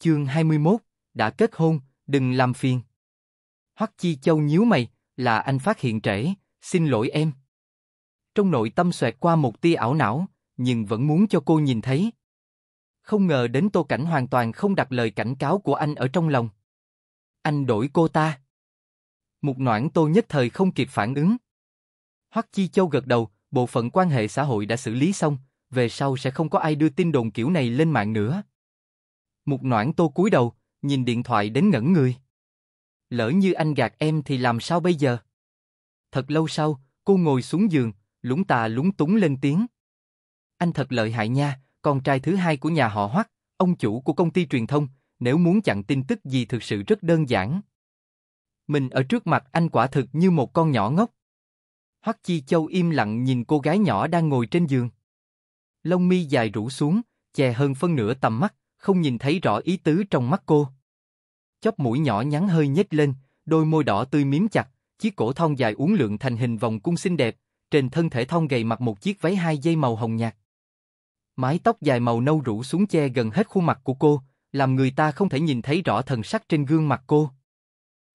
Chương 21, đã kết hôn, đừng làm phiền. Hoắc Chi Châu nhíu mày, là anh phát hiện trễ, xin lỗi em. Trong nội tâm xoẹt qua một tia ảo não, nhưng vẫn muốn cho cô nhìn thấy. Không ngờ đến Tô Cảnh hoàn toàn không đặt lời cảnh cáo của anh ở trong lòng. Anh đổi cô ta. Một noãn Tô nhất thời không kịp phản ứng. Hoắc Chi Châu gật đầu, bộ phận quan hệ xã hội đã xử lý xong, về sau sẽ không có ai đưa tin đồn kiểu này lên mạng nữa một noãn tô cúi đầu, nhìn điện thoại đến ngẩn người. Lỡ như anh gạt em thì làm sao bây giờ? Thật lâu sau, cô ngồi xuống giường, lúng tà lúng túng lên tiếng. Anh thật lợi hại nha, con trai thứ hai của nhà họ Hoắc, ông chủ của công ty truyền thông, nếu muốn chặn tin tức gì thực sự rất đơn giản. Mình ở trước mặt anh quả thực như một con nhỏ ngốc. Hoắc Chi Châu im lặng nhìn cô gái nhỏ đang ngồi trên giường. Lông mi dài rủ xuống, che hơn phân nửa tầm mắt, không nhìn thấy rõ ý tứ trong mắt cô. Chóp mũi nhỏ nhắn hơi nhếch lên, đôi môi đỏ tươi miếm chặt, chiếc cổ thon dài uốn lượn thành hình vòng cung xinh đẹp, trên thân thể thon gầy mặc một chiếc váy hai dây màu hồng nhạt. Mái tóc dài màu nâu rủ xuống che gần hết khuôn mặt của cô, làm người ta không thể nhìn thấy rõ thần sắc trên gương mặt cô.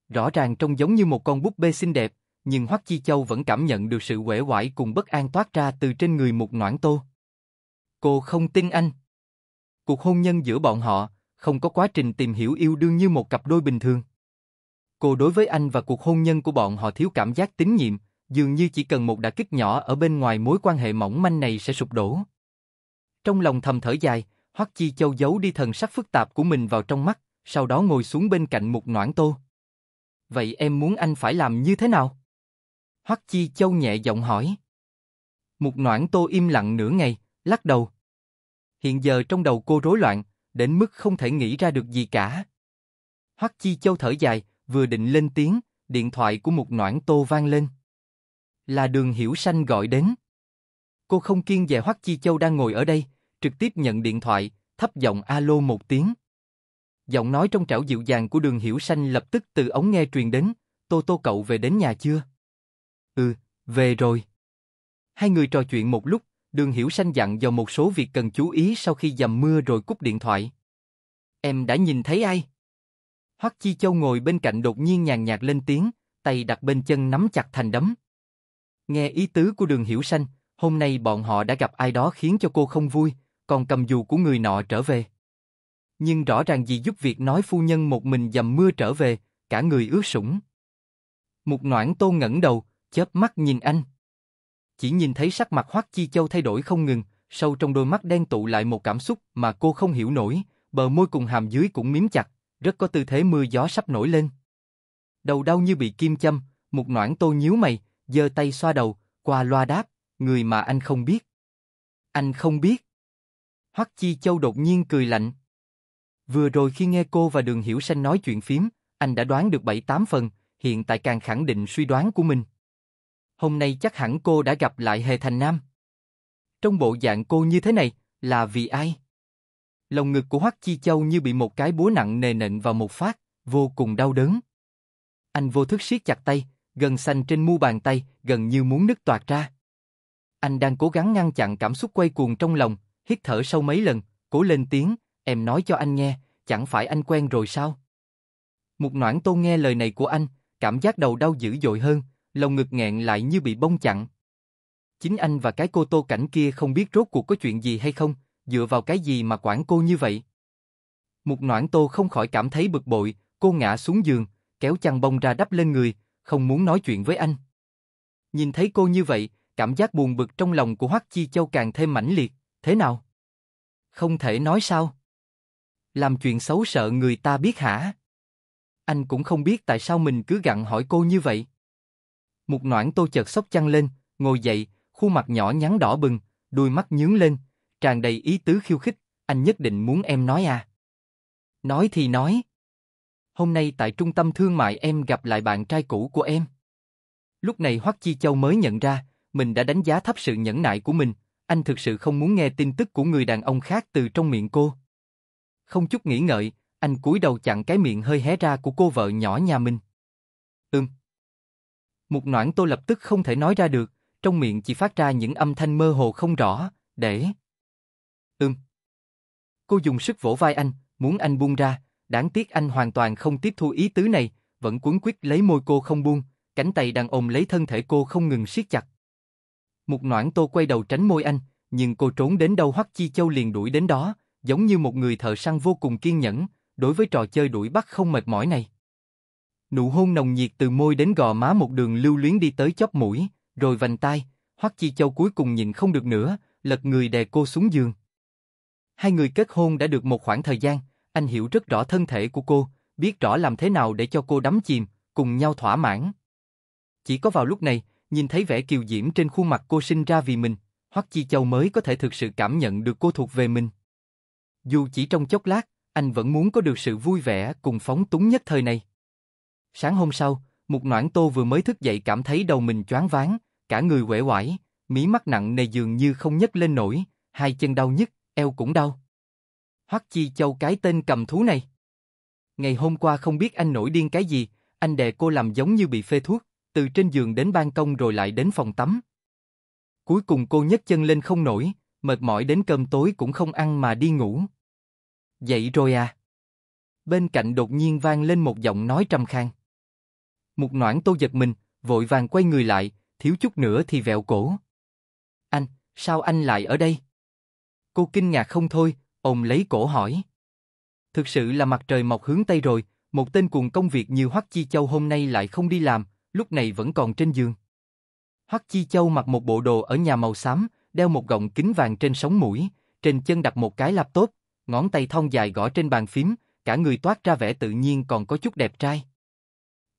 Rõ ràng trông giống như một con búp bê xinh đẹp, nhưng Hoắc Chi Châu vẫn cảm nhận được sự uể oải cùng bất an toát ra từ trên người một noãn tô. Cô không tin anh. Cuộc hôn nhân giữa bọn họ không có quá trình tìm hiểu yêu đương như một cặp đôi bình thường. Cô đối với anh và cuộc hôn nhân của bọn họ thiếu cảm giác tín nhiệm, dường như chỉ cần một đả kích nhỏ ở bên ngoài mối quan hệ mỏng manh này sẽ sụp đổ. Trong lòng thầm thở dài, Hoắc Chi Châu giấu đi thần sắc phức tạp của mình vào trong mắt, sau đó ngồi xuống bên cạnh một noãn tô. Vậy em muốn anh phải làm như thế nào? Hoắc Chi Châu nhẹ giọng hỏi. Một noãn tô im lặng nửa ngày, lắc đầu. Hiện giờ trong đầu cô rối loạn, đến mức không thể nghĩ ra được gì cả. Hoắc Chi Châu thở dài, vừa định lên tiếng, điện thoại của một noãn tô vang lên. Là đường hiểu sanh gọi đến. Cô không kiên về Hoắc Chi Châu đang ngồi ở đây, trực tiếp nhận điện thoại, thấp giọng alo một tiếng. Giọng nói trong trảo dịu dàng của đường hiểu sanh lập tức từ ống nghe truyền đến, tô tô cậu về đến nhà chưa? Ừ, về rồi. Hai người trò chuyện một lúc, Đường Hiểu Sanh dặn vào một số việc cần chú ý sau khi dầm mưa rồi cúp điện thoại. Em đã nhìn thấy ai? Hoắc Chi Châu ngồi bên cạnh đột nhiên nhàn nhạt lên tiếng, tay đặt bên chân nắm chặt thành đấm. Nghe ý tứ của đường Hiểu Sanh, hôm nay bọn họ đã gặp ai đó khiến cho cô không vui, còn cầm dù của người nọ trở về. Nhưng rõ ràng gì giúp việc nói phu nhân một mình dầm mưa trở về, cả người ướt sũng. Một noãn tô ngẩng đầu, chớp mắt nhìn anh chỉ nhìn thấy sắc mặt Hoắc Chi Châu thay đổi không ngừng, sâu trong đôi mắt đen tụ lại một cảm xúc mà cô không hiểu nổi, bờ môi cùng hàm dưới cũng miếm chặt, rất có tư thế mưa gió sắp nổi lên. Đầu đau như bị kim châm, một noãn tô nhíu mày, giơ tay xoa đầu, qua loa đáp, người mà anh không biết. Anh không biết. Hoắc Chi Châu đột nhiên cười lạnh. Vừa rồi khi nghe cô và Đường Hiểu sanh nói chuyện phím, anh đã đoán được 7-8 phần, hiện tại càng khẳng định suy đoán của mình hôm nay chắc hẳn cô đã gặp lại Hề Thành Nam. Trong bộ dạng cô như thế này, là vì ai? Lòng ngực của Hoắc Chi Châu như bị một cái búa nặng nề nện vào một phát, vô cùng đau đớn. Anh vô thức siết chặt tay, gần xanh trên mu bàn tay, gần như muốn nứt toạc ra. Anh đang cố gắng ngăn chặn cảm xúc quay cuồng trong lòng, hít thở sâu mấy lần, cố lên tiếng, em nói cho anh nghe, chẳng phải anh quen rồi sao? Mục noãn tô nghe lời này của anh, cảm giác đầu đau dữ dội hơn, lồng ngực nghẹn lại như bị bông chặn. Chính anh và cái cô tô cảnh kia không biết rốt cuộc có chuyện gì hay không, dựa vào cái gì mà quản cô như vậy. Một noãn tô không khỏi cảm thấy bực bội, cô ngã xuống giường, kéo chăn bông ra đắp lên người, không muốn nói chuyện với anh. Nhìn thấy cô như vậy, cảm giác buồn bực trong lòng của Hoắc Chi Châu càng thêm mãnh liệt, thế nào? Không thể nói sao? Làm chuyện xấu sợ người ta biết hả? Anh cũng không biết tại sao mình cứ gặn hỏi cô như vậy. Một noãn tô chợt sốc chăn lên, ngồi dậy, khuôn mặt nhỏ nhắn đỏ bừng, đôi mắt nhướng lên, tràn đầy ý tứ khiêu khích, anh nhất định muốn em nói à. Nói thì nói. Hôm nay tại trung tâm thương mại em gặp lại bạn trai cũ của em. Lúc này Hoắc Chi Châu mới nhận ra, mình đã đánh giá thấp sự nhẫn nại của mình, anh thực sự không muốn nghe tin tức của người đàn ông khác từ trong miệng cô. Không chút nghĩ ngợi, anh cúi đầu chặn cái miệng hơi hé ra của cô vợ nhỏ nhà mình. Một noãn tô lập tức không thể nói ra được, trong miệng chỉ phát ra những âm thanh mơ hồ không rõ, để... Ừm. Cô dùng sức vỗ vai anh, muốn anh buông ra, đáng tiếc anh hoàn toàn không tiếp thu ý tứ này, vẫn cuốn quyết lấy môi cô không buông, cánh tay đang ôm lấy thân thể cô không ngừng siết chặt. Một noãn tô quay đầu tránh môi anh, nhưng cô trốn đến đâu Hoắc Chi Châu liền đuổi đến đó, giống như một người thợ săn vô cùng kiên nhẫn, đối với trò chơi đuổi bắt không mệt mỏi này. Nụ hôn nồng nhiệt từ môi đến gò má một đường lưu luyến đi tới chóp mũi, rồi vành tai, Hoắc Chi Châu cuối cùng nhìn không được nữa, lật người đè cô xuống giường. Hai người kết hôn đã được một khoảng thời gian, anh hiểu rất rõ thân thể của cô, biết rõ làm thế nào để cho cô đắm chìm, cùng nhau thỏa mãn. Chỉ có vào lúc này, nhìn thấy vẻ kiều diễm trên khuôn mặt cô sinh ra vì mình, Hoắc Chi Châu mới có thể thực sự cảm nhận được cô thuộc về mình. Dù chỉ trong chốc lát, anh vẫn muốn có được sự vui vẻ cùng phóng túng nhất thời này. Sáng hôm sau, một Noãn Tô vừa mới thức dậy cảm thấy đầu mình choáng váng, cả người quể quải, mí mắt nặng nề dường như không nhấc lên nổi, hai chân đau nhức, eo cũng đau. Hoắc Chi Châu cái tên cầm thú này. Ngày hôm qua không biết anh nổi điên cái gì, anh đệ cô làm giống như bị phê thuốc, từ trên giường đến ban công rồi lại đến phòng tắm. Cuối cùng cô nhấc chân lên không nổi, mệt mỏi đến cơm tối cũng không ăn mà đi ngủ. Dậy rồi à? Bên cạnh đột nhiên vang lên một giọng nói trầm khang. Một noãn tô giật mình, vội vàng quay người lại, thiếu chút nữa thì vẹo cổ. Anh, sao anh lại ở đây? Cô kinh ngạc không thôi, ông lấy cổ hỏi. Thực sự là mặt trời mọc hướng Tây rồi, một tên cuồng công việc như Hoắc Chi Châu hôm nay lại không đi làm, lúc này vẫn còn trên giường. Hoắc Chi Châu mặc một bộ đồ ở nhà màu xám, đeo một gọng kính vàng trên sống mũi, trên chân đặt một cái laptop, ngón tay thon dài gõ trên bàn phím, cả người toát ra vẻ tự nhiên còn có chút đẹp trai.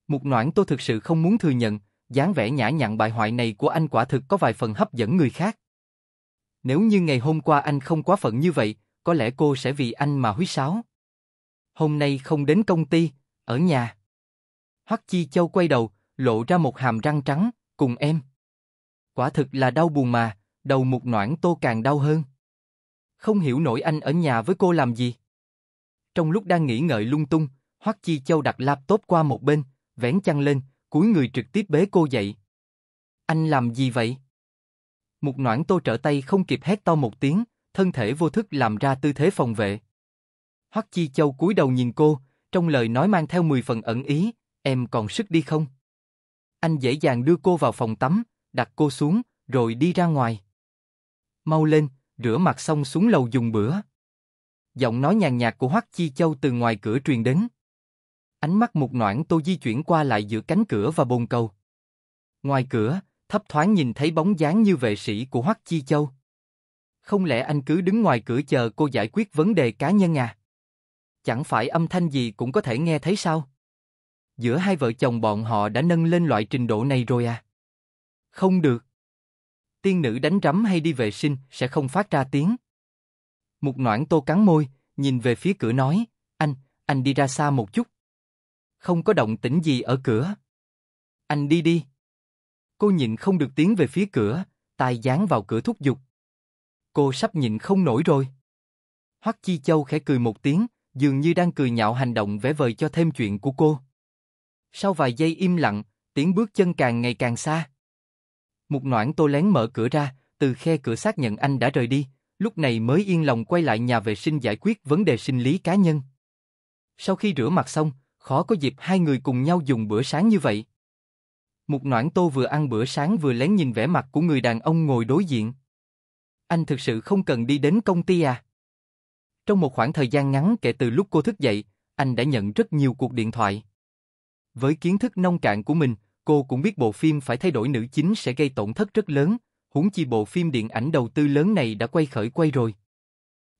Một noãn tôi thực sự không muốn thừa nhận, dáng vẻ nhã nhặn bại hoại này của anh quả thực có vài phần hấp dẫn người khác. Nếu như ngày hôm qua anh không quá phận như vậy, có lẽ cô sẽ vì anh mà húi sáo. Hôm nay không đến công ty, ở nhà. Hoắc Chi Châu quay đầu, lộ ra một hàm răng trắng, cùng em. Quả thực là đau buồn mà, đầu mục noãn tô càng đau hơn. Không hiểu nổi anh ở nhà với cô làm gì. Trong lúc đang nghĩ ngợi lung tung, Hoắc Chi Châu đặt laptop qua một bên, vén chăn lên, cúi người trực tiếp bế cô dậy. Anh làm gì vậy? Mục noãn tô trở tay không kịp hét to một tiếng, thân thể vô thức làm ra tư thế phòng vệ. Hoắc Chi Châu cúi đầu nhìn cô, trong lời nói mang theo mười phần ẩn ý, em còn sức đi không? Anh dễ dàng đưa cô vào phòng tắm, đặt cô xuống, rồi đi ra ngoài. Mau lên, rửa mặt xong xuống lầu dùng bữa. Giọng nói nhàn nhạt của Hoắc Chi Châu từ ngoài cửa truyền đến. Ánh mắt mục noãn tô di chuyển qua lại giữa cánh cửa và bồn cầu. Ngoài cửa, thấp thoáng nhìn thấy bóng dáng như vệ sĩ của Hoắc Chi Châu. Không lẽ anh cứ đứng ngoài cửa chờ cô giải quyết vấn đề cá nhân à? Chẳng phải âm thanh gì cũng có thể nghe thấy sao? Giữa hai vợ chồng bọn họ đã nâng lên loại trình độ này rồi à? Không được. Tiên nữ đánh rắm hay đi vệ sinh sẽ không phát ra tiếng. Mục noãn tô cắn môi, nhìn về phía cửa nói, anh, anh đi ra xa một chút không có động tĩnh gì ở cửa. Anh đi đi. Cô nhịn không được tiến về phía cửa, tai dán vào cửa thúc giục. Cô sắp nhịn không nổi rồi. Hoắc Chi Châu khẽ cười một tiếng, dường như đang cười nhạo hành động vẽ vời cho thêm chuyện của cô. Sau vài giây im lặng, tiếng bước chân càng ngày càng xa. Một noãn tô lén mở cửa ra, từ khe cửa xác nhận anh đã rời đi, lúc này mới yên lòng quay lại nhà vệ sinh giải quyết vấn đề sinh lý cá nhân. Sau khi rửa mặt xong, khó có dịp hai người cùng nhau dùng bữa sáng như vậy. Mục Noãn Tô vừa ăn bữa sáng vừa lén nhìn vẻ mặt của người đàn ông ngồi đối diện. Anh thực sự không cần đi đến công ty à? Trong một khoảng thời gian ngắn kể từ lúc cô thức dậy, anh đã nhận rất nhiều cuộc điện thoại. Với kiến thức nông cạn của mình, cô cũng biết bộ phim phải thay đổi nữ chính sẽ gây tổn thất rất lớn, huống chi bộ phim điện ảnh đầu tư lớn này đã quay khởi quay rồi.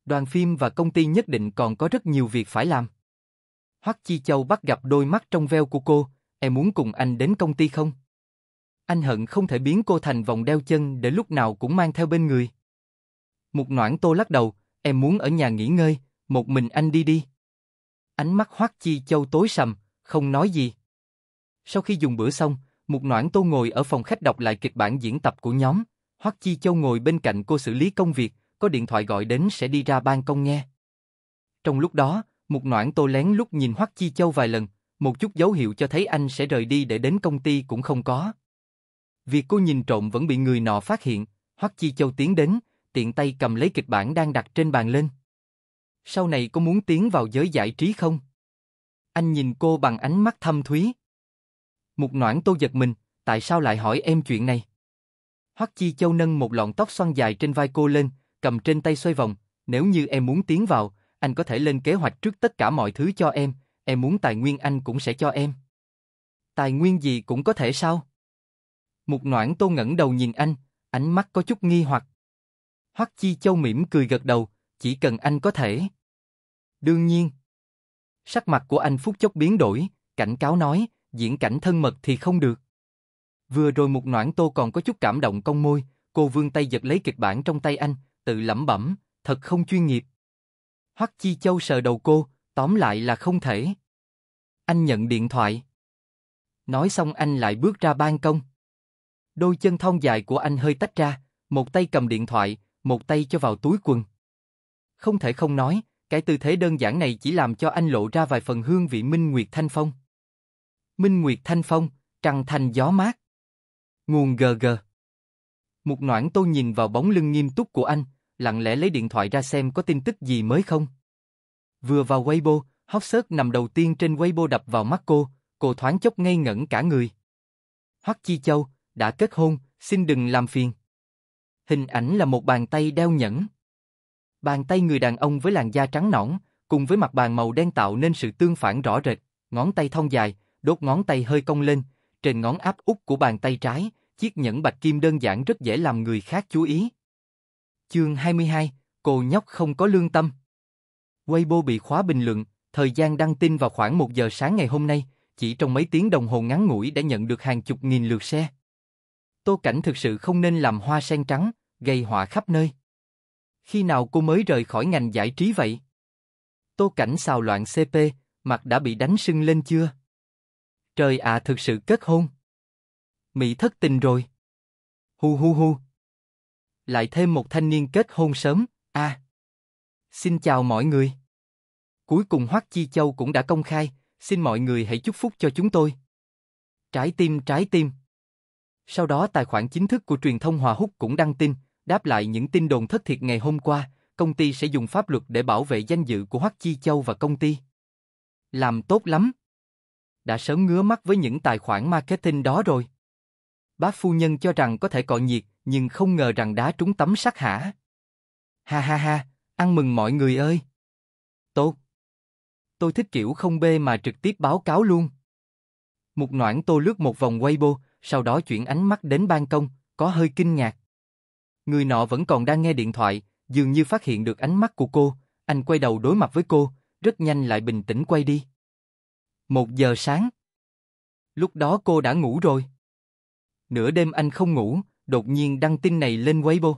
Đoàn phim và công ty nhất định còn có rất nhiều việc phải làm. Hoắc Chi Châu bắt gặp đôi mắt trong veo của cô, em muốn cùng anh đến công ty không? Anh hận không thể biến cô thành vòng đeo chân để lúc nào cũng mang theo bên người. Một noãn tô lắc đầu, em muốn ở nhà nghỉ ngơi, một mình anh đi đi. Ánh mắt Hoắc Chi Châu tối sầm, không nói gì. Sau khi dùng bữa xong, một Noãn Tô ngồi ở phòng khách đọc lại kịch bản diễn tập của nhóm. Hoắc Chi Châu ngồi bên cạnh cô xử lý công việc, có điện thoại gọi đến sẽ đi ra ban công nghe. Trong lúc đó, một noãn tô lén lúc nhìn Hoắc Chi Châu vài lần, một chút dấu hiệu cho thấy anh sẽ rời đi để đến công ty cũng không có. Việc cô nhìn trộm vẫn bị người nọ phát hiện, Hoắc Chi Châu tiến đến, tiện tay cầm lấy kịch bản đang đặt trên bàn lên. Sau này có muốn tiến vào giới giải trí không? Anh nhìn cô bằng ánh mắt thâm thúy. Một noãn tô giật mình, tại sao lại hỏi em chuyện này? Hoắc Chi Châu nâng một lọn tóc xoăn dài trên vai cô lên, cầm trên tay xoay vòng, nếu như em muốn tiến vào, anh có thể lên kế hoạch trước tất cả mọi thứ cho em, em muốn tài nguyên anh cũng sẽ cho em. Tài nguyên gì cũng có thể sao? Mục noãn tô ngẩng đầu nhìn anh, ánh mắt có chút nghi hoặc. Hoắc Chi Châu mỉm cười gật đầu, chỉ cần anh có thể. Đương nhiên. Sắc mặt của anh phút chốc biến đổi, cảnh cáo nói, diễn cảnh thân mật thì không được. Vừa rồi Mục noãn tô còn có chút cảm động cong môi, cô vươn tay giật lấy kịch bản trong tay anh, tự lẩm bẩm, thật không chuyên nghiệp. Hoắc Chi Châu sờ đầu cô, tóm lại là không thể. Anh nhận điện thoại. Nói xong anh lại bước ra ban công. Đôi chân thon dài của anh hơi tách ra, một tay cầm điện thoại, một tay cho vào túi quần. Không thể không nói, cái tư thế đơn giản này chỉ làm cho anh lộ ra vài phần hương vị Minh Nguyệt Thanh Phong. Minh Nguyệt Thanh Phong, trăng thành gió mát. Nguồn GG. Một noãn tôi nhìn vào bóng lưng nghiêm túc của anh, lặng lẽ lấy điện thoại ra xem có tin tức gì mới không. Vừa vào Weibo, hóc sớt nằm đầu tiên trên Weibo đập vào mắt cô, cô thoáng chốc ngây ngẩn cả người. Hoắc Chi Châu, đã kết hôn, xin đừng làm phiền. Hình ảnh là một bàn tay đeo nhẫn. Bàn tay người đàn ông với làn da trắng nõn, cùng với mặt bàn màu đen tạo nên sự tương phản rõ rệt, ngón tay thon dài, đốt ngón tay hơi cong lên, trên ngón áp út của bàn tay trái, chiếc nhẫn bạch kim đơn giản rất dễ làm người khác chú ý. Chương 22, cô nhóc không có lương tâm. Weibo bị khóa bình luận, thời gian đăng tin vào khoảng 1 giờ sáng ngày hôm nay, chỉ trong mấy tiếng đồng hồ ngắn ngủi đã nhận được hàng chục nghìn lượt xe. Tô Cảnh thực sự không nên làm hoa sen trắng, gây họa khắp nơi. Khi nào cô mới rời khỏi ngành giải trí vậy? Tô Cảnh xào loạn CP, mặt đã bị đánh sưng lên chưa? Trời ạ à, thực sự kết hôn. Mỹ thất tình rồi. Hu hu hu, lại thêm một thanh niên kết hôn sớm, a. xin chào mọi người. Cuối cùng Hoắc Chi Châu cũng đã công khai, xin mọi người hãy chúc phúc cho chúng tôi. Trái tim trái tim. Sau đó tài khoản chính thức của truyền thông Hòa Húc cũng đăng tin, đáp lại những tin đồn thất thiệt ngày hôm qua, công ty sẽ dùng pháp luật để bảo vệ danh dự của Hoắc Chi Châu và công ty. Làm tốt lắm. Đã sớm ngứa mắt với những tài khoản marketing đó rồi. Bác phu nhân cho rằng có thể cọ nhiệt, nhưng không ngờ rằng đá trúng tấm sắt hả? Ha ha ha, ăn mừng mọi người ơi! Tốt! Tôi thích kiểu không bê mà trực tiếp báo cáo luôn. Một noãn tôi lướt một vòng Weibo, sau đó chuyển ánh mắt đến ban công, có hơi kinh ngạc. Người nọ vẫn còn đang nghe điện thoại, dường như phát hiện được ánh mắt của cô, anh quay đầu đối mặt với cô, rất nhanh lại bình tĩnh quay đi. Một giờ sáng. Lúc đó cô đã ngủ rồi. Nửa đêm anh không ngủ, đột nhiên đăng tin này lên Weibo.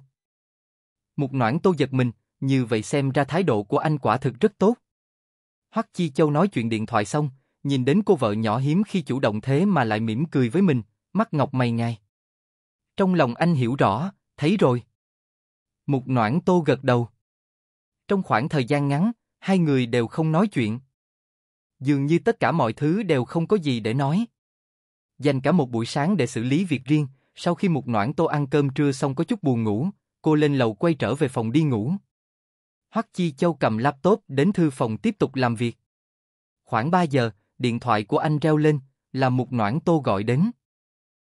Mục Noãn Tô giật mình, như vậy xem ra thái độ của anh quả thực rất tốt. Hoắc Chi Châu nói chuyện điện thoại xong, nhìn đến cô vợ nhỏ hiếm khi chủ động thế mà lại mỉm cười với mình, mắt ngọc mày ngài. Trong lòng anh hiểu rõ, thấy rồi. Mục Noãn Tô gật đầu. Trong khoảng thời gian ngắn, hai người đều không nói chuyện. Dường như tất cả mọi thứ đều không có gì để nói. Dành cả một buổi sáng để xử lý việc riêng, sau khi một noãn tô ăn cơm trưa xong có chút buồn ngủ, cô lên lầu quay trở về phòng đi ngủ. Hoắc Chi Châu cầm laptop đến thư phòng tiếp tục làm việc. Khoảng 3 giờ, điện thoại của anh reo lên, là một noãn tô gọi đến.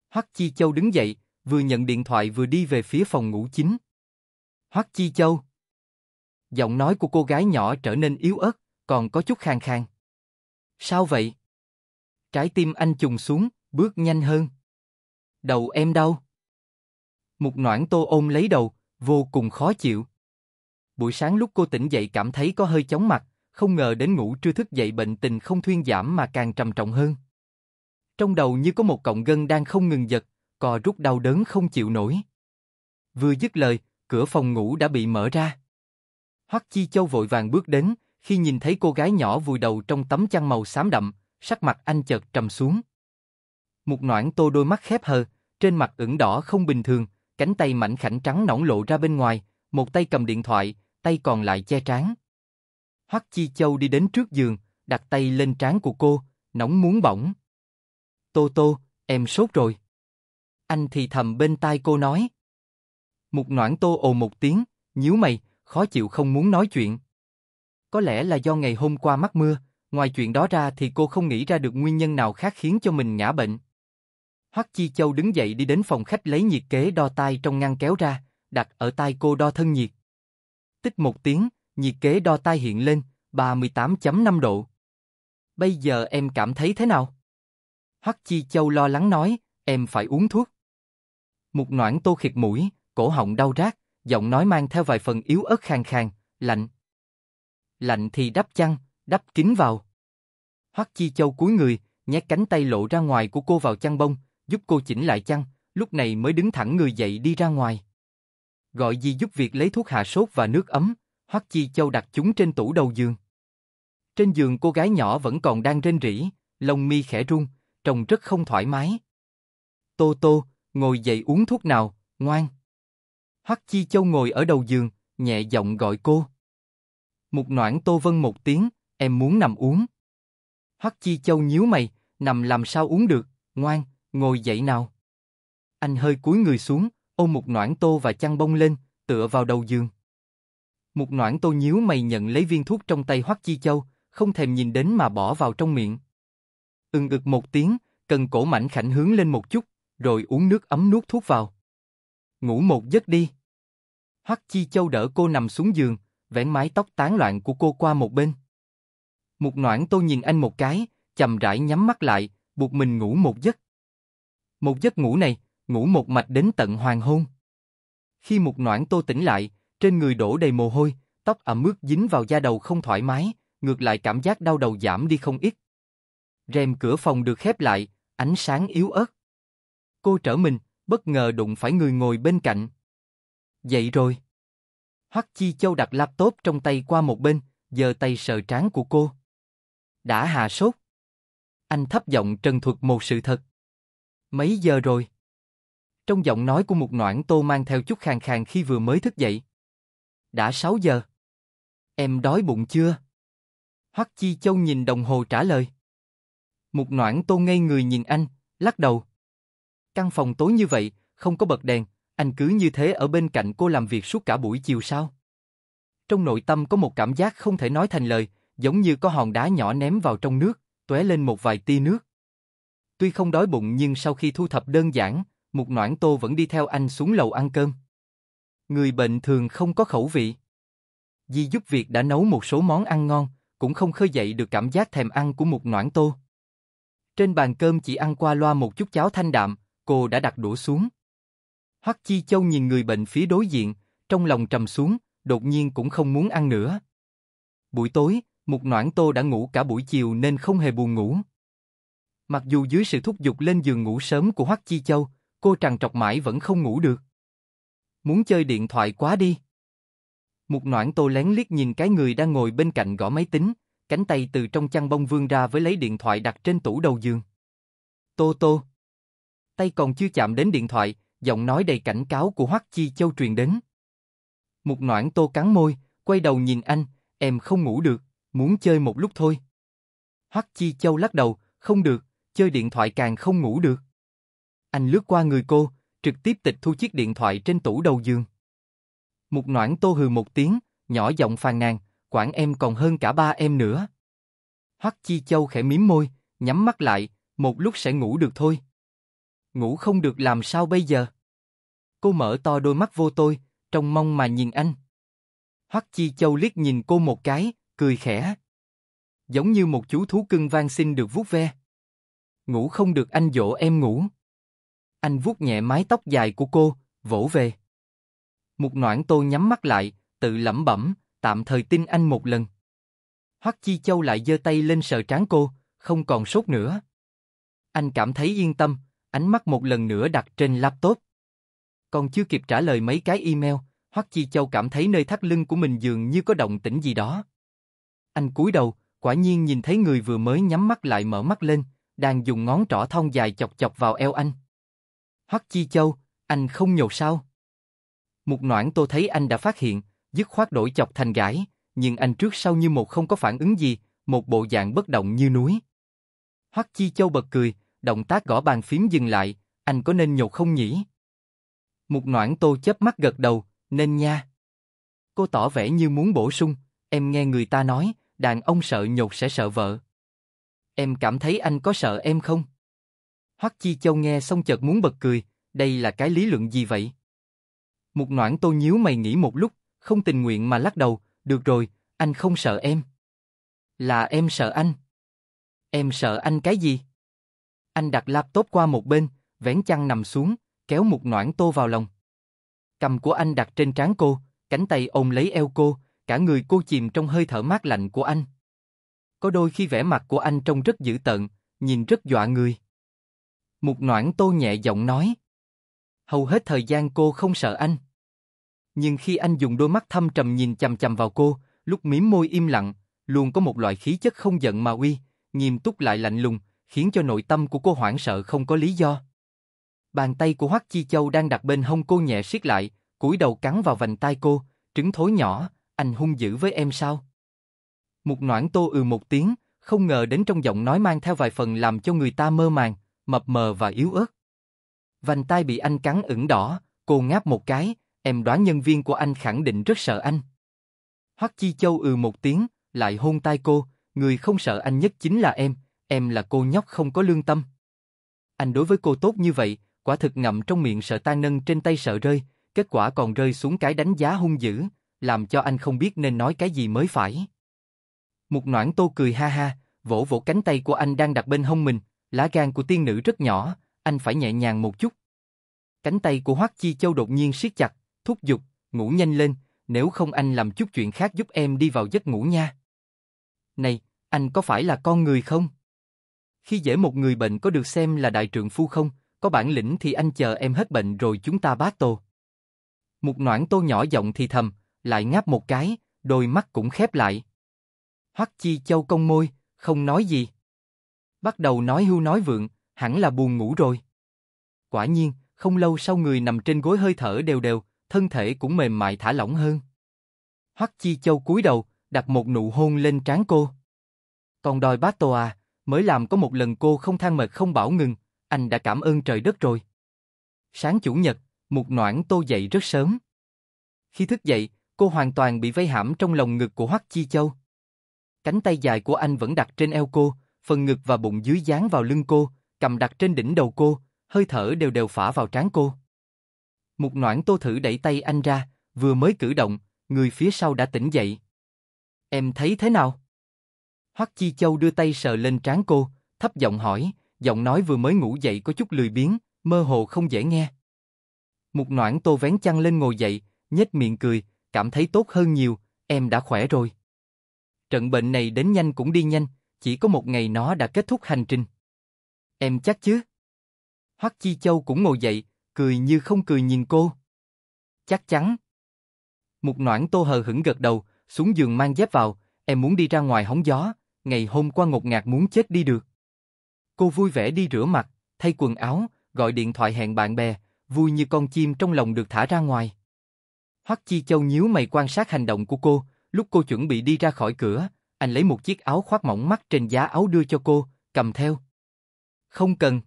Hoắc Chi Châu đứng dậy, vừa nhận điện thoại vừa đi về phía phòng ngủ chính. Hoắc Chi Châu. Giọng nói của cô gái nhỏ trở nên yếu ớt, còn có chút khang khang Sao vậy? Trái tim anh trùng xuống, bước nhanh hơn đầu em đau. Một noãn tô ôm lấy đầu, vô cùng khó chịu. Buổi sáng lúc cô tỉnh dậy cảm thấy có hơi chóng mặt, không ngờ đến ngủ trưa thức dậy bệnh tình không thuyên giảm mà càng trầm trọng hơn. Trong đầu như có một cọng gân đang không ngừng giật, cò rút đau đớn không chịu nổi. Vừa dứt lời, cửa phòng ngủ đã bị mở ra. Hoắc Chi Châu vội vàng bước đến, khi nhìn thấy cô gái nhỏ vùi đầu trong tấm chăn màu xám đậm, sắc mặt anh chợt trầm xuống. Một noãn tô đôi mắt khép hờ, trên mặt ửng đỏ không bình thường, cánh tay mảnh khảnh trắng nõn lộ ra bên ngoài, một tay cầm điện thoại, tay còn lại che trán. Hoắc Chi Châu đi đến trước giường, đặt tay lên trán của cô, nóng muốn bỏng. Tô Tô, em sốt rồi. Anh thì thầm bên tai cô nói. Một noãn tô ồ một tiếng, nhíu mày, khó chịu không muốn nói chuyện. Có lẽ là do ngày hôm qua mắc mưa, ngoài chuyện đó ra thì cô không nghĩ ra được nguyên nhân nào khác khiến cho mình ngã bệnh. Hoắc Chi Châu đứng dậy đi đến phòng khách lấy nhiệt kế đo tay trong ngăn kéo ra, đặt ở tay cô đo thân nhiệt. Tích một tiếng, nhiệt kế đo tay hiện lên, 38.5 độ. Bây giờ em cảm thấy thế nào? Hoắc Chi Châu lo lắng nói, em phải uống thuốc. Một noãn tô khịt mũi, cổ họng đau rát, giọng nói mang theo vài phần yếu ớt khàn khàn, lạnh. Lạnh thì đắp chăn, đắp kín vào. Hoắc Chi Châu cúi người, nhét cánh tay lộ ra ngoài của cô vào chăn bông, giúp cô chỉnh lại chăn, lúc này mới đứng thẳng người dậy đi ra ngoài. Gọi Di giúp việc lấy thuốc hạ sốt và nước ấm, Hoắc Chi Châu đặt chúng trên tủ đầu giường. Trên giường cô gái nhỏ vẫn còn đang rên rỉ, lông mi khẽ run, trông rất không thoải mái. Tô Tô, ngồi dậy uống thuốc nào, ngoan. Hoắc Chi Châu ngồi ở đầu giường, nhẹ giọng gọi cô. Mục noãn Tô Vân một tiếng, em muốn nằm uống. Hoắc Chi Châu nhíu mày, nằm làm sao uống được, ngoan, ngồi dậy nào. Anh hơi cúi người xuống, ôm một noãn tô và chăn bông lên, tựa vào đầu giường. Một noãn tô nhíu mày nhận lấy viên thuốc trong tay Hoắc Chi Châu, không thèm nhìn đến mà bỏ vào trong miệng. Ưng ực một tiếng, cần cổ mảnh khảnh hướng lên một chút, rồi uống nước ấm nuốt thuốc vào. Ngủ một giấc đi. Hoắc Chi Châu đỡ cô nằm xuống giường, vén mái tóc tán loạn của cô qua một bên. Một noãn tô nhìn anh một cái, chầm rãi nhắm mắt lại, buộc mình ngủ một giấc. Một giấc ngủ này, ngủ một mạch đến tận hoàng hôn. Khi một noãn tô tỉnh lại, trên người đổ đầy mồ hôi, tóc ẩm ướt dính vào da đầu không thoải mái, ngược lại cảm giác đau đầu giảm đi không ít. Rèm cửa phòng được khép lại, ánh sáng yếu ớt. Cô trở mình, bất ngờ đụng phải người ngồi bên cạnh. Dậy rồi. Hoắc Chi Châu đặt laptop trong tay qua một bên, giờ tay sờ trán của cô. Đã hạ sốt. Anh thấp giọng trần thuật một sự thật. Mấy giờ rồi? Trong giọng nói của một Noãn Tô mang theo chút khàn khàn khi vừa mới thức dậy. Đã 6 giờ. Em đói bụng chưa? Hoắc Chi Châu nhìn đồng hồ trả lời. một Noãn Tô ngây người nhìn anh, lắc đầu. Căn phòng tối như vậy, không có bật đèn, anh cứ như thế ở bên cạnh cô làm việc suốt cả buổi chiều sao? Trong nội tâm có một cảm giác không thể nói thành lời, giống như có hòn đá nhỏ ném vào trong nước, tóe lên một vài tia nước. Tuy không đói bụng nhưng sau khi thu thập đơn giản, Mục Noãn Tô vẫn đi theo anh xuống lầu ăn cơm. Người bệnh thường không có khẩu vị. Di giúp việc đã nấu một số món ăn ngon, cũng không khơi dậy được cảm giác thèm ăn của Mục Noãn Tô. Trên bàn cơm chỉ ăn qua loa một chút cháo thanh đạm, cô đã đặt đũa xuống. Hoắc Chi Châu nhìn người bệnh phía đối diện, trong lòng trầm xuống, đột nhiên cũng không muốn ăn nữa. Buổi tối, Mục Noãn Tô đã ngủ cả buổi chiều nên không hề buồn ngủ. Mặc dù dưới sự thúc giục lên giường ngủ sớm của Hoắc Chi Châu, cô trằn trọc mãi vẫn không ngủ được. Muốn chơi điện thoại quá đi. Một noãn tô lén liếc nhìn cái người đang ngồi bên cạnh gõ máy tính, cánh tay từ trong chăn bông vương ra với lấy điện thoại đặt trên tủ đầu giường. Tô tô. Tay còn chưa chạm đến điện thoại, giọng nói đầy cảnh cáo của Hoắc Chi Châu truyền đến. Một noãn tô cắn môi, quay đầu nhìn anh, em không ngủ được, muốn chơi một lúc thôi. Hoắc Chi Châu lắc đầu, không được, chơi điện thoại càng không ngủ được. Anh lướt qua người cô, trực tiếp tịch thu chiếc điện thoại trên tủ đầu giường. Mục noãn tô hừ một tiếng, nhỏ giọng phàn nàn, quản em còn hơn cả ba em nữa. Hoắc Chi Châu khẽ mím môi, nhắm mắt lại, một lúc sẽ ngủ được thôi. Ngủ không được làm sao bây giờ? Cô mở to đôi mắt vô tôi, trông mong mà nhìn anh. Hoắc Chi Châu liếc nhìn cô một cái, cười khẽ. Giống như một chú thú cưng vang xin được vuốt ve. Ngủ không được anh dỗ em ngủ. Anh vuốt nhẹ mái tóc dài của cô, vỗ về. Mục noãn tô nhắm mắt lại, tự lẩm bẩm, tạm thời tin anh một lần. Hoắc Chi Châu lại giơ tay lên sờ trán cô, không còn sốt nữa. Anh cảm thấy yên tâm, ánh mắt một lần nữa đặt trên laptop. Còn chưa kịp trả lời mấy cái email, Hoắc Chi Châu cảm thấy nơi thắt lưng của mình dường như có động tĩnh gì đó. Anh cúi đầu, quả nhiên nhìn thấy người vừa mới nhắm mắt lại mở mắt lên, đang dùng ngón trỏ thon dài chọc chọc vào eo anh. Hoắc Chi Châu, anh không nhột sao? Một Noãn Tô thấy anh đã phát hiện, dứt khoát đổi chọc thành gãi, nhưng anh trước sau như một không có phản ứng gì, một bộ dạng bất động như núi. Hoắc Chi Châu bật cười, động tác gõ bàn phím dừng lại, anh có nên nhột không nhỉ? Một Noãn Tô chớp mắt gật đầu, nên nha. Cô tỏ vẻ như muốn bổ sung, em nghe người ta nói, đàn ông sợ nhột sẽ sợ vợ. Em cảm thấy anh có sợ em không? Hoắc Chi Châu nghe xong chợt muốn bật cười, đây là cái lý luận gì vậy? Mục noãn tô nhíu mày nghĩ một lúc, không tình nguyện mà lắc đầu, được rồi, anh không sợ em. Là em sợ anh. Em sợ anh cái gì? Anh đặt laptop qua một bên, vén chăn nằm xuống, kéo mục noãn tô vào lòng. Cầm của anh đặt trên trán cô, cánh tay ôm lấy eo cô, cả người cô chìm trong hơi thở mát lạnh của anh có đôi khi vẻ mặt của anh trông rất dữ tợn, nhìn rất dọa người. Mục noãn tô nhẹ giọng nói. Hầu hết thời gian cô không sợ anh. Nhưng khi anh dùng đôi mắt thâm trầm nhìn chằm chằm vào cô, lúc mím môi im lặng, luôn có một loại khí chất không giận mà uy, nghiêm túc lại lạnh lùng, khiến cho nội tâm của cô hoảng sợ không có lý do. Bàn tay của Hoắc Chi Châu đang đặt bên hông cô nhẹ siết lại, cúi đầu cắn vào vành tai cô, trứng thối nhỏ, anh hung dữ với em sao? Mục noãn tô ừ một tiếng, không ngờ đến trong giọng nói mang theo vài phần làm cho người ta mơ màng, mập mờ và yếu ớt. Vành tai bị anh cắn ửng đỏ, cô ngáp một cái, em đoán nhân viên của anh khẳng định rất sợ anh. Hoắc Chi Châu ừ một tiếng, lại hôn tai cô, người không sợ anh nhất chính là em, em là cô nhóc không có lương tâm. Anh đối với cô tốt như vậy, quả thực ngậm trong miệng sợ tan nâng trên tay sợ rơi, kết quả còn rơi xuống cái đánh giá hung dữ, làm cho anh không biết nên nói cái gì mới phải. Mục noãn tô cười ha ha, vỗ vỗ cánh tay của anh đang đặt bên hông mình, lá gan của tiên nữ rất nhỏ, anh phải nhẹ nhàng một chút. Cánh tay của Hoắc Chi Châu đột nhiên siết chặt, thúc giục, ngủ nhanh lên, nếu không anh làm chút chuyện khác giúp em đi vào giấc ngủ nha. Này, anh có phải là con người không? Khi dễ một người bệnh có được xem là đại trượng phu không, có bản lĩnh thì anh chờ em hết bệnh rồi chúng ta bát tô. Một noãn tô nhỏ giọng thì thầm, lại ngáp một cái, đôi mắt cũng khép lại. Hoắc Chi Châu cong môi, không nói gì. Bắt đầu nói hưu nói vượng, hẳn là buồn ngủ rồi. Quả nhiên, không lâu sau người nằm trên gối hơi thở đều đều, thân thể cũng mềm mại thả lỏng hơn. Hoắc Chi Châu cúi đầu, đặt một nụ hôn lên trán cô. Còn đòi bát tô mới làm có một lần cô không than mệt không bảo ngừng, anh đã cảm ơn trời đất rồi. Sáng chủ nhật, một Noãn Tô dậy rất sớm. Khi thức dậy, cô hoàn toàn bị vây hãm trong lòng ngực của Hoắc Chi Châu. Cánh tay dài của anh vẫn đặt trên eo cô, phần ngực và bụng dưới dán vào lưng cô, cầm đặt trên đỉnh đầu cô, hơi thở đều đều phả vào trán cô. Một noãn tô thử đẩy tay anh ra, vừa mới cử động, người phía sau đã tỉnh dậy. Em thấy thế nào? Hoắc Chi Châu đưa tay sờ lên trán cô, thấp giọng hỏi, giọng nói vừa mới ngủ dậy có chút lười biếng, mơ hồ không dễ nghe. Một noãn tô vén chăn lên ngồi dậy, nhếch miệng cười, cảm thấy tốt hơn nhiều, em đã khỏe rồi. Trận bệnh này đến nhanh cũng đi nhanh, chỉ có một ngày nó đã kết thúc hành trình. Em chắc chứ? Hoắc Chi Châu cũng ngồi dậy, cười như không cười nhìn cô. Chắc chắn. Một noãn tô hờ hững gật đầu, xuống giường mang dép vào, em muốn đi ra ngoài hóng gió, ngày hôm qua ngột ngạt muốn chết đi được. Cô vui vẻ đi rửa mặt, thay quần áo, gọi điện thoại hẹn bạn bè, vui như con chim trong lòng được thả ra ngoài. Hoắc Chi Châu nhíu mày quan sát hành động của cô, Lúc cô chuẩn bị đi ra khỏi cửa, anh lấy một chiếc áo khoác mỏng mắt trên giá áo đưa cho cô, cầm theo. Không cần.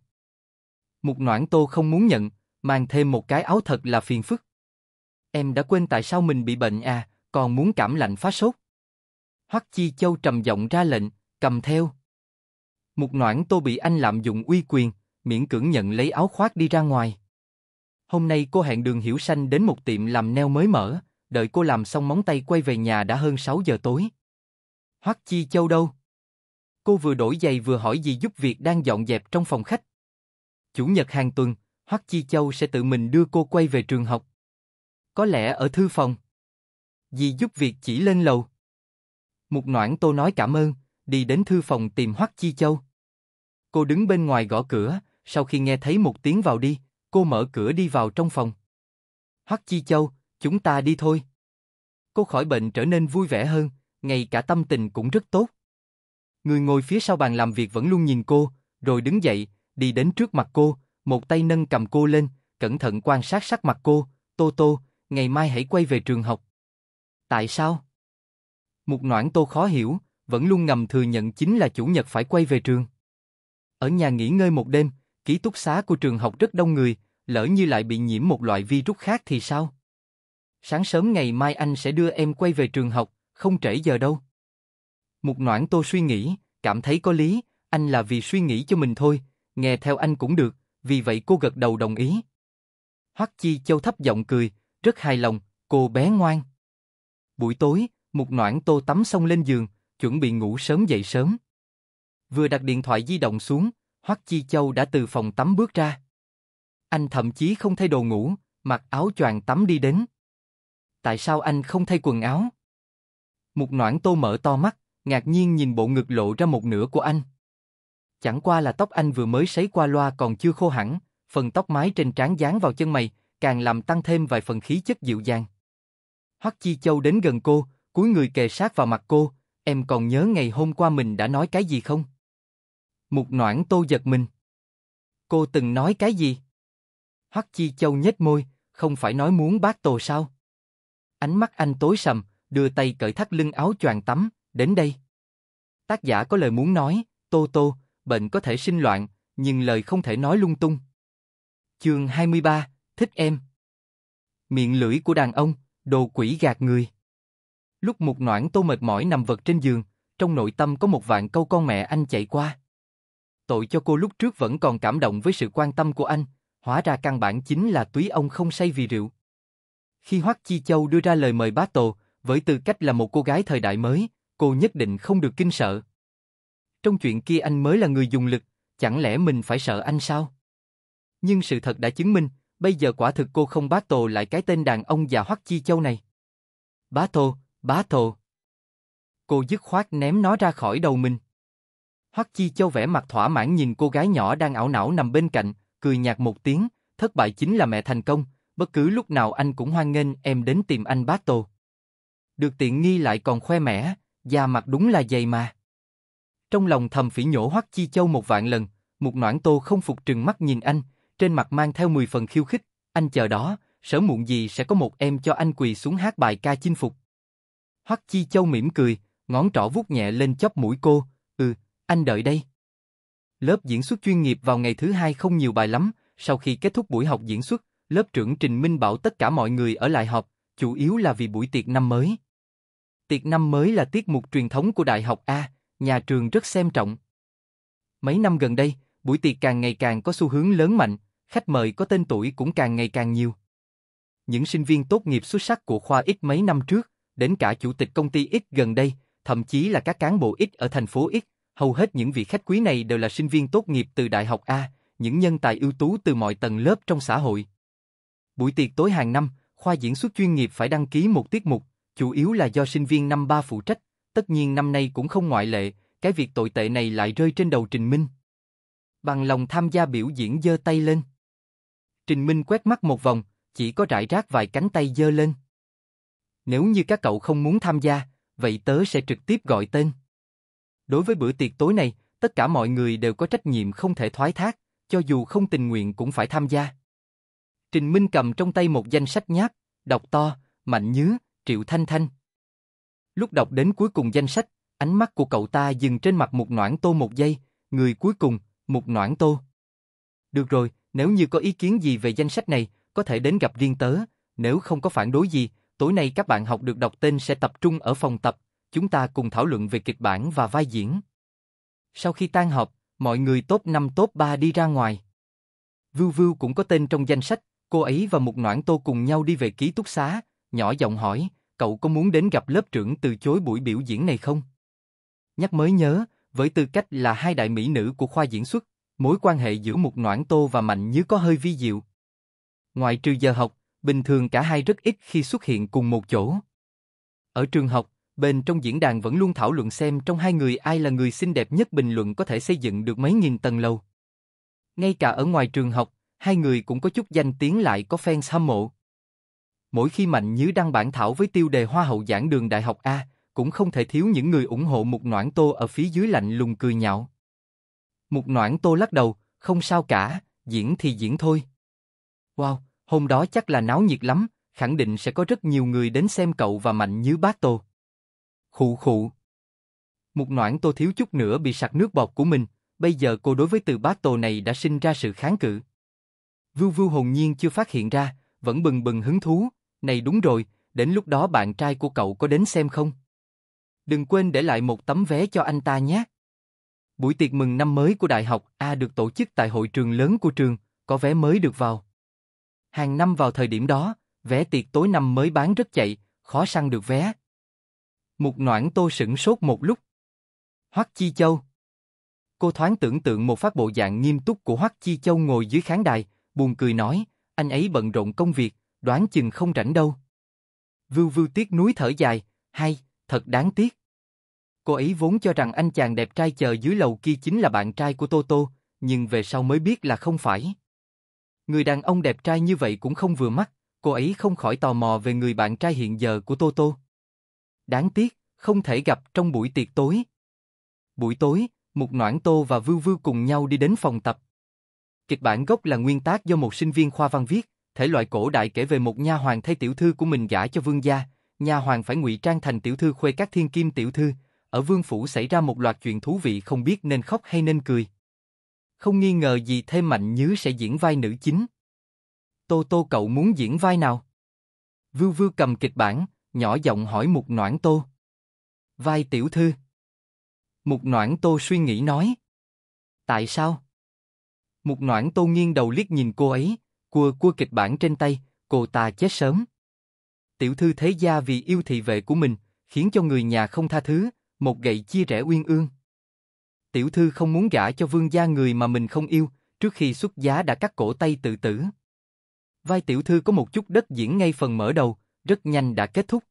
Mục noãn tô không muốn nhận, mang thêm một cái áo thật là phiền phức. Em đã quên tại sao mình bị bệnh à, còn muốn cảm lạnh phá sốt. Hoắc Chi Châu trầm giọng ra lệnh, cầm theo. Mục noãn tô bị anh lạm dụng uy quyền, miễn cưỡng nhận lấy áo khoác đi ra ngoài. Hôm nay cô hẹn đường hiểu xanh đến một tiệm làm neo mới mở, đợi cô làm xong móng tay quay về nhà đã hơn 6 giờ tối. Hoắc Chi Châu đâu? Cô vừa đổi giày vừa hỏi gì giúp việc đang dọn dẹp trong phòng khách. Chủ nhật hàng tuần, Hoắc Chi Châu sẽ tự mình đưa cô quay về trường học. Có lẽ ở thư phòng. Dì giúp việc chỉ lên lầu. Một Noãn Tô nói cảm ơn, đi đến thư phòng tìm Hoắc Chi Châu. Cô đứng bên ngoài gõ cửa, sau khi nghe thấy một tiếng vào đi, cô mở cửa đi vào trong phòng. Hoắc Chi Châu, chúng ta đi thôi. Cô khỏi bệnh trở nên vui vẻ hơn, ngay cả tâm tình cũng rất tốt. Người ngồi phía sau bàn làm việc vẫn luôn nhìn cô, rồi đứng dậy, đi đến trước mặt cô, một tay nâng cầm cô lên, cẩn thận quan sát sắc mặt cô, Tô Tô, ngày mai hãy quay về trường học. Tại sao? Một noãn Tô khó hiểu, vẫn luôn ngầm thừa nhận chính là chủ nhật phải quay về trường. Ở nhà nghỉ ngơi một đêm, ký túc xá của trường học rất đông người, lỡ như lại bị nhiễm một loại virus khác thì sao? Sáng sớm ngày mai anh sẽ đưa em quay về trường học, không trễ giờ đâu. Mục noãn tô suy nghĩ, cảm thấy có lý, anh là vì suy nghĩ cho mình thôi, nghe theo anh cũng được, vì vậy cô gật đầu đồng ý. Hoắc Chi Châu thấp giọng cười, rất hài lòng, cô bé ngoan. Buổi tối, Mục Noãn Tô tắm xong lên giường, chuẩn bị ngủ sớm dậy sớm. Vừa đặt điện thoại di động xuống, Hoắc Chi Châu đã từ phòng tắm bước ra. Anh thậm chí không thay đồ ngủ, mặc áo choàng tắm đi đến tại sao anh không thay quần áo? Mục noãn tô mở to mắt, ngạc nhiên nhìn bộ ngực lộ ra một nửa của anh. Chẳng qua là tóc anh vừa mới sấy qua loa còn chưa khô hẳn, phần tóc mái trên trán dán vào chân mày, càng làm tăng thêm vài phần khí chất dịu dàng. Hoắc Chi Châu đến gần cô, cúi người kề sát vào mặt cô, em còn nhớ ngày hôm qua mình đã nói cái gì không? Mục noãn tô giật mình. Cô từng nói cái gì? Hoắc Chi Châu nhếch môi, không phải nói muốn bác tổ sao? Ánh mắt anh tối sầm, đưa tay cởi thắt lưng áo choàng tắm, đến đây. Tác giả có lời muốn nói, Tô Tô, bệnh có thể sinh loạn, nhưng lời không thể nói lung tung. Chương 23, thích em. Miệng lưỡi của đàn ông, đồ quỷ gạt người. Lúc một noãn tô mệt mỏi nằm vật trên giường, trong nội tâm có một vạn câu con mẹ anh chạy qua. Tội cho cô lúc trước vẫn còn cảm động với sự quan tâm của anh, hóa ra căn bản chính là túy ông không say vì rượu. Khi Hoắc Chi Châu đưa ra lời mời bá tổ, với tư cách là một cô gái thời đại mới, cô nhất định không được kinh sợ. Trong chuyện kia anh mới là người dùng lực, chẳng lẽ mình phải sợ anh sao? Nhưng sự thật đã chứng minh, bây giờ quả thực cô không bá tổ lại cái tên đàn ông già Hoắc Chi Châu này. Bá tổ, bá tổ. Cô dứt khoát ném nó ra khỏi đầu mình. Hoắc Chi Châu vẻ mặt thỏa mãn nhìn cô gái nhỏ đang ảo não nằm bên cạnh, cười nhạt một tiếng, thất bại chính là mẹ thành công, bất cứ lúc nào anh cũng hoan nghênh em đến tìm anh bát tô. Được tiện nghi lại còn khoe mẽ, da mặt đúng là dày mà. Trong lòng thầm phỉ nhổ hoắc chi châu một vạn lần, một noãn tô không phục trừng mắt nhìn anh, trên mặt mang theo mười phần khiêu khích, anh chờ đó, sở muộn gì sẽ có một em cho anh quỳ xuống hát bài ca chinh phục. Hoắc Chi Châu mỉm cười, ngón trỏ vuốt nhẹ lên chóp mũi cô, "Ừ, anh đợi đây." Lớp diễn xuất chuyên nghiệp vào ngày thứ hai không nhiều bài lắm, sau khi kết thúc buổi học diễn xuất, lớp trưởng Trình Minh bảo tất cả mọi người ở lại họp, chủ yếu là vì buổi tiệc năm mới. Tiệc năm mới là tiết mục truyền thống của Đại học A, nhà trường rất xem trọng. Mấy năm gần đây, buổi tiệc càng ngày càng có xu hướng lớn mạnh, khách mời có tên tuổi cũng càng ngày càng nhiều. Những sinh viên tốt nghiệp xuất sắc của khoa X mấy năm trước, đến cả chủ tịch công ty X gần đây, thậm chí là các cán bộ X ở thành phố X, hầu hết những vị khách quý này đều là sinh viên tốt nghiệp từ đại học A, những nhân tài ưu tú từ mọi tầng lớp trong xã hội. Buổi tiệc tối hàng năm, khoa diễn xuất chuyên nghiệp phải đăng ký một tiết mục, chủ yếu là do sinh viên năm ba phụ trách, tất nhiên năm nay cũng không ngoại lệ, cái việc tồi tệ này lại rơi trên đầu Trình Minh. Bằng lòng tham gia biểu diễn giơ tay lên. Trình Minh quét mắt một vòng, chỉ có rải rác vài cánh tay giơ lên. Nếu như các cậu không muốn tham gia, vậy tớ sẽ trực tiếp gọi tên. Đối với bữa tiệc tối này, tất cả mọi người đều có trách nhiệm không thể thoái thác, cho dù không tình nguyện cũng phải tham gia. Trình Minh cầm trong tay một danh sách nhát, đọc to, mạnh nhứa, Triệu Thanh Thanh. Lúc đọc đến cuối cùng danh sách, ánh mắt của cậu ta dừng trên mặt một noãn tô một giây, người cuối cùng, một noãn tô. Được rồi, nếu như có ý kiến gì về danh sách này, có thể đến gặp riêng tớ, nếu không có phản đối gì, tối nay các bạn học được đọc tên sẽ tập trung ở phòng tập, chúng ta cùng thảo luận về kịch bản và vai diễn. Sau khi tan họp, mọi người top 5 top 3 đi ra ngoài. Vưu Vưu cũng có tên trong danh sách, Cô ấy và một Noãn Tô cùng nhau đi về ký túc xá, nhỏ giọng hỏi, cậu có muốn đến gặp lớp trưởng từ chối buổi biểu diễn này không? Nhắc mới nhớ, với tư cách là hai đại mỹ nữ của khoa diễn xuất, mối quan hệ giữa một Noãn Tô và Mạnh Như có hơi vi diệu. Ngoài trừ giờ học, bình thường cả hai rất ít khi xuất hiện cùng một chỗ. Ở trường học, bên trong diễn đàn vẫn luôn thảo luận xem trong hai người ai là người xinh đẹp nhất bình luận có thể xây dựng được mấy nghìn tầng lầu. Ngay cả ở ngoài trường học, hai người cũng có chút danh tiếng lại có fans hâm mộ. Mỗi khi Mạnh Nhứ đăng bản thảo với tiêu đề Hoa hậu giảng đường Đại học A, cũng không thể thiếu những người ủng hộ Mục Noãn Tô ở phía dưới lạnh lùng cười nhạo. Mục Noãn Tô lắc đầu, không sao cả, diễn thì diễn thôi. Wow, hôm đó chắc là náo nhiệt lắm, khẳng định sẽ có rất nhiều người đến xem cậu và Mạnh Nhứ bát tô. Khụ khụ. Mục Noãn Tô thiếu chút nữa bị sặc nước bọt của mình, bây giờ cô đối với từ bát tô này đã sinh ra sự kháng cự. Vưu Vưu hồn nhiên chưa phát hiện ra, vẫn bừng bừng hứng thú. Này đúng rồi, đến lúc đó bạn trai của cậu có đến xem không? Đừng quên để lại một tấm vé cho anh ta nhé. Buổi tiệc mừng năm mới của đại học A được tổ chức tại hội trường lớn của trường, có vé mới được vào. Hàng năm vào thời điểm đó, vé tiệc tối năm mới bán rất chạy, khó săn được vé. Mục noãn tô sửng sốt một lúc. Hoắc Chi Châu Cô thoáng tưởng tượng một phát bộ dạng nghiêm túc của Hoắc Chi Châu ngồi dưới khán đài, buồn cười nói, anh ấy bận rộn công việc, đoán chừng không rảnh đâu. Vưu vưu tiếc núi thở dài, hay, thật đáng tiếc. Cô ấy vốn cho rằng anh chàng đẹp trai chờ dưới lầu kia chính là bạn trai của Tô Tô, nhưng về sau mới biết là không phải. Người đàn ông đẹp trai như vậy cũng không vừa mắt, cô ấy không khỏi tò mò về người bạn trai hiện giờ của Tô Tô. Đáng tiếc, không thể gặp trong buổi tiệc tối. Buổi tối, Mục Noãn Tô và Vưu Vưu cùng nhau đi đến phòng tập. Kịch bản gốc là nguyên tác do một sinh viên khoa văn viết, thể loại cổ đại kể về một nha hoàng thay tiểu thư của mình gả cho vương gia, nha hoàng phải ngụy trang thành tiểu thư khuê các thiên kim tiểu thư, ở vương phủ xảy ra một loạt chuyện thú vị không biết nên khóc hay nên cười. Không nghi ngờ gì thêm mạnh nhứ sẽ diễn vai nữ chính. Tô Tô cậu muốn diễn vai nào? Vưu Vưu cầm kịch bản, nhỏ giọng hỏi Mục Noãn Tô. Vai tiểu thư. Mục Noãn Tô suy nghĩ nói. Tại sao? Một noãn tô nghiêng đầu liếc nhìn cô ấy, cua cua kịch bản trên tay, cô ta chết sớm. Tiểu thư thế gia vì yêu thị vệ của mình, khiến cho người nhà không tha thứ, một gậy chia rẽ uyên ương. Tiểu thư không muốn gả cho vương gia người mà mình không yêu, trước khi xuất giá đã cắt cổ tay tự tử. Vai tiểu thư có một chút đất diễn ngay phần mở đầu, rất nhanh đã kết thúc.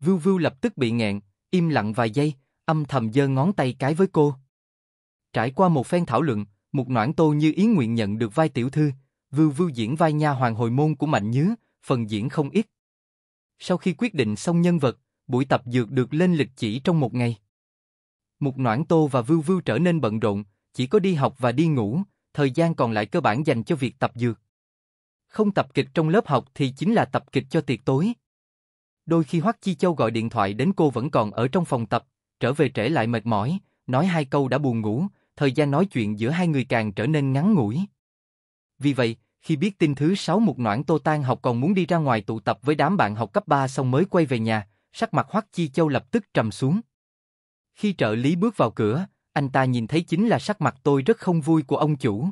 Vưu Vưu lập tức bị nghẹn, im lặng vài giây, âm thầm giơ ngón tay cái với cô. Trải qua một phen thảo luận, một noãn tô như ý nguyện nhận được vai tiểu thư, vưu vưu diễn vai nha hoàng hồi môn của Mạnh Nhứ, phần diễn không ít. Sau khi quyết định xong nhân vật, buổi tập dược được lên lịch chỉ trong một ngày. Một Noãn Tô và Vưu Vưu trở nên bận rộn, chỉ có đi học và đi ngủ, thời gian còn lại cơ bản dành cho việc tập dược. Không tập kịch trong lớp học thì chính là tập kịch cho tiệc tối. Đôi khi Hoắc Chi Châu gọi điện thoại đến cô vẫn còn ở trong phòng tập, trở về trễ lại mệt mỏi, nói hai câu đã buồn ngủ, thời gian nói chuyện giữa hai người càng trở nên ngắn ngủi. Vì vậy, khi biết tin thứ sáu một noãn Tô Tan học còn muốn đi ra ngoài tụ tập với đám bạn học cấp 3 xong mới quay về nhà, sắc mặt Hoắc Chi Châu lập tức trầm xuống. Khi trợ lý bước vào cửa, anh ta nhìn thấy chính là sắc mặt tôi rất không vui của ông chủ.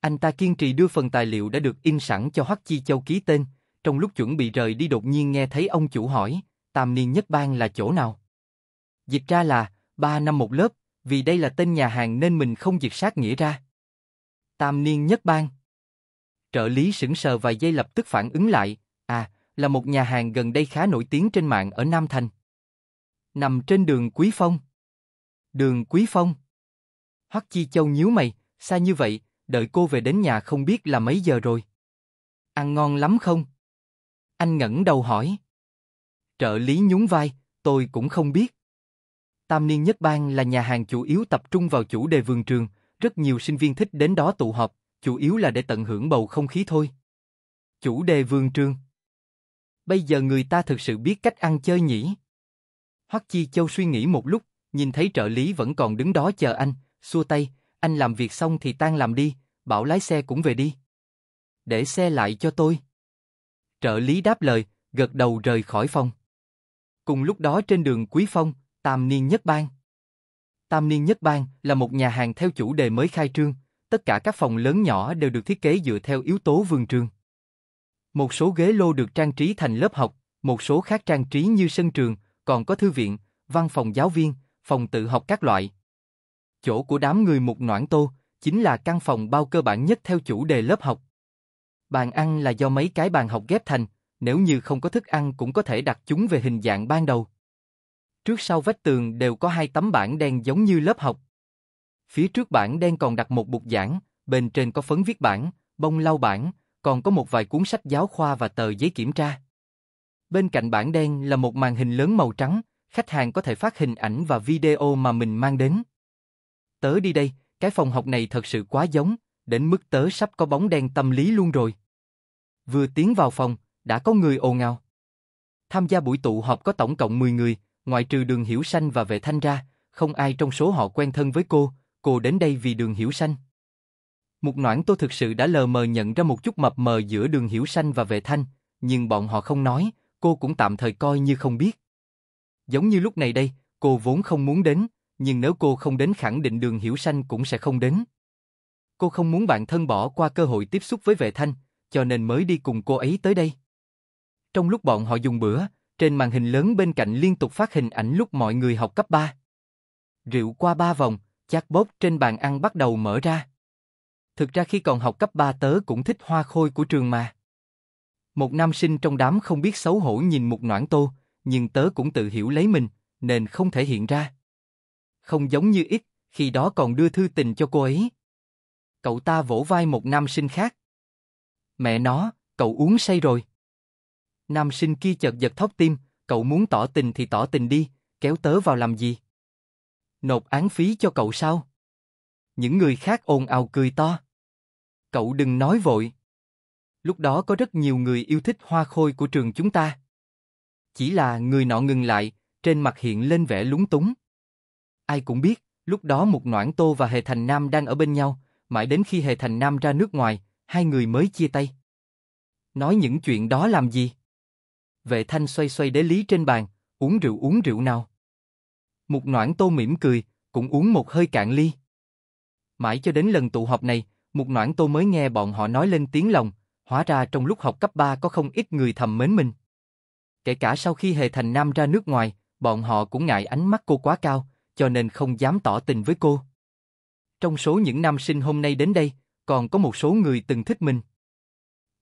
Anh ta kiên trì đưa phần tài liệu đã được in sẵn cho Hoắc Chi Châu ký tên, trong lúc chuẩn bị rời đi đột nhiên nghe thấy ông chủ hỏi, tam niên nhất bang là chỗ nào? Dịch ra là, ba năm một lớp, vì đây là tên nhà hàng nên mình không diệt sát nghĩa ra. Tam niên nhất bang. Trợ lý sững sờ vài giây lập tức phản ứng lại, à, là một nhà hàng gần đây khá nổi tiếng trên mạng ở Nam Thành. Nằm trên đường Quý Phong. Đường Quý Phong. hắc Chi Châu nhíu mày, xa như vậy, đợi cô về đến nhà không biết là mấy giờ rồi. Ăn ngon lắm không? Anh ngẩng đầu hỏi. Trợ lý nhún vai, tôi cũng không biết. Tam Niên Nhất Bang là nhà hàng chủ yếu tập trung vào chủ đề vườn trường, rất nhiều sinh viên thích đến đó tụ họp, chủ yếu là để tận hưởng bầu không khí thôi. Chủ đề vườn trường Bây giờ người ta thực sự biết cách ăn chơi nhỉ? Hoắc Chi Châu suy nghĩ một lúc, nhìn thấy trợ lý vẫn còn đứng đó chờ anh, xua tay, anh làm việc xong thì tan làm đi, bảo lái xe cũng về đi. Để xe lại cho tôi. Trợ lý đáp lời, gật đầu rời khỏi phòng. Cùng lúc đó trên đường Quý Phong, Tam Niên Nhất Bang Tam Niên Nhất Bang là một nhà hàng theo chủ đề mới khai trương, tất cả các phòng lớn nhỏ đều được thiết kế dựa theo yếu tố vườn trường. Một số ghế lô được trang trí thành lớp học, một số khác trang trí như sân trường, còn có thư viện, văn phòng giáo viên, phòng tự học các loại. Chỗ của đám người mục noãn tô chính là căn phòng bao cơ bản nhất theo chủ đề lớp học. Bàn ăn là do mấy cái bàn học ghép thành, nếu như không có thức ăn cũng có thể đặt chúng về hình dạng ban đầu. Trước sau vách tường đều có hai tấm bảng đen giống như lớp học. Phía trước bảng đen còn đặt một bục giảng, bên trên có phấn viết bảng, bông lau bảng, còn có một vài cuốn sách giáo khoa và tờ giấy kiểm tra. Bên cạnh bảng đen là một màn hình lớn màu trắng, khách hàng có thể phát hình ảnh và video mà mình mang đến. Tớ đi đây, cái phòng học này thật sự quá giống, đến mức tớ sắp có bóng đen tâm lý luôn rồi. Vừa tiến vào phòng, đã có người ồn ào. Tham gia buổi tụ họp có tổng cộng 10 người, Ngoại trừ đường Hiểu Sanh và Vệ Thanh ra, không ai trong số họ quen thân với cô, cô đến đây vì đường Hiểu Sanh. Mục Noãn Tô thực sự đã lờ mờ nhận ra một chút mập mờ giữa đường Hiểu Sanh và Vệ Thanh, nhưng bọn họ không nói, cô cũng tạm thời coi như không biết. Giống như lúc này đây, cô vốn không muốn đến, nhưng nếu cô không đến khẳng định đường Hiểu Sanh cũng sẽ không đến. Cô không muốn bạn thân bỏ qua cơ hội tiếp xúc với Vệ Thanh, cho nên mới đi cùng cô ấy tới đây. Trong lúc bọn họ dùng bữa, trên màn hình lớn bên cạnh liên tục phát hình ảnh lúc mọi người học cấp 3. Rượu qua ba vòng, chát bốt trên bàn ăn bắt đầu mở ra. Thực ra khi còn học cấp 3 tớ cũng thích hoa khôi của trường mà. Một nam sinh trong đám không biết xấu hổ nhìn một noãn tô, nhưng tớ cũng tự hiểu lấy mình, nên không thể hiện ra. Không giống như ít, khi đó còn đưa thư tình cho cô ấy. Cậu ta vỗ vai một nam sinh khác. Mẹ nó, cậu uống say rồi. Nam sinh kia chợt giật thóc tim, cậu muốn tỏ tình thì tỏ tình đi, kéo tớ vào làm gì? Nộp án phí cho cậu sao? Những người khác ồn ào cười to. Cậu đừng nói vội. Lúc đó có rất nhiều người yêu thích hoa khôi của trường chúng ta. Chỉ là người nọ ngừng lại, trên mặt hiện lên vẻ lúng túng. Ai cũng biết, lúc đó một Noãn Tô và Hề Thành Nam đang ở bên nhau, mãi đến khi Hề Thành Nam ra nước ngoài, hai người mới chia tay. Nói những chuyện đó làm gì? Vệ thanh xoay xoay đế lý trên bàn, uống rượu uống rượu nào. Mục noãn tô mỉm cười, cũng uống một hơi cạn ly. Mãi cho đến lần tụ họp này, Mục Noãn Tô mới nghe bọn họ nói lên tiếng lòng, hóa ra trong lúc học cấp 3 có không ít người thầm mến mình. Kể cả sau khi Hề Thành Nam ra nước ngoài, bọn họ cũng ngại ánh mắt cô quá cao, cho nên không dám tỏ tình với cô. Trong số những nam sinh hôm nay đến đây, còn có một số người từng thích mình.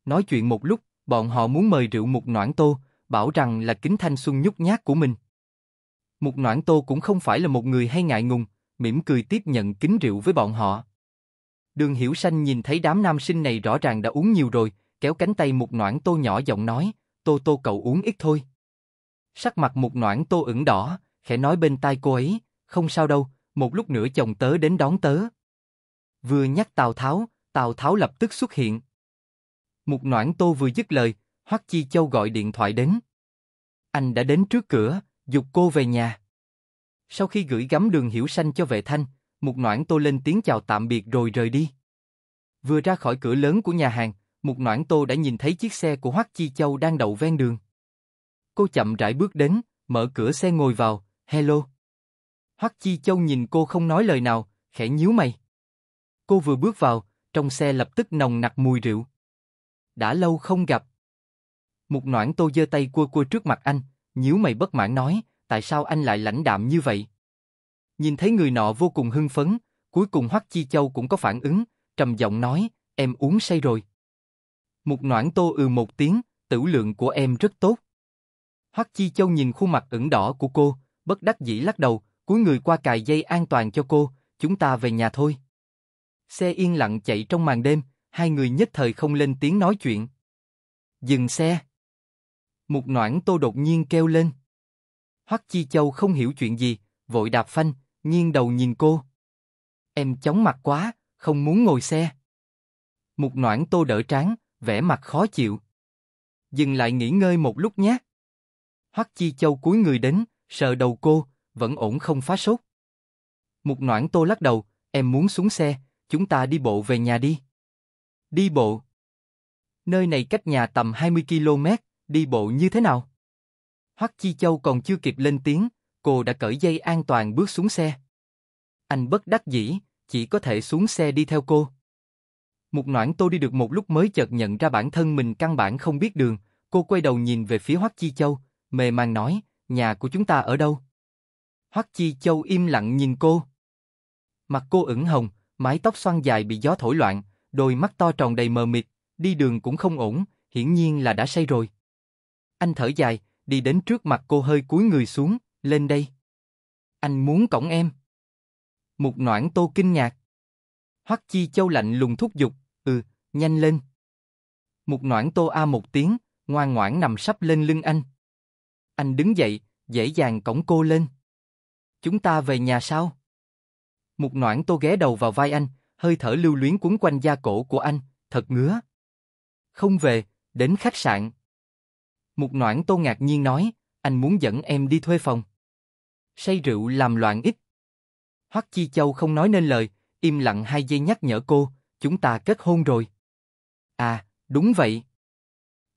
Nói chuyện một lúc, bọn họ muốn mời rượu Mục Noãn Tô, bảo rằng là kính thanh xuân nhút nhát của mình. Mục Noãn Tô cũng không phải là một người hay ngại ngùng, mỉm cười tiếp nhận kính rượu với bọn họ. Đường Hiểu Sanh nhìn thấy đám nam sinh này rõ ràng đã uống nhiều rồi, kéo cánh tay Mục Noãn Tô nhỏ giọng nói, Tô Tô cậu uống ít thôi. Sắc mặt Mục Noãn Tô ửng đỏ, khẽ nói bên tai cô ấy, không sao đâu, một lúc nữa chồng tớ đến đón tớ. Vừa nhắc Tào Tháo, Tào Tháo lập tức xuất hiện. Mục Noãn Tô vừa dứt lời, Hoắc Chi Châu gọi điện thoại đến. Anh đã đến trước cửa, dục cô về nhà. Sau khi gửi gắm đường hiểu xanh cho vệ thanh, Mục Noãn Tô lên tiếng chào tạm biệt rồi rời đi. Vừa ra khỏi cửa lớn của nhà hàng, Mục Noãn Tô đã nhìn thấy chiếc xe của Hoắc Chi Châu đang đậu ven đường. Cô chậm rãi bước đến, mở cửa xe ngồi vào, hello. Hoắc Chi Châu nhìn cô không nói lời nào, khẽ nhíu mày. Cô vừa bước vào, trong xe lập tức nồng nặc mùi rượu. Đã lâu không gặp. Một noãn tô giơ tay cua cua trước mặt anh, nhíu mày bất mãn nói, tại sao anh lại lãnh đạm như vậy? Nhìn thấy người nọ vô cùng hưng phấn, cuối cùng Hoắc Chi Châu cũng có phản ứng, trầm giọng nói, em uống say rồi. Một noãn tô ừ một tiếng, tửu lượng của em rất tốt. Hoắc Chi Châu nhìn khuôn mặt ửng đỏ của cô, bất đắc dĩ lắc đầu, cuối người qua cài dây an toàn cho cô, chúng ta về nhà thôi. Xe yên lặng chạy trong màn đêm, hai người nhất thời không lên tiếng nói chuyện. Dừng xe. Một noãn tô đột nhiên kêu lên. Hoắc Chi Châu không hiểu chuyện gì, vội đạp phanh, nghiêng đầu nhìn cô. Em chóng mặt quá, không muốn ngồi xe. Một noãn tô đỡ trán, vẻ mặt khó chịu. Dừng lại nghỉ ngơi một lúc nhé. Hoắc Chi Châu cúi người đến, sờ đầu cô, vẫn ổn không phá sốt. Một noãn tô lắc đầu, em muốn xuống xe, chúng ta đi bộ về nhà đi. Đi bộ. Nơi này cách nhà tầm 20 km, Đi bộ như thế nào? Hoắc Chi Châu còn chưa kịp lên tiếng, cô đã cởi dây an toàn bước xuống xe. Anh bất đắc dĩ, chỉ có thể xuống xe đi theo cô. Mục Noãn Tô đi được một lúc mới chợt nhận ra bản thân mình căn bản không biết đường, cô quay đầu nhìn về phía Hoắc Chi Châu, mề màng nói, nhà của chúng ta ở đâu? Hoắc Chi Châu im lặng nhìn cô. Mặt cô ửng hồng, mái tóc xoăn dài bị gió thổi loạn, đôi mắt to tròn đầy mờ mịt, đi đường cũng không ổn, hiển nhiên là đã say rồi. Anh thở dài, đi đến trước mặt cô hơi cúi người xuống, lên đây. Anh muốn cổng em. Mục noãn tô kinh ngạc. Hoắc Chi Châu lạnh lùng thúc giục, ừ, nhanh lên. Mục noãn tô a một tiếng, ngoan ngoãn nằm sắp lên lưng anh. Anh đứng dậy, dễ dàng cổng cô lên. Chúng ta về nhà sao? Mục noãn tô ghé đầu vào vai anh, hơi thở lưu luyến cuốn quanh da cổ của anh, thật ngứa. Không về, đến khách sạn. Mục Noãn Tô ngạc nhiên nói, anh muốn dẫn em đi thuê phòng. Say rượu làm loạn ít. Hoắc Chi Châu không nói nên lời, im lặng hai giây nhắc nhở cô, chúng ta kết hôn rồi. À, đúng vậy.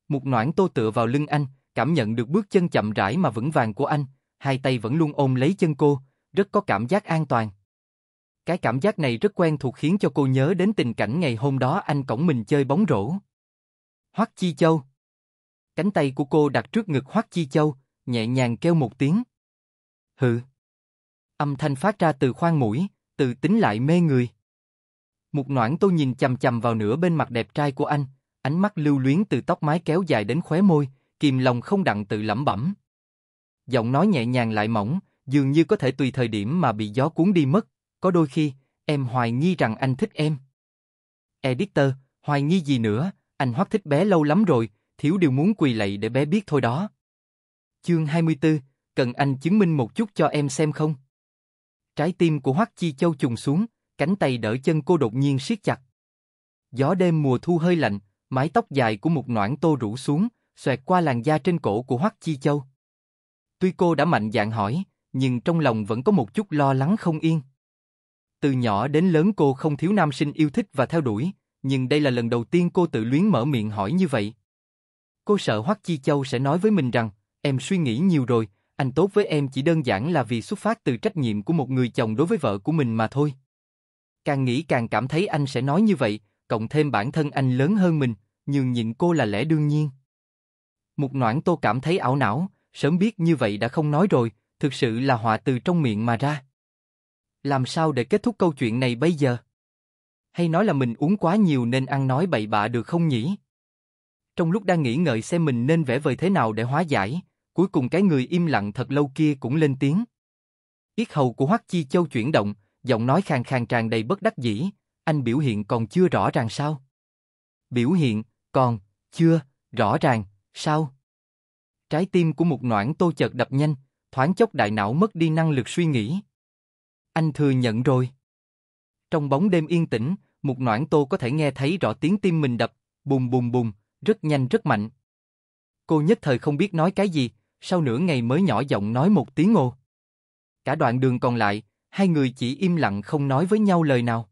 Mục Noãn Tô tựa vào lưng anh, cảm nhận được bước chân chậm rãi mà vững vàng của anh, hai tay vẫn luôn ôm lấy chân cô, rất có cảm giác an toàn. Cái cảm giác này rất quen thuộc khiến cho cô nhớ đến tình cảnh ngày hôm đó anh cổng mình chơi bóng rổ. Hoắc Chi Châu Cánh tay của cô đặt trước ngực Hoắc Chi Châu, nhẹ nhàng kêu một tiếng. Hừ. Âm thanh phát ra từ khoang mũi, tự tính lại mê người. một Noãn Tô nhìn chằm chằm vào nửa bên mặt đẹp trai của anh, ánh mắt lưu luyến từ tóc mái kéo dài đến khóe môi, kìm lòng không đặng tự lẩm bẩm. Giọng nói nhẹ nhàng lại mỏng, dường như có thể tùy thời điểm mà bị gió cuốn đi mất, có đôi khi, em hoài nghi rằng anh thích em. Editor, hoài nghi gì nữa, anh hoắc thích bé lâu lắm rồi, thiếu điều muốn quỳ lạy để bé biết thôi đó. Chương 24, cần anh chứng minh một chút cho em xem không? Trái tim của Hoắc Chi Châu trùng xuống, cánh tay đỡ chân cô đột nhiên siết chặt. Gió đêm mùa thu hơi lạnh, mái tóc dài của một noãn tô rủ xuống, xoẹt qua làn da trên cổ của Hoắc Chi Châu. Tuy cô đã mạnh dạn hỏi, nhưng trong lòng vẫn có một chút lo lắng không yên. Từ nhỏ đến lớn cô không thiếu nam sinh yêu thích và theo đuổi, nhưng đây là lần đầu tiên cô tự luyến mở miệng hỏi như vậy. Cô sợ Hoắc Chi Châu sẽ nói với mình rằng, em suy nghĩ nhiều rồi, anh tốt với em chỉ đơn giản là vì xuất phát từ trách nhiệm của một người chồng đối với vợ của mình mà thôi. Càng nghĩ càng cảm thấy anh sẽ nói như vậy, cộng thêm bản thân anh lớn hơn mình, nhường nhịn cô là lẽ đương nhiên. Mục noãn tô cảm thấy ảo não, sớm biết như vậy đã không nói rồi, thực sự là họa từ trong miệng mà ra. Làm sao để kết thúc câu chuyện này bây giờ? Hay nói là mình uống quá nhiều nên ăn nói bậy bạ được không nhỉ? Trong lúc đang nghĩ ngợi xem mình nên vẽ vời thế nào để hóa giải, cuối cùng cái người im lặng thật lâu kia cũng lên tiếng. Yết hầu của Hoắc Chi Châu chuyển động, giọng nói khàn khàn tràn đầy bất đắc dĩ, anh biểu hiện còn chưa rõ ràng sao? Biểu hiện, còn, chưa, rõ ràng, sao? Trái tim của một noãn tô chợt đập nhanh, thoáng chốc đại não mất đi năng lực suy nghĩ. Anh thừa nhận rồi. Trong bóng đêm yên tĩnh, một noãn tô có thể nghe thấy rõ tiếng tim mình đập, bùm bùm bùm, rất nhanh rất mạnh. Cô nhất thời không biết nói cái gì, sau nửa ngày mới nhỏ giọng nói một tiếng ngô. Cả đoạn đường còn lại, hai người chỉ im lặng không nói với nhau lời nào.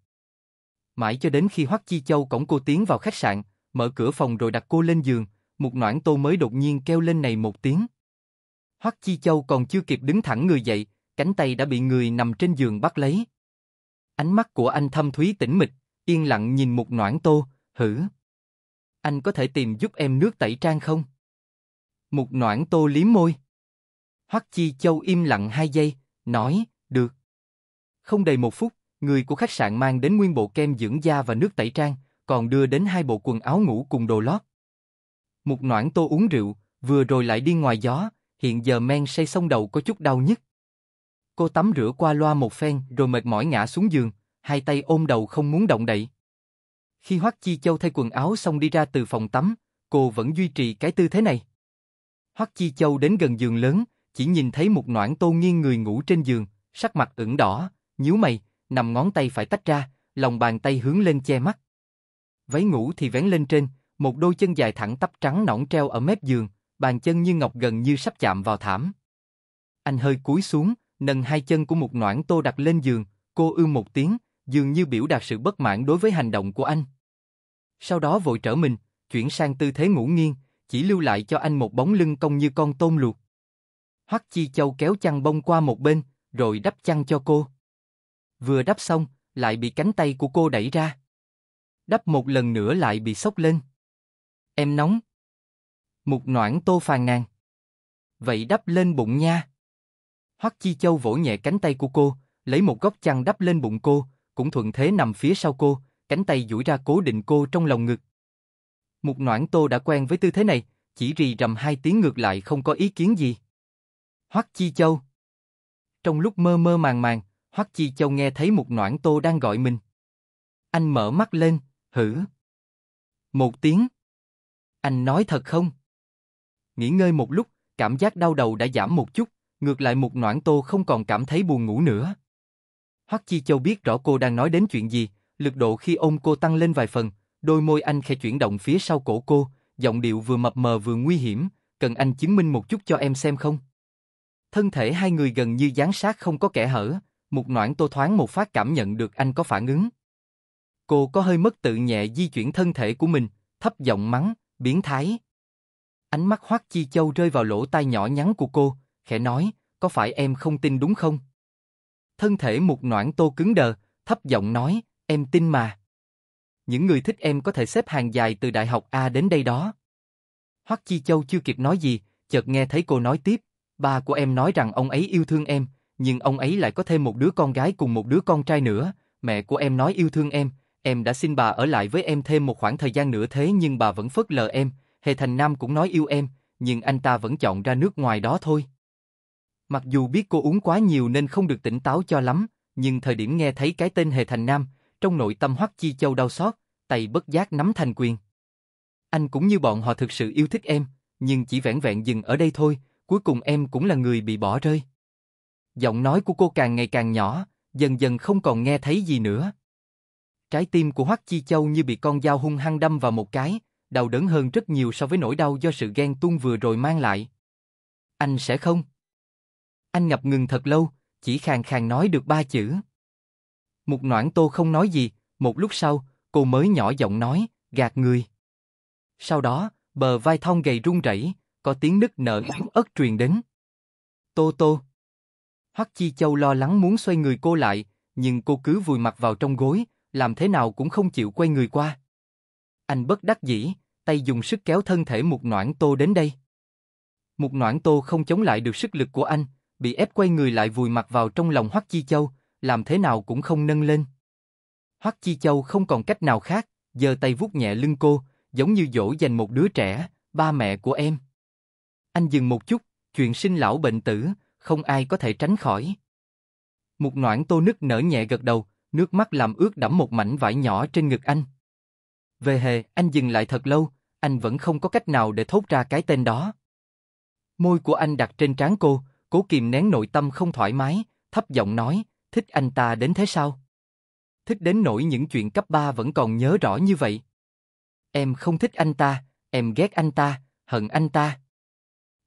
Mãi cho đến khi Hoắc Chi Châu cổng cô tiến vào khách sạn, mở cửa phòng rồi đặt cô lên giường, một Noãn Tô mới đột nhiên kêu lên này một tiếng. Hoắc Chi Châu còn chưa kịp đứng thẳng người dậy, cánh tay đã bị người nằm trên giường bắt lấy. Ánh mắt của anh thâm thúy tĩnh mịch, yên lặng nhìn một Noãn Tô, hử. Anh có thể tìm giúp em nước tẩy trang không? Mục noãn tô liếm môi. Hoắc Chi Châu im lặng hai giây, nói, được. Không đầy một phút, người của khách sạn mang đến nguyên bộ kem dưỡng da và nước tẩy trang, còn đưa đến hai bộ quần áo ngủ cùng đồ lót. Mục noãn tô uống rượu, vừa rồi lại đi ngoài gió, hiện giờ men say xong đầu có chút đau nhức. Cô tắm rửa qua loa một phen rồi mệt mỏi ngã xuống giường, hai tay ôm đầu không muốn động đậy. Khi Hoắc Chi Châu thay quần áo xong đi ra từ phòng tắm, cô vẫn duy trì cái tư thế này. Hoắc Chi Châu đến gần giường lớn, chỉ nhìn thấy một noãn tô nghiêng người ngủ trên giường, sắc mặt ửng đỏ, nhíu mày, nằm ngón tay phải tách ra, lòng bàn tay hướng lên che mắt. Váy ngủ thì vén lên trên, một đôi chân dài thẳng tắp trắng nõn treo ở mép giường, bàn chân như ngọc gần như sắp chạm vào thảm. Anh hơi cúi xuống, nâng hai chân của một noãn tô đặt lên giường, cô ư một tiếng, dường như biểu đạt sự bất mãn đối với hành động của anh sau đó vội trở mình, chuyển sang tư thế ngủ nghiêng, chỉ lưu lại cho anh một bóng lưng cong như con tôm luộc. Hoắc Chi Châu kéo chăn bông qua một bên, rồi đắp chăn cho cô. Vừa đắp xong, lại bị cánh tay của cô đẩy ra. Đắp một lần nữa lại bị sốc lên. Em nóng. Mục noãn tô phàn nàn. Vậy đắp lên bụng nha. Hoắc Chi Châu vỗ nhẹ cánh tay của cô, lấy một góc chăn đắp lên bụng cô, cũng thuận thế nằm phía sau cô, cánh tay duỗi ra cố định cô trong lòng ngực. Mục Noãn Tô đã quen với tư thế này, chỉ rì rầm hai tiếng ngược lại không có ý kiến gì. Hoắc Chi Châu Trong lúc mơ mơ màng màng, Hoắc Chi Châu nghe thấy Mục Noãn Tô đang gọi mình. Anh mở mắt lên, hử. Một tiếng. Anh nói thật không? Nghỉ ngơi một lúc, cảm giác đau đầu đã giảm một chút, ngược lại Mục Noãn Tô không còn cảm thấy buồn ngủ nữa. Hoắc Chi Châu biết rõ cô đang nói đến chuyện gì, Lực độ khi ôm cô tăng lên vài phần, đôi môi anh khẽ chuyển động phía sau cổ cô, giọng điệu vừa mập mờ vừa nguy hiểm, cần anh chứng minh một chút cho em xem không? Thân thể hai người gần như dán sát không có kẻ hở, một noãn tô thoáng một phát cảm nhận được anh có phản ứng. Cô có hơi mất tự nhẹ di chuyển thân thể của mình, thấp giọng mắng, biến thái. Ánh mắt Hoắc Chi Châu rơi vào lỗ tai nhỏ nhắn của cô, khẽ nói, có phải em không tin đúng không? Thân thể một noãn tô cứng đờ, thấp giọng nói, Em tin mà. Những người thích em có thể xếp hàng dài từ đại học A đến đây đó. Hoắc Chi Châu chưa kịp nói gì, chợt nghe thấy cô nói tiếp, ba của em nói rằng ông ấy yêu thương em, nhưng ông ấy lại có thêm một đứa con gái cùng một đứa con trai nữa, mẹ của em nói yêu thương em, em đã xin bà ở lại với em thêm một khoảng thời gian nữa thế nhưng bà vẫn phớt lờ em, Hề Thành Nam cũng nói yêu em, nhưng anh ta vẫn chọn ra nước ngoài đó thôi. Mặc dù biết cô uống quá nhiều nên không được tỉnh táo cho lắm, nhưng thời điểm nghe thấy cái tên Hề Thành Nam, trong nội tâm Hoắc Chi Châu đau xót, tay bất giác nắm thành quyền. Anh cũng như bọn họ thực sự yêu thích em, nhưng chỉ vẹn vẹn dừng ở đây thôi, cuối cùng em cũng là người bị bỏ rơi. Giọng nói của cô càng ngày càng nhỏ, dần dần không còn nghe thấy gì nữa. Trái tim của Hoắc Chi Châu như bị con dao hung hăng đâm vào một cái, đau đớn hơn rất nhiều so với nỗi đau do sự ghen tuông vừa rồi mang lại. Anh sẽ không. Anh ngập ngừng thật lâu, chỉ khàn khàn nói được ba chữ. Một noãn tô không nói gì, một lúc sau, cô mới nhỏ giọng nói, gạt người. Sau đó, bờ vai thong gầy rung rẩy, có tiếng nứt nở ớt truyền đến. Tô tô. Hoắc Chi Châu lo lắng muốn xoay người cô lại, nhưng cô cứ vùi mặt vào trong gối, làm thế nào cũng không chịu quay người qua. Anh bất đắc dĩ, tay dùng sức kéo thân thể một noãn tô đến đây. Một noãn tô không chống lại được sức lực của anh, bị ép quay người lại vùi mặt vào trong lòng Hoắc Chi Châu, làm thế nào cũng không nâng lên. Hoắc Chi Châu không còn cách nào khác, giơ tay vuốt nhẹ lưng cô, giống như dỗ dành một đứa trẻ, ba mẹ của em. Anh dừng một chút, chuyện sinh lão bệnh tử, không ai có thể tránh khỏi. Một noãn tô nức nở nhẹ gật đầu, nước mắt làm ướt đẫm một mảnh vải nhỏ trên ngực anh. Về hề, anh dừng lại thật lâu, anh vẫn không có cách nào để thốt ra cái tên đó. Môi của anh đặt trên trán cô, cố kìm nén nội tâm không thoải mái, thấp giọng nói, Thích anh ta đến thế sao? Thích đến nỗi những chuyện cấp 3 vẫn còn nhớ rõ như vậy. Em không thích anh ta, em ghét anh ta, hận anh ta.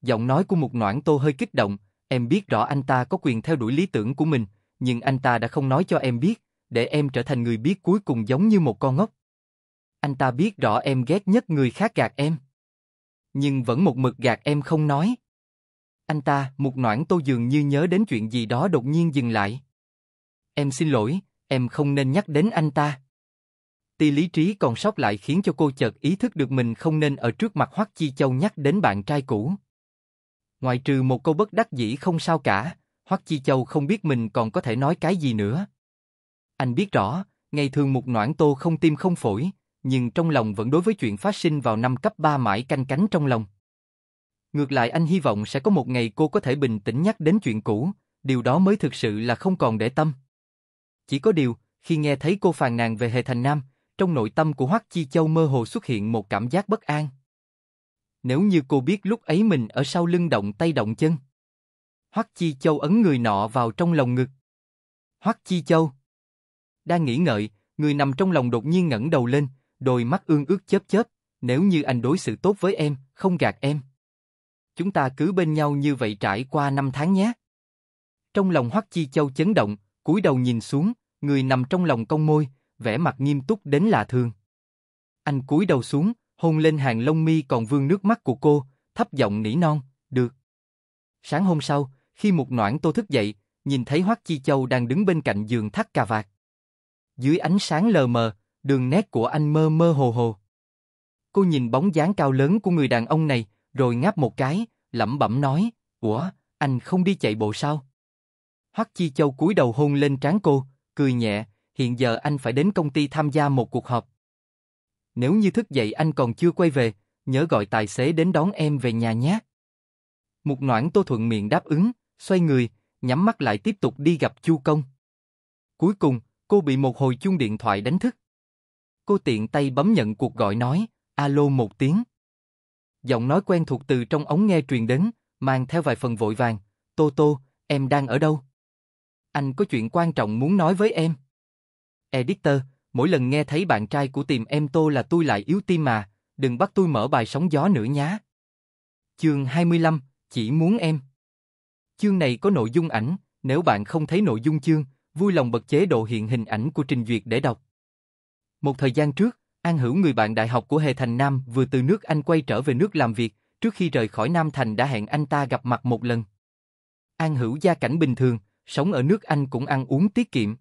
Giọng nói của một noãn tô hơi kích động, em biết rõ anh ta có quyền theo đuổi lý tưởng của mình, nhưng anh ta đã không nói cho em biết, để em trở thành người biết cuối cùng giống như một con ngốc. Anh ta biết rõ em ghét nhất người khác gạt em. Nhưng vẫn một mực gạt em không nói. Anh ta, một noãn tô dường như nhớ đến chuyện gì đó đột nhiên dừng lại. Em xin lỗi, em không nên nhắc đến anh ta. Ti lý trí còn sót lại khiến cho cô chợt ý thức được mình không nên ở trước mặt Hoắc Chi Châu nhắc đến bạn trai cũ. Ngoài trừ một câu bất đắc dĩ không sao cả, Hoắc Chi Châu không biết mình còn có thể nói cái gì nữa. Anh biết rõ, ngày thường một noãn tô không tim không phổi, nhưng trong lòng vẫn đối với chuyện phát sinh vào năm cấp 3 mãi canh cánh trong lòng. Ngược lại anh hy vọng sẽ có một ngày cô có thể bình tĩnh nhắc đến chuyện cũ, điều đó mới thực sự là không còn để tâm. Chỉ có điều, khi nghe thấy cô phàn nàn về hề thành nam, trong nội tâm của Hoắc Chi Châu mơ hồ xuất hiện một cảm giác bất an. Nếu như cô biết lúc ấy mình ở sau lưng động tay động chân. Hoắc Chi Châu ấn người nọ vào trong lòng ngực. Hoắc Chi Châu đang nghĩ ngợi, người nằm trong lòng đột nhiên ngẩng đầu lên, đôi mắt ương ước chớp chớp, nếu như anh đối xử tốt với em, không gạt em. Chúng ta cứ bên nhau như vậy trải qua năm tháng nhé. Trong lòng Hoắc Chi Châu chấn động, cúi đầu nhìn xuống, người nằm trong lòng công môi, vẻ mặt nghiêm túc đến lạ thường. Anh cúi đầu xuống, hôn lên hàng lông mi còn vương nước mắt của cô, thấp giọng nỉ non, được. Sáng hôm sau, khi một noãn tô thức dậy, nhìn thấy Hoắc Chi Châu đang đứng bên cạnh giường thắt cà vạt. Dưới ánh sáng lờ mờ, đường nét của anh mơ mơ hồ hồ. Cô nhìn bóng dáng cao lớn của người đàn ông này, rồi ngáp một cái, lẩm bẩm nói, Ủa, anh không đi chạy bộ sao? Hoắc Chi Châu cúi đầu hôn lên trán cô, cười nhẹ, hiện giờ anh phải đến công ty tham gia một cuộc họp. Nếu như thức dậy anh còn chưa quay về, nhớ gọi tài xế đến đón em về nhà nhé. Mục noãn Tô Thuận miệng đáp ứng, xoay người, nhắm mắt lại tiếp tục đi gặp Chu Công. Cuối cùng, cô bị một hồi chuông điện thoại đánh thức. Cô tiện tay bấm nhận cuộc gọi nói, alo một tiếng. Giọng nói quen thuộc từ trong ống nghe truyền đến, mang theo vài phần vội vàng, Tô Tô, em đang ở đâu? anh có chuyện quan trọng muốn nói với em. Editor, mỗi lần nghe thấy bạn trai của tìm em tô là tôi lại yếu tim mà, đừng bắt tôi mở bài sóng gió nữa nhá. Chương 25, chỉ muốn em. Chương này có nội dung ảnh, nếu bạn không thấy nội dung chương, vui lòng bật chế độ hiện hình ảnh của trình duyệt để đọc. Một thời gian trước, An Hữu người bạn đại học của Hề Thành Nam vừa từ nước Anh quay trở về nước làm việc, trước khi rời khỏi Nam Thành đã hẹn anh ta gặp mặt một lần. An Hữu gia cảnh bình thường, sống ở nước Anh cũng ăn uống tiết kiệm.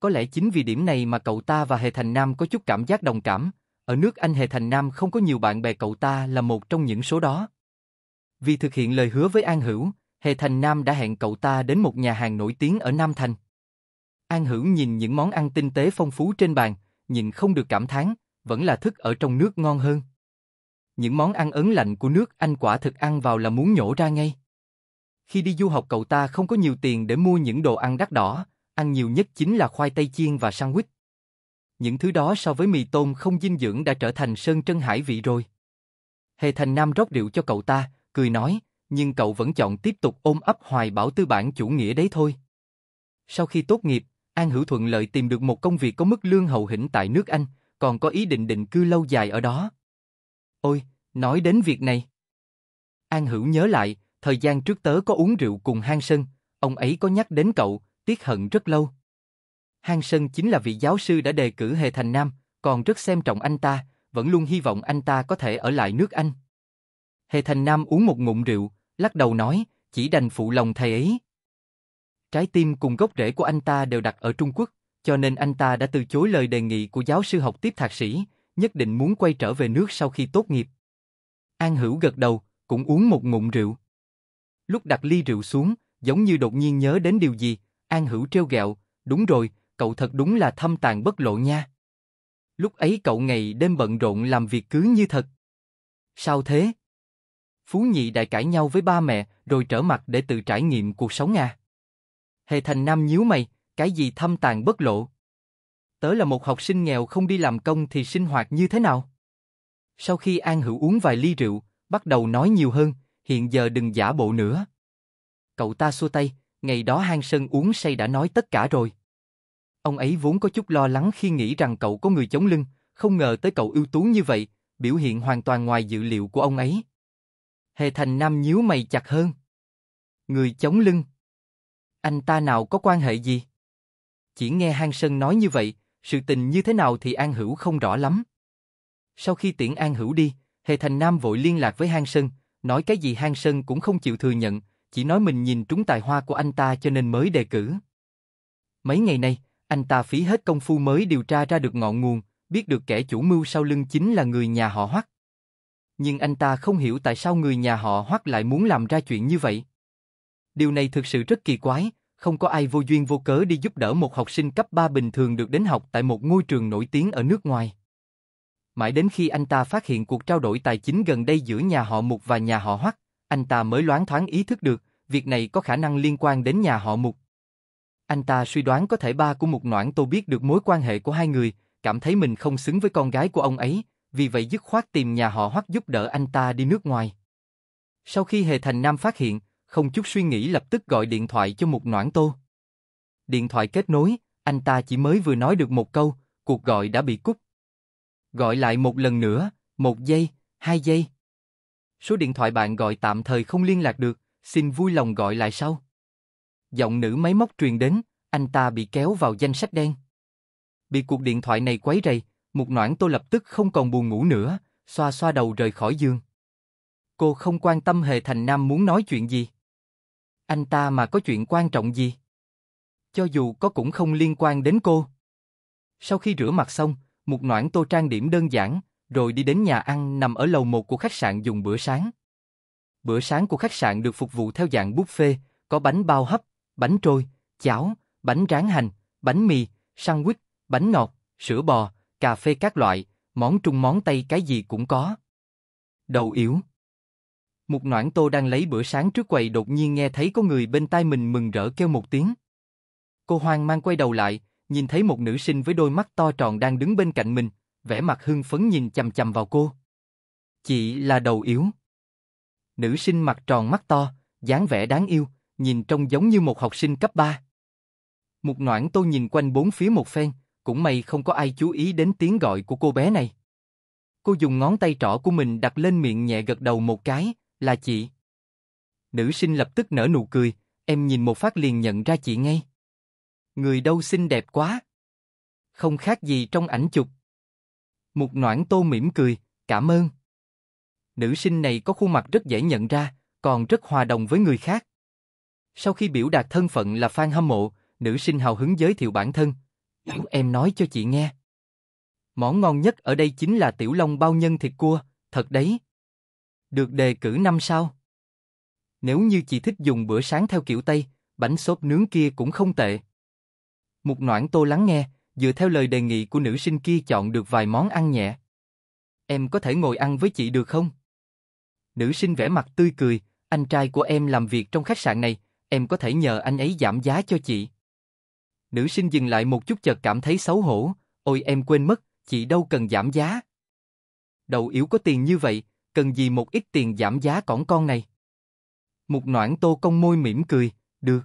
Có lẽ chính vì điểm này mà cậu ta và Hề Thành Nam có chút cảm giác đồng cảm, ở nước Anh Hề Thành Nam không có nhiều bạn bè cậu ta là một trong những số đó. Vì thực hiện lời hứa với An Hữu, Hề Thành Nam đã hẹn cậu ta đến một nhà hàng nổi tiếng ở Nam Thành. An Hữu nhìn những món ăn tinh tế phong phú trên bàn, nhìn không được cảm thán, vẫn là thức ở trong nước ngon hơn. Những món ăn ấn lạnh của nước Anh quả thực ăn vào là muốn nhổ ra ngay. Khi đi du học cậu ta không có nhiều tiền để mua những đồ ăn đắt đỏ, ăn nhiều nhất chính là khoai tây chiên và sandwich. Những thứ đó so với mì tôm không dinh dưỡng đã trở thành sơn trân hải vị rồi. Hề Thành Nam rót rượu cho cậu ta, cười nói, nhưng cậu vẫn chọn tiếp tục ôm ấp hoài bảo tư bản chủ nghĩa đấy thôi. Sau khi tốt nghiệp, An Hữu Thuận lợi tìm được một công việc có mức lương hậu hĩnh tại nước Anh, còn có ý định định cư lâu dài ở đó. Ôi, nói đến việc này. An Hữu nhớ lại, thời gian trước tớ có uống rượu cùng Hang Sơn, ông ấy có nhắc đến cậu, tiếc hận rất lâu. Hang Sơn chính là vị giáo sư đã đề cử Hề Thành Nam, còn rất xem trọng anh ta, vẫn luôn hy vọng anh ta có thể ở lại nước Anh. Hề Thành Nam uống một ngụm rượu, lắc đầu nói, chỉ đành phụ lòng thầy ấy. Trái tim cùng gốc rễ của anh ta đều đặt ở Trung Quốc, cho nên anh ta đã từ chối lời đề nghị của giáo sư học tiếp thạc sĩ, nhất định muốn quay trở về nước sau khi tốt nghiệp. An Hữu gật đầu, cũng uống một ngụm rượu. Lúc đặt ly rượu xuống, giống như đột nhiên nhớ đến điều gì, An Hữu treo gẹo, đúng rồi, cậu thật đúng là thâm tàn bất lộ nha. Lúc ấy cậu ngày đêm bận rộn làm việc cứ như thật. Sao thế? Phú nhị đại cãi nhau với ba mẹ, rồi trở mặt để tự trải nghiệm cuộc sống à. Hề thành nam nhíu mày, cái gì thâm tàn bất lộ? Tớ là một học sinh nghèo không đi làm công thì sinh hoạt như thế nào? Sau khi An Hữu uống vài ly rượu, bắt đầu nói nhiều hơn, hiện giờ đừng giả bộ nữa. Cậu ta xua tay, ngày đó hang sơn uống say đã nói tất cả rồi. Ông ấy vốn có chút lo lắng khi nghĩ rằng cậu có người chống lưng, không ngờ tới cậu ưu tú như vậy, biểu hiện hoàn toàn ngoài dự liệu của ông ấy. Hề Thành Nam nhíu mày chặt hơn. Người chống lưng. Anh ta nào có quan hệ gì? Chỉ nghe Hang Sơn nói như vậy, sự tình như thế nào thì An Hữu không rõ lắm. Sau khi tiễn An Hữu đi, Hề Thành Nam vội liên lạc với Hang Sơn, nói cái gì Hang Sơn cũng không chịu thừa nhận, chỉ nói mình nhìn trúng tài hoa của anh ta cho nên mới đề cử. Mấy ngày nay, anh ta phí hết công phu mới điều tra ra được ngọn nguồn, biết được kẻ chủ mưu sau lưng chính là người nhà họ Hoắc. Nhưng anh ta không hiểu tại sao người nhà họ Hoắc lại muốn làm ra chuyện như vậy. Điều này thực sự rất kỳ quái, không có ai vô duyên vô cớ đi giúp đỡ một học sinh cấp 3 bình thường được đến học tại một ngôi trường nổi tiếng ở nước ngoài mãi đến khi anh ta phát hiện cuộc trao đổi tài chính gần đây giữa nhà họ Mục và nhà họ Hoắc, anh ta mới loáng thoáng ý thức được, việc này có khả năng liên quan đến nhà họ Mục. Anh ta suy đoán có thể ba của Mục Noãn Tô biết được mối quan hệ của hai người, cảm thấy mình không xứng với con gái của ông ấy, vì vậy dứt khoát tìm nhà họ Hoắc giúp đỡ anh ta đi nước ngoài. Sau khi Hề Thành Nam phát hiện, không chút suy nghĩ lập tức gọi điện thoại cho Mục Noãn Tô. Điện thoại kết nối, anh ta chỉ mới vừa nói được một câu, cuộc gọi đã bị cúp. Gọi lại một lần nữa, một giây, hai giây. Số điện thoại bạn gọi tạm thời không liên lạc được, xin vui lòng gọi lại sau. Giọng nữ máy móc truyền đến, anh ta bị kéo vào danh sách đen. Bị cuộc điện thoại này quấy rầy, một noãn tô lập tức không còn buồn ngủ nữa, xoa xoa đầu rời khỏi giường. Cô không quan tâm Hề Thành Nam muốn nói chuyện gì. Anh ta mà có chuyện quan trọng gì? Cho dù có cũng không liên quan đến cô. Sau khi rửa mặt xong, một noãn tô trang điểm đơn giản, rồi đi đến nhà ăn nằm ở lầu một của khách sạn dùng bữa sáng. Bữa sáng của khách sạn được phục vụ theo dạng buffet, có bánh bao hấp, bánh trôi, cháo, bánh rán hành, bánh mì, sandwich, bánh ngọt, sữa bò, cà phê các loại, món Trung món Tây cái gì cũng có. Đầu yếu Một Noãn Tô đang lấy bữa sáng trước quầy đột nhiên nghe thấy có người bên tai mình mừng rỡ kêu một tiếng. Cô hoang mang quay đầu lại, nhìn thấy một nữ sinh với đôi mắt to tròn đang đứng bên cạnh mình, vẻ mặt hưng phấn nhìn chầm chầm vào cô. Chị là đầu yếu. Nữ sinh mặt tròn mắt to, dáng vẻ đáng yêu, nhìn trông giống như một học sinh cấp 3. một noãn tô nhìn quanh bốn phía một phen, cũng may không có ai chú ý đến tiếng gọi của cô bé này. Cô dùng ngón tay trỏ của mình đặt lên miệng nhẹ gật đầu một cái, là chị. Nữ sinh lập tức nở nụ cười, em nhìn một phát liền nhận ra chị ngay. Người đâu xinh đẹp quá. Không khác gì trong ảnh chụp. Mục noãn tô mỉm cười, cảm ơn. Nữ sinh này có khuôn mặt rất dễ nhận ra, còn rất hòa đồng với người khác. Sau khi biểu đạt thân phận là fan hâm mộ, nữ sinh hào hứng giới thiệu bản thân. Em nói cho chị nghe. Món ngon nhất ở đây chính là tiểu long bao nhân thịt cua, thật đấy. Được đề cử năm sao. Nếu như chị thích dùng bữa sáng theo kiểu Tây, bánh xốp nướng kia cũng không tệ. Một noãn tô lắng nghe, dựa theo lời đề nghị của nữ sinh kia chọn được vài món ăn nhẹ. Em có thể ngồi ăn với chị được không? Nữ sinh vẻ mặt tươi cười, anh trai của em làm việc trong khách sạn này, em có thể nhờ anh ấy giảm giá cho chị. Nữ sinh dừng lại một chút chợt cảm thấy xấu hổ, ôi em quên mất, chị đâu cần giảm giá. Đầu yếu có tiền như vậy, cần gì một ít tiền giảm giá cỏn con này. Một noãn tô cong môi mỉm cười, được.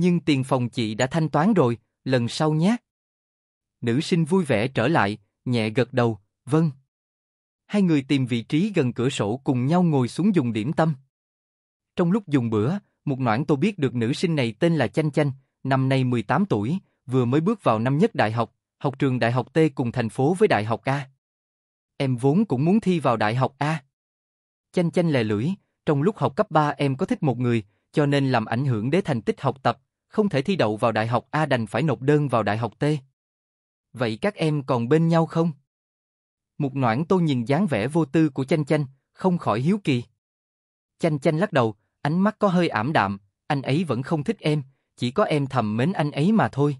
Nhưng tiền phòng chị đã thanh toán rồi, lần sau nhé. Nữ sinh vui vẻ trở lại, nhẹ gật đầu, vâng. Hai người tìm vị trí gần cửa sổ cùng nhau ngồi xuống dùng điểm tâm. Trong lúc dùng bữa, một Noãn tôi biết được nữ sinh này tên là Chanh Chanh, năm nay 18 tuổi, vừa mới bước vào năm nhất đại học, học trường đại học T cùng thành phố với đại học A. Em vốn cũng muốn thi vào đại học A. Chanh Chanh lè lưỡi, trong lúc học cấp 3 em có thích một người, cho nên làm ảnh hưởng đến thành tích học tập, không thể thi đậu vào đại học A đành phải nộp đơn vào đại học T. Vậy các em còn bên nhau không? Mục Noãn tôi nhìn dáng vẻ vô tư của Chanh Chanh, không khỏi hiếu kỳ. Chanh Chanh lắc đầu, ánh mắt có hơi ảm đạm, anh ấy vẫn không thích em, chỉ có em thầm mến anh ấy mà thôi.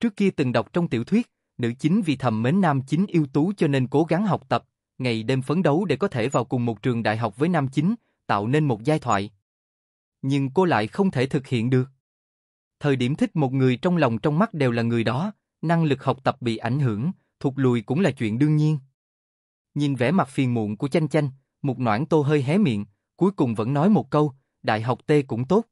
Trước kia từng đọc trong tiểu thuyết, nữ chính vì thầm mến nam chính yêu tú cho nên cố gắng học tập, ngày đêm phấn đấu để có thể vào cùng một trường đại học với nam chính, tạo nên một giai thoại. Nhưng cô lại không thể thực hiện được. Thời điểm thích một người trong lòng trong mắt đều là người đó, năng lực học tập bị ảnh hưởng, thụt lùi cũng là chuyện đương nhiên. Nhìn vẻ mặt phiền muộn của Chanh Chanh, một Noãn Tô hơi hé miệng, cuối cùng vẫn nói một câu, đại học T cũng tốt.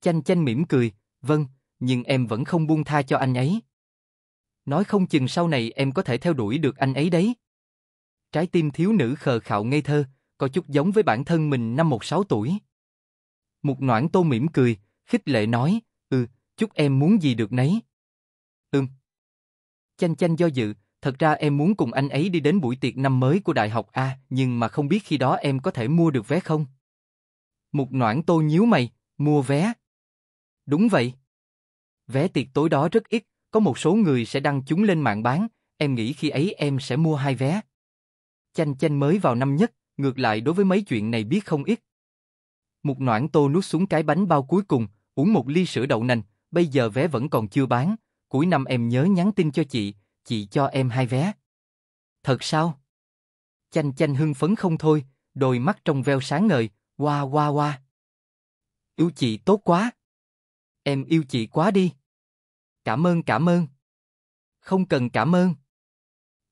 Chanh Chanh mỉm cười, vâng, nhưng em vẫn không buông tha cho anh ấy. Nói không chừng sau này em có thể theo đuổi được anh ấy đấy. Trái tim thiếu nữ khờ khạo ngây thơ, có chút giống với bản thân mình năm 16 tuổi. một Noãn Tô mỉm cười, khích lệ nói, Ừ, chúc em muốn gì được nấy. Ừm. Chanh chanh do dự, thật ra em muốn cùng anh ấy đi đến buổi tiệc năm mới của đại học A, nhưng mà không biết khi đó em có thể mua được vé không? Mục noãn tô nhíu mày, mua vé. Đúng vậy. Vé tiệc tối đó rất ít, có một số người sẽ đăng chúng lên mạng bán, em nghĩ khi ấy em sẽ mua hai vé. Chanh chanh mới vào năm nhất, ngược lại đối với mấy chuyện này biết không ít. Mục noãn tô nuốt xuống cái bánh bao cuối cùng, uống một ly sữa đậu nành, bây giờ vé vẫn còn chưa bán, cuối năm em nhớ nhắn tin cho chị, chị cho em hai vé. Thật sao? Chanh chanh hưng phấn không thôi, đôi mắt trong veo sáng ngời, hoa hoa hoa. Yêu chị tốt quá. Em yêu chị quá đi. Cảm ơn cảm ơn. Không cần cảm ơn.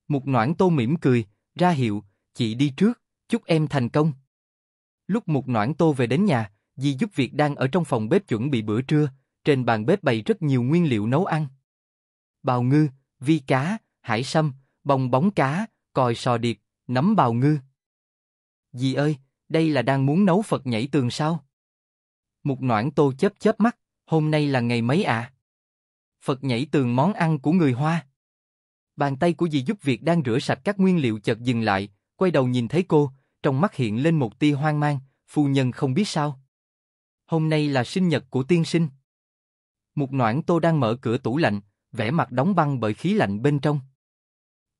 Một noãn tô mỉm cười, ra hiệu, chị đi trước, chúc em thành công. Lúc một noãn tô về đến nhà, Dì giúp việc đang ở trong phòng bếp chuẩn bị bữa trưa, trên bàn bếp bày rất nhiều nguyên liệu nấu ăn. Bào ngư, vi cá, hải sâm, bong bóng cá, còi sò điệp, nấm bào ngư. Dì ơi, đây là đang muốn nấu Phật nhảy tường sao? Một noãn tô chớp chớp mắt, hôm nay là ngày mấy ạ? À? Phật nhảy tường món ăn của người Hoa. Bàn tay của dì giúp việc đang rửa sạch các nguyên liệu chợt dừng lại, quay đầu nhìn thấy cô, trong mắt hiện lên một tia hoang mang, phu nhân không biết sao. Hôm nay là sinh nhật của tiên sinh. Mục Noãn Tô đang mở cửa tủ lạnh, vẻ mặt đóng băng bởi khí lạnh bên trong.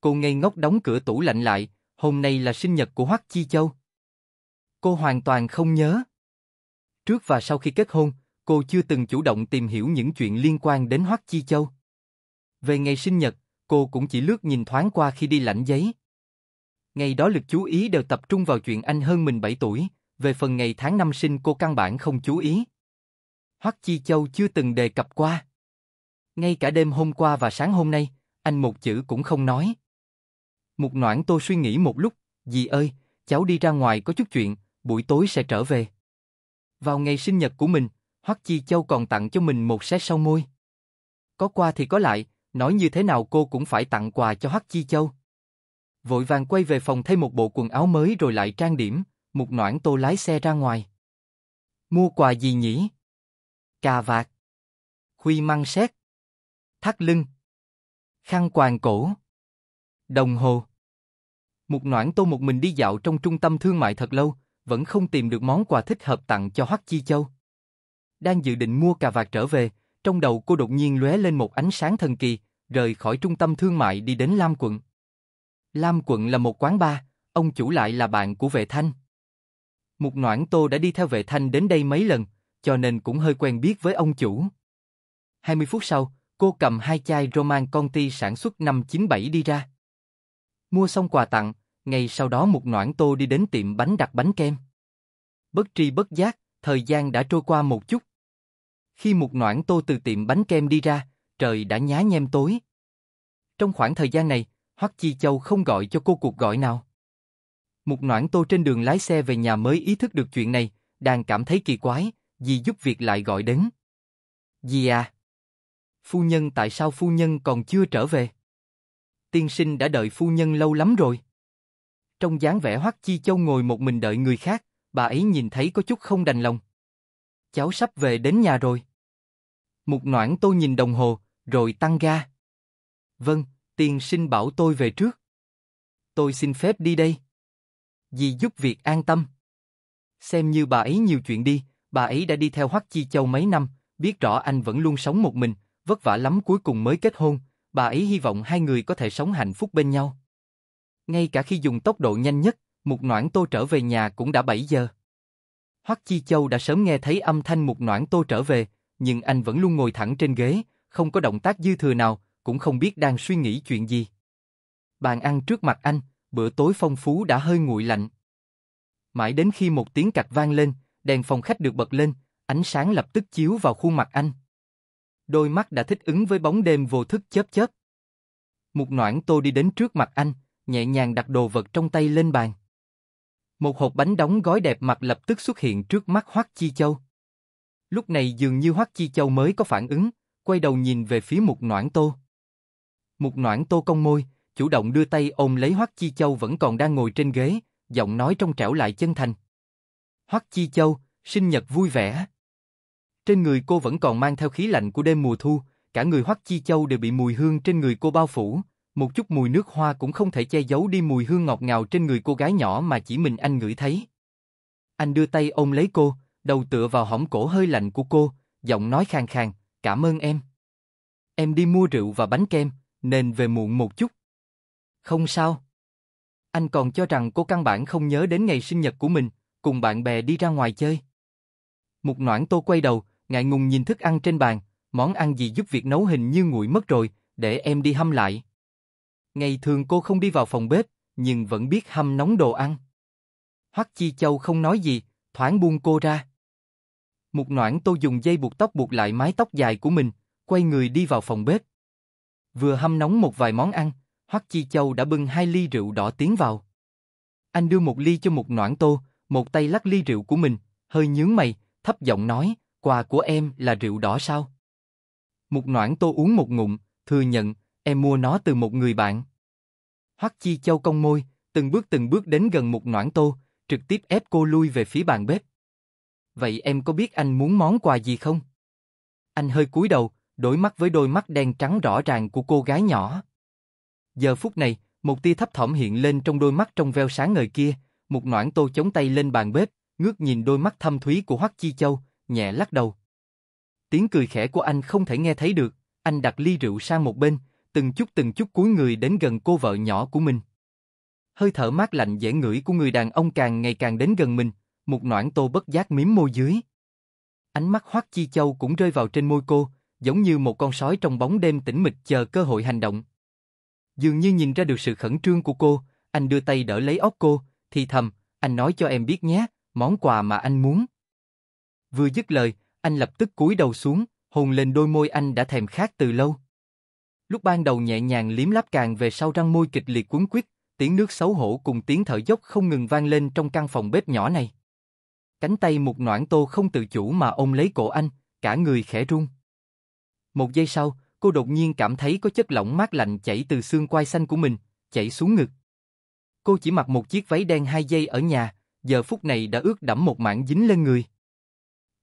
Cô ngây ngốc đóng cửa tủ lạnh lại, hôm nay là sinh nhật của Hoắc Chi Châu. Cô hoàn toàn không nhớ. Trước và sau khi kết hôn, cô chưa từng chủ động tìm hiểu những chuyện liên quan đến Hoắc Chi Châu. Về ngày sinh nhật, cô cũng chỉ lướt nhìn thoáng qua khi đi lãnh giấy. Ngày đó lực chú ý đều tập trung vào chuyện anh hơn mình 7 tuổi, về phần ngày tháng năm sinh cô căn bản không chú ý. Hoắc Chi Châu chưa từng đề cập qua. Ngay cả đêm hôm qua và sáng hôm nay, anh một chữ cũng không nói. Mục Noãn tôi suy nghĩ một lúc, "Dì ơi, cháu đi ra ngoài có chút chuyện, buổi tối sẽ trở về." Vào ngày sinh nhật của mình, Hoắc Chi Châu còn tặng cho mình một set son môi. Có qua thì có lại, nói như thế nào cô cũng phải tặng quà cho Hoắc Chi Châu. Vội vàng quay về phòng thay một bộ quần áo mới rồi lại trang điểm, một noãn tô lái xe ra ngoài. Mua quà gì nhỉ? Cà vạt. Khuy măng xét. Thắt lưng. Khăn quàng cổ. Đồng hồ. Một noãn tô một mình đi dạo trong trung tâm thương mại thật lâu, vẫn không tìm được món quà thích hợp tặng cho Hoắc Chi Châu. Đang dự định mua cà vạt trở về, trong đầu cô đột nhiên lóe lên một ánh sáng thần kỳ, rời khỏi trung tâm thương mại đi đến Lam quận. Lam quận là một quán bar, ông chủ lại là bạn của vệ thanh. Mục Noãn Tô đã đi theo vệ thanh đến đây mấy lần, cho nên cũng hơi quen biết với ông chủ. 20 phút sau, cô cầm hai chai Roman Conti sản xuất năm 97 đi ra. Mua xong quà tặng, ngày sau đó Mục Noãn Tô đi đến tiệm bánh đặt bánh kem. Bất tri bất giác, thời gian đã trôi qua một chút. Khi Mục Noãn Tô từ tiệm bánh kem đi ra, trời đã nhá nhem tối. Trong khoảng thời gian này, Hoắc Chi Châu không gọi cho cô cuộc gọi nào. Một noãn tô trên đường lái xe về nhà mới ý thức được chuyện này, đang cảm thấy kỳ quái, dì giúp việc lại gọi đến. Dì à? Phu nhân tại sao phu nhân còn chưa trở về? Tiên sinh đã đợi phu nhân lâu lắm rồi. Trong dáng vẻ hoắc chi châu ngồi một mình đợi người khác, bà ấy nhìn thấy có chút không đành lòng. Cháu sắp về đến nhà rồi. Mục noãn tôi nhìn đồng hồ, rồi tăng ga. Vâng, tiên sinh bảo tôi về trước. Tôi xin phép đi đây. Dì giúp việc an tâm. Xem như bà ấy nhiều chuyện đi, bà ấy đã đi theo Hoắc Chi Châu mấy năm, biết rõ anh vẫn luôn sống một mình, vất vả lắm cuối cùng mới kết hôn, bà ấy hy vọng hai người có thể sống hạnh phúc bên nhau. Ngay cả khi dùng tốc độ nhanh nhất, Mục Noãn Tô trở về nhà cũng đã 7 giờ. Hoắc Chi Châu đã sớm nghe thấy âm thanh Mục Noãn Tô trở về, nhưng anh vẫn luôn ngồi thẳng trên ghế, không có động tác dư thừa nào, cũng không biết đang suy nghĩ chuyện gì. Bàn ăn trước mặt anh, bữa tối phong phú đã hơi nguội lạnh. Mãi đến khi một tiếng cạch vang lên, đèn phòng khách được bật lên, ánh sáng lập tức chiếu vào khuôn mặt anh. Đôi mắt đã thích ứng với bóng đêm vô thức chớp chớp. Một noãn tô đi đến trước mặt anh, nhẹ nhàng đặt đồ vật trong tay lên bàn. Một hộp bánh đóng gói đẹp mặt lập tức xuất hiện trước mắt Hoắc Chi Châu. Lúc này dường như Hoắc Chi Châu mới có phản ứng, quay đầu nhìn về phía một Noãn Tô. Một Noãn Tô cong môi, chủ động đưa tay ôm lấy Hoắc Chi Châu vẫn còn đang ngồi trên ghế, giọng nói trong trẻo lại chân thành. Hoắc Chi Châu, sinh nhật vui vẻ. Trên người cô vẫn còn mang theo khí lạnh của đêm mùa thu, cả người Hoắc Chi Châu đều bị mùi hương trên người cô bao phủ, một chút mùi nước hoa cũng không thể che giấu đi mùi hương ngọt ngào trên người cô gái nhỏ mà chỉ mình anh ngửi thấy. Anh đưa tay ôm lấy cô, đầu tựa vào hõm cổ hơi lạnh của cô, giọng nói khàn khàn, "Cảm ơn em. Em đi mua rượu và bánh kem, nên về muộn một chút." Không sao. Anh còn cho rằng cô căn bản không nhớ đến ngày sinh nhật của mình, cùng bạn bè đi ra ngoài chơi. Mục noãn tô quay đầu, ngại ngùng nhìn thức ăn trên bàn, món ăn gì giúp việc nấu hình như nguội mất rồi, để em đi hâm lại. Ngày thường cô không đi vào phòng bếp, nhưng vẫn biết hâm nóng đồ ăn. Hoắc Chi Châu không nói gì, thoáng buông cô ra. Mục noãn tô dùng dây buộc tóc buộc lại mái tóc dài của mình, quay người đi vào phòng bếp. Vừa hâm nóng một vài món ăn, Hoắc Chi Châu đã bưng hai ly rượu đỏ tiến vào. Anh đưa một ly cho một noãn tô, một tay lắc ly rượu của mình, hơi nhướng mày, thấp giọng nói, quà của em là rượu đỏ sao? Một noãn tô uống một ngụm, thừa nhận, em mua nó từ một người bạn. Hoắc Chi Châu cong môi, từng bước từng bước đến gần một noãn tô, trực tiếp ép cô lui về phía bàn bếp. Vậy em có biết anh muốn món quà gì không? Anh hơi cúi đầu, đối mắt với đôi mắt đen trắng rõ ràng của cô gái nhỏ. Giờ phút này, một tia thấp thỏm hiện lên trong đôi mắt trong veo sáng ngời kia, một noãn tô chống tay lên bàn bếp, ngước nhìn đôi mắt thâm thúy của Hoắc Chi Châu, nhẹ lắc đầu. Tiếng cười khẽ của anh không thể nghe thấy được, anh đặt ly rượu sang một bên, từng chút từng chút cúi người đến gần cô vợ nhỏ của mình. Hơi thở mát lạnh dễ ngửi của người đàn ông càng ngày càng đến gần mình, một noãn tô bất giác miếm môi dưới. Ánh mắt Hoắc Chi Châu cũng rơi vào trên môi cô, giống như một con sói trong bóng đêm tĩnh mịch chờ cơ hội hành động. Dường như nhìn ra được sự khẩn trương của cô, anh đưa tay đỡ lấy óc cô, thì thầm, anh nói cho em biết nhé, món quà mà anh muốn. Vừa dứt lời, anh lập tức cúi đầu xuống, hôn lên đôi môi anh đã thèm khát từ lâu. Lúc ban đầu nhẹ nhàng liếm láp càng về sau răng môi kịch liệt cuốn quýt, tiếng nước xấu hổ cùng tiếng thở dốc không ngừng vang lên trong căn phòng bếp nhỏ này. Cánh tay một noãn tô không tự chủ mà ôm lấy cổ anh, cả người khẽ run. Một giây sau, cô đột nhiên cảm thấy có chất lỏng mát lạnh chảy từ xương quai xanh của mình, chảy xuống ngực. Cô chỉ mặc một chiếc váy đen hai dây ở nhà, giờ phút này đã ướt đẫm một mảng dính lên người.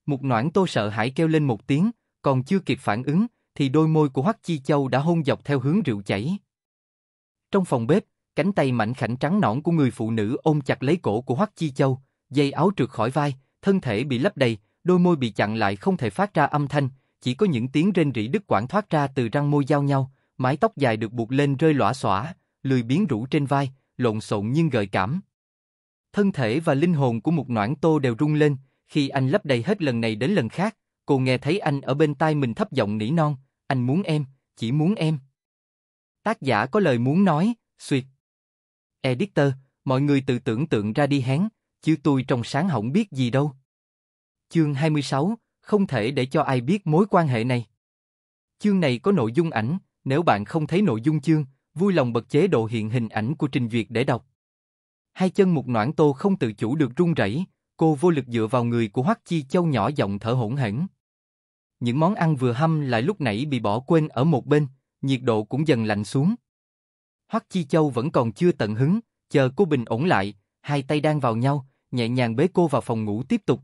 một noãn tô sợ hãi kêu lên một tiếng, còn chưa kịp phản ứng, thì đôi môi của Hoắc Chi Châu đã hôn dọc theo hướng rượu chảy. Trong phòng bếp, cánh tay mảnh khảnh trắng nõn của người phụ nữ ôm chặt lấy cổ của Hoắc Chi Châu, dây áo trượt khỏi vai, thân thể bị lấp đầy, đôi môi bị chặn lại không thể phát ra âm thanh, chỉ có những tiếng rên rỉ đứt quãng thoát ra từ răng môi giao nhau, mái tóc dài được buộc lên rơi lõa xõa, lười biến rủ trên vai, lộn xộn nhưng gợi cảm. Thân thể và linh hồn của một Noãn Tô đều rung lên, khi anh lấp đầy hết lần này đến lần khác, cô nghe thấy anh ở bên tai mình thấp giọng nỉ non, anh muốn em, chỉ muốn em. Tác giả có lời muốn nói, suyệt. Editor, mọi người tự tưởng tượng ra đi hén, chứ tôi trong sáng hỏng biết gì đâu. Chương 26, không thể để cho ai biết mối quan hệ này. Chương này có nội dung ảnh, nếu bạn không thấy nội dung chương, vui lòng bật chế độ hiện hình ảnh của trình duyệt để đọc. Hai chân một noãn tô không tự chủ được run rẩy, cô vô lực dựa vào người của Hoắc Chi Châu nhỏ giọng thở hổn hển. Những món ăn vừa hâm lại lúc nãy bị bỏ quên ở một bên, nhiệt độ cũng dần lạnh xuống. Hoắc Chi Châu vẫn còn chưa tận hứng, chờ cô bình ổn lại, hai tay đang vào nhau, nhẹ nhàng bế cô vào phòng ngủ tiếp tục.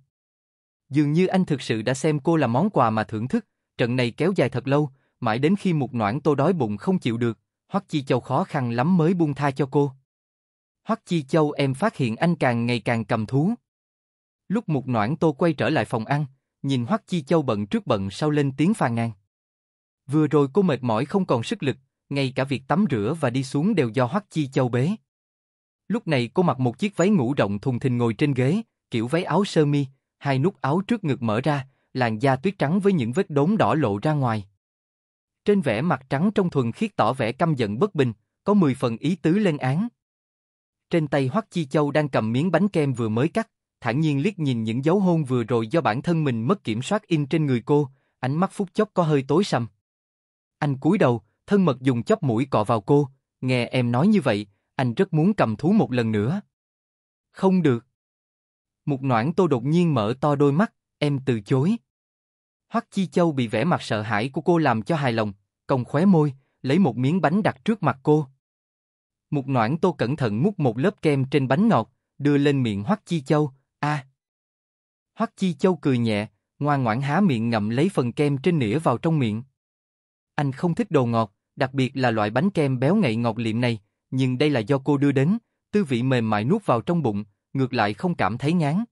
Dường như anh thực sự đã xem cô là món quà mà thưởng thức, trận này kéo dài thật lâu, mãi đến khi một noãn tô đói bụng không chịu được, Hoắc Chi Châu khó khăn lắm mới buông tha cho cô. Hoắc Chi Châu em phát hiện anh càng ngày càng cầm thú. Lúc một noãn tô quay trở lại phòng ăn, nhìn Hoắc Chi Châu bận trước bận sau lên tiếng phàn nàn. Vừa rồi cô mệt mỏi không còn sức lực, ngay cả việc tắm rửa và đi xuống đều do Hoắc Chi Châu bế. Lúc này cô mặc một chiếc váy ngủ rộng thùng thình ngồi trên ghế, kiểu váy áo sơ mi, hai nút áo trước ngực mở ra, làn da tuyết trắng với những vết đốm đỏ lộ ra ngoài. Trên vẻ mặt trắng trong thuần khiết tỏ vẻ căm giận bất bình, có 10 phần ý tứ lên án. Trên tay Hoắc Chi Châu đang cầm miếng bánh kem vừa mới cắt, thản nhiên liếc nhìn những dấu hôn vừa rồi do bản thân mình mất kiểm soát in trên người cô, ánh mắt phút chốc có hơi tối sầm. Anh cúi đầu, thân mật dùng chóp mũi cọ vào cô, nghe em nói như vậy, anh rất muốn cầm thú một lần nữa. Không được. Mục noãn tô đột nhiên mở to đôi mắt, em từ chối. Hoắc Chi Châu bị vẻ mặt sợ hãi của cô làm cho hài lòng, cong khóe môi, lấy một miếng bánh đặt trước mặt cô. Mục noãn tô cẩn thận múc một lớp kem trên bánh ngọt, đưa lên miệng Hoắc Chi Châu, a. Hoắc Chi Châu cười nhẹ, ngoan ngoãn há miệng ngậm lấy phần kem trên nĩa vào trong miệng. Anh không thích đồ ngọt, đặc biệt là loại bánh kem béo ngậy ngọt liệm này, nhưng đây là do cô đưa đến, tư vị mềm mại nuốt vào trong bụng, ngược lại không cảm thấy ngán.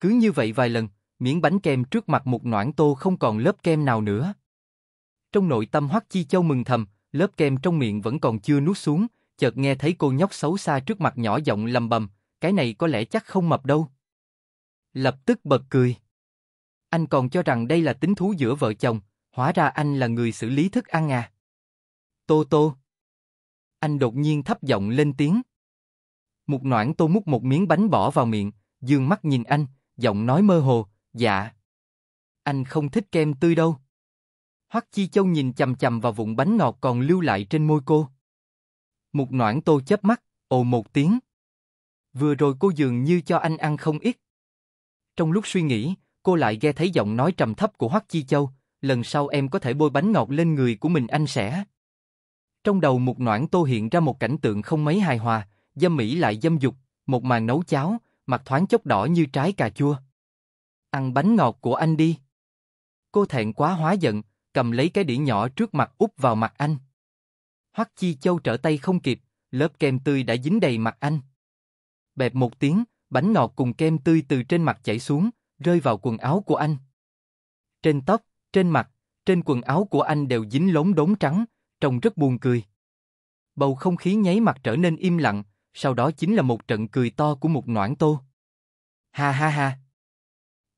Cứ như vậy vài lần, miếng bánh kem trước mặt một noãn tô không còn lớp kem nào nữa. Trong nội tâm Hoắc Chi Châu mừng thầm, lớp kem trong miệng vẫn còn chưa nuốt xuống, chợt nghe thấy cô nhóc xấu xa trước mặt nhỏ giọng lầm bầm, cái này có lẽ chắc không mập đâu. Lập tức bật cười. Anh còn cho rằng đây là tính thú giữa vợ chồng, hóa ra anh là người xử lý thức ăn à. Tô tô. Anh đột nhiên thấp giọng lên tiếng. Một noãn tô múc một miếng bánh bỏ vào miệng, dương mắt nhìn anh, giọng nói mơ hồ, dạ. Anh không thích kem tươi đâu. Hoắc Chi Châu nhìn chầm chầm vào vụn bánh ngọt còn lưu lại trên môi cô. Một noãn tô chớp mắt, ồ một tiếng. Vừa rồi cô dường như cho anh ăn không ít. Trong lúc suy nghĩ, cô lại nghe thấy giọng nói trầm thấp của Hoắc Chi Châu, lần sau em có thể bôi bánh ngọt lên người của mình anh sẽ. Trong đầu một noãn tô hiện ra một cảnh tượng không mấy hài hòa, dâm mỹ lại dâm dục, một màn nấu cháo, mặt thoáng chốc đỏ như trái cà chua. Ăn bánh ngọt của anh đi. Cô thẹn quá hóa giận, cầm lấy cái đĩa nhỏ trước mặt úp vào mặt anh. Hoắc Chi Châu trở tay không kịp, lớp kem tươi đã dính đầy mặt anh. Bẹp một tiếng, bánh ngọt cùng kem tươi từ trên mặt chảy xuống, rơi vào quần áo của anh. Trên tóc, trên mặt, trên quần áo của anh đều dính lốm đống trắng, trông rất buồn cười. Bầu không khí nháy mặt trở nên im lặng, sau đó chính là một trận cười to của một noãn tô. Ha ha ha!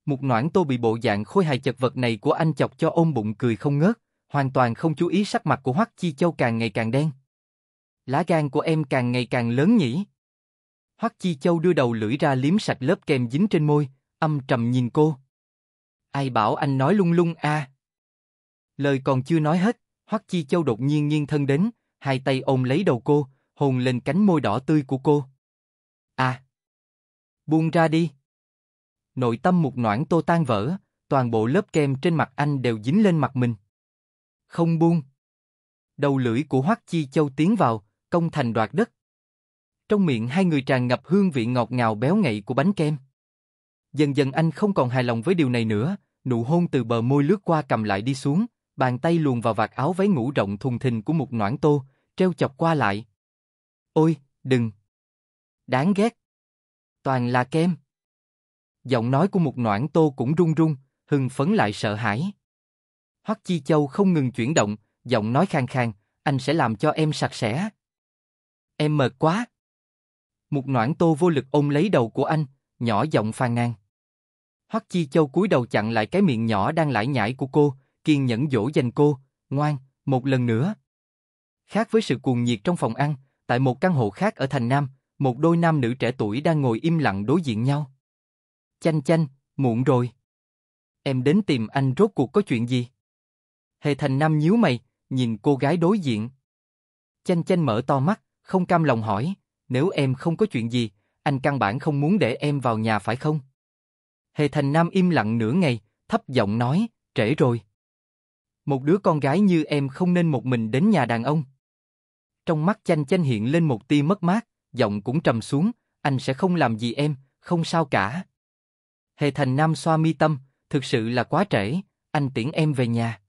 Một noãn tô bị bộ dạng khôi hài chật vật này của anh chọc cho ôm bụng cười không ngớt, hoàn toàn không chú ý sắc mặt của Hoắc Chi Châu càng ngày càng đen. Lá gan của em càng ngày càng lớn nhỉ? Hoắc Chi Châu đưa đầu lưỡi ra liếm sạch lớp kem dính trên môi, âm trầm nhìn cô. Ai bảo anh nói lung lung a? Lời còn chưa nói hết, Hoắc Chi Châu đột nhiên nghiêng thân đến, hai tay ôm lấy đầu cô, hồn lên cánh môi đỏ tươi của cô. À! Buông ra đi! Nội tâm một noãn tô tan vỡ, toàn bộ lớp kem trên mặt anh đều dính lên mặt mình. Không buông! Đầu lưỡi của Hoắc Chi Châu tiến vào, công thành đoạt đất. Trong miệng hai người tràn ngập hương vị ngọt ngào béo ngậy của bánh kem. Dần dần anh không còn hài lòng với điều này nữa, nụ hôn từ bờ môi lướt qua cầm lại đi xuống, bàn tay luồn vào vạt áo váy ngủ rộng thùng thình của một noãn tô, treo chọc qua lại. Ôi, đừng. Đáng ghét. Toàn là kem. Giọng nói của một noãn tô cũng run run, hưng phấn lại sợ hãi. Hoắc Chi Châu không ngừng chuyển động, giọng nói khang khang, anh sẽ làm cho em sạch sẽ Em mệt quá. Một noãn tô vô lực ôm lấy đầu của anh, nhỏ giọng phàn nàn. Hoắc Chi Châu cúi đầu chặn lại cái miệng nhỏ đang lải nhải của cô, kiên nhẫn dỗ dành cô, ngoan, một lần nữa. Khác với sự cuồng nhiệt trong phòng ăn, tại một căn hộ khác ở thành Nam, một đôi nam nữ trẻ tuổi đang ngồi im lặng đối diện nhau. Chanh chanh, muộn rồi. Em đến tìm anh rốt cuộc có chuyện gì? Hề thành Nam nhíu mày, nhìn cô gái đối diện. Chanh chanh mở to mắt, không cam lòng hỏi, nếu em không có chuyện gì, anh căn bản không muốn để em vào nhà phải không? Hề thành Nam im lặng nửa ngày, thấp giọng nói, trễ rồi. Một đứa con gái như em không nên một mình đến nhà đàn ông trong mắt chanh chanh hiện lên một tia mất mát, giọng cũng trầm xuống, anh sẽ không làm gì em, không sao cả. Hề thành nam xoa mi tâm, thực sự là quá trễ, anh tiễn em về nhà.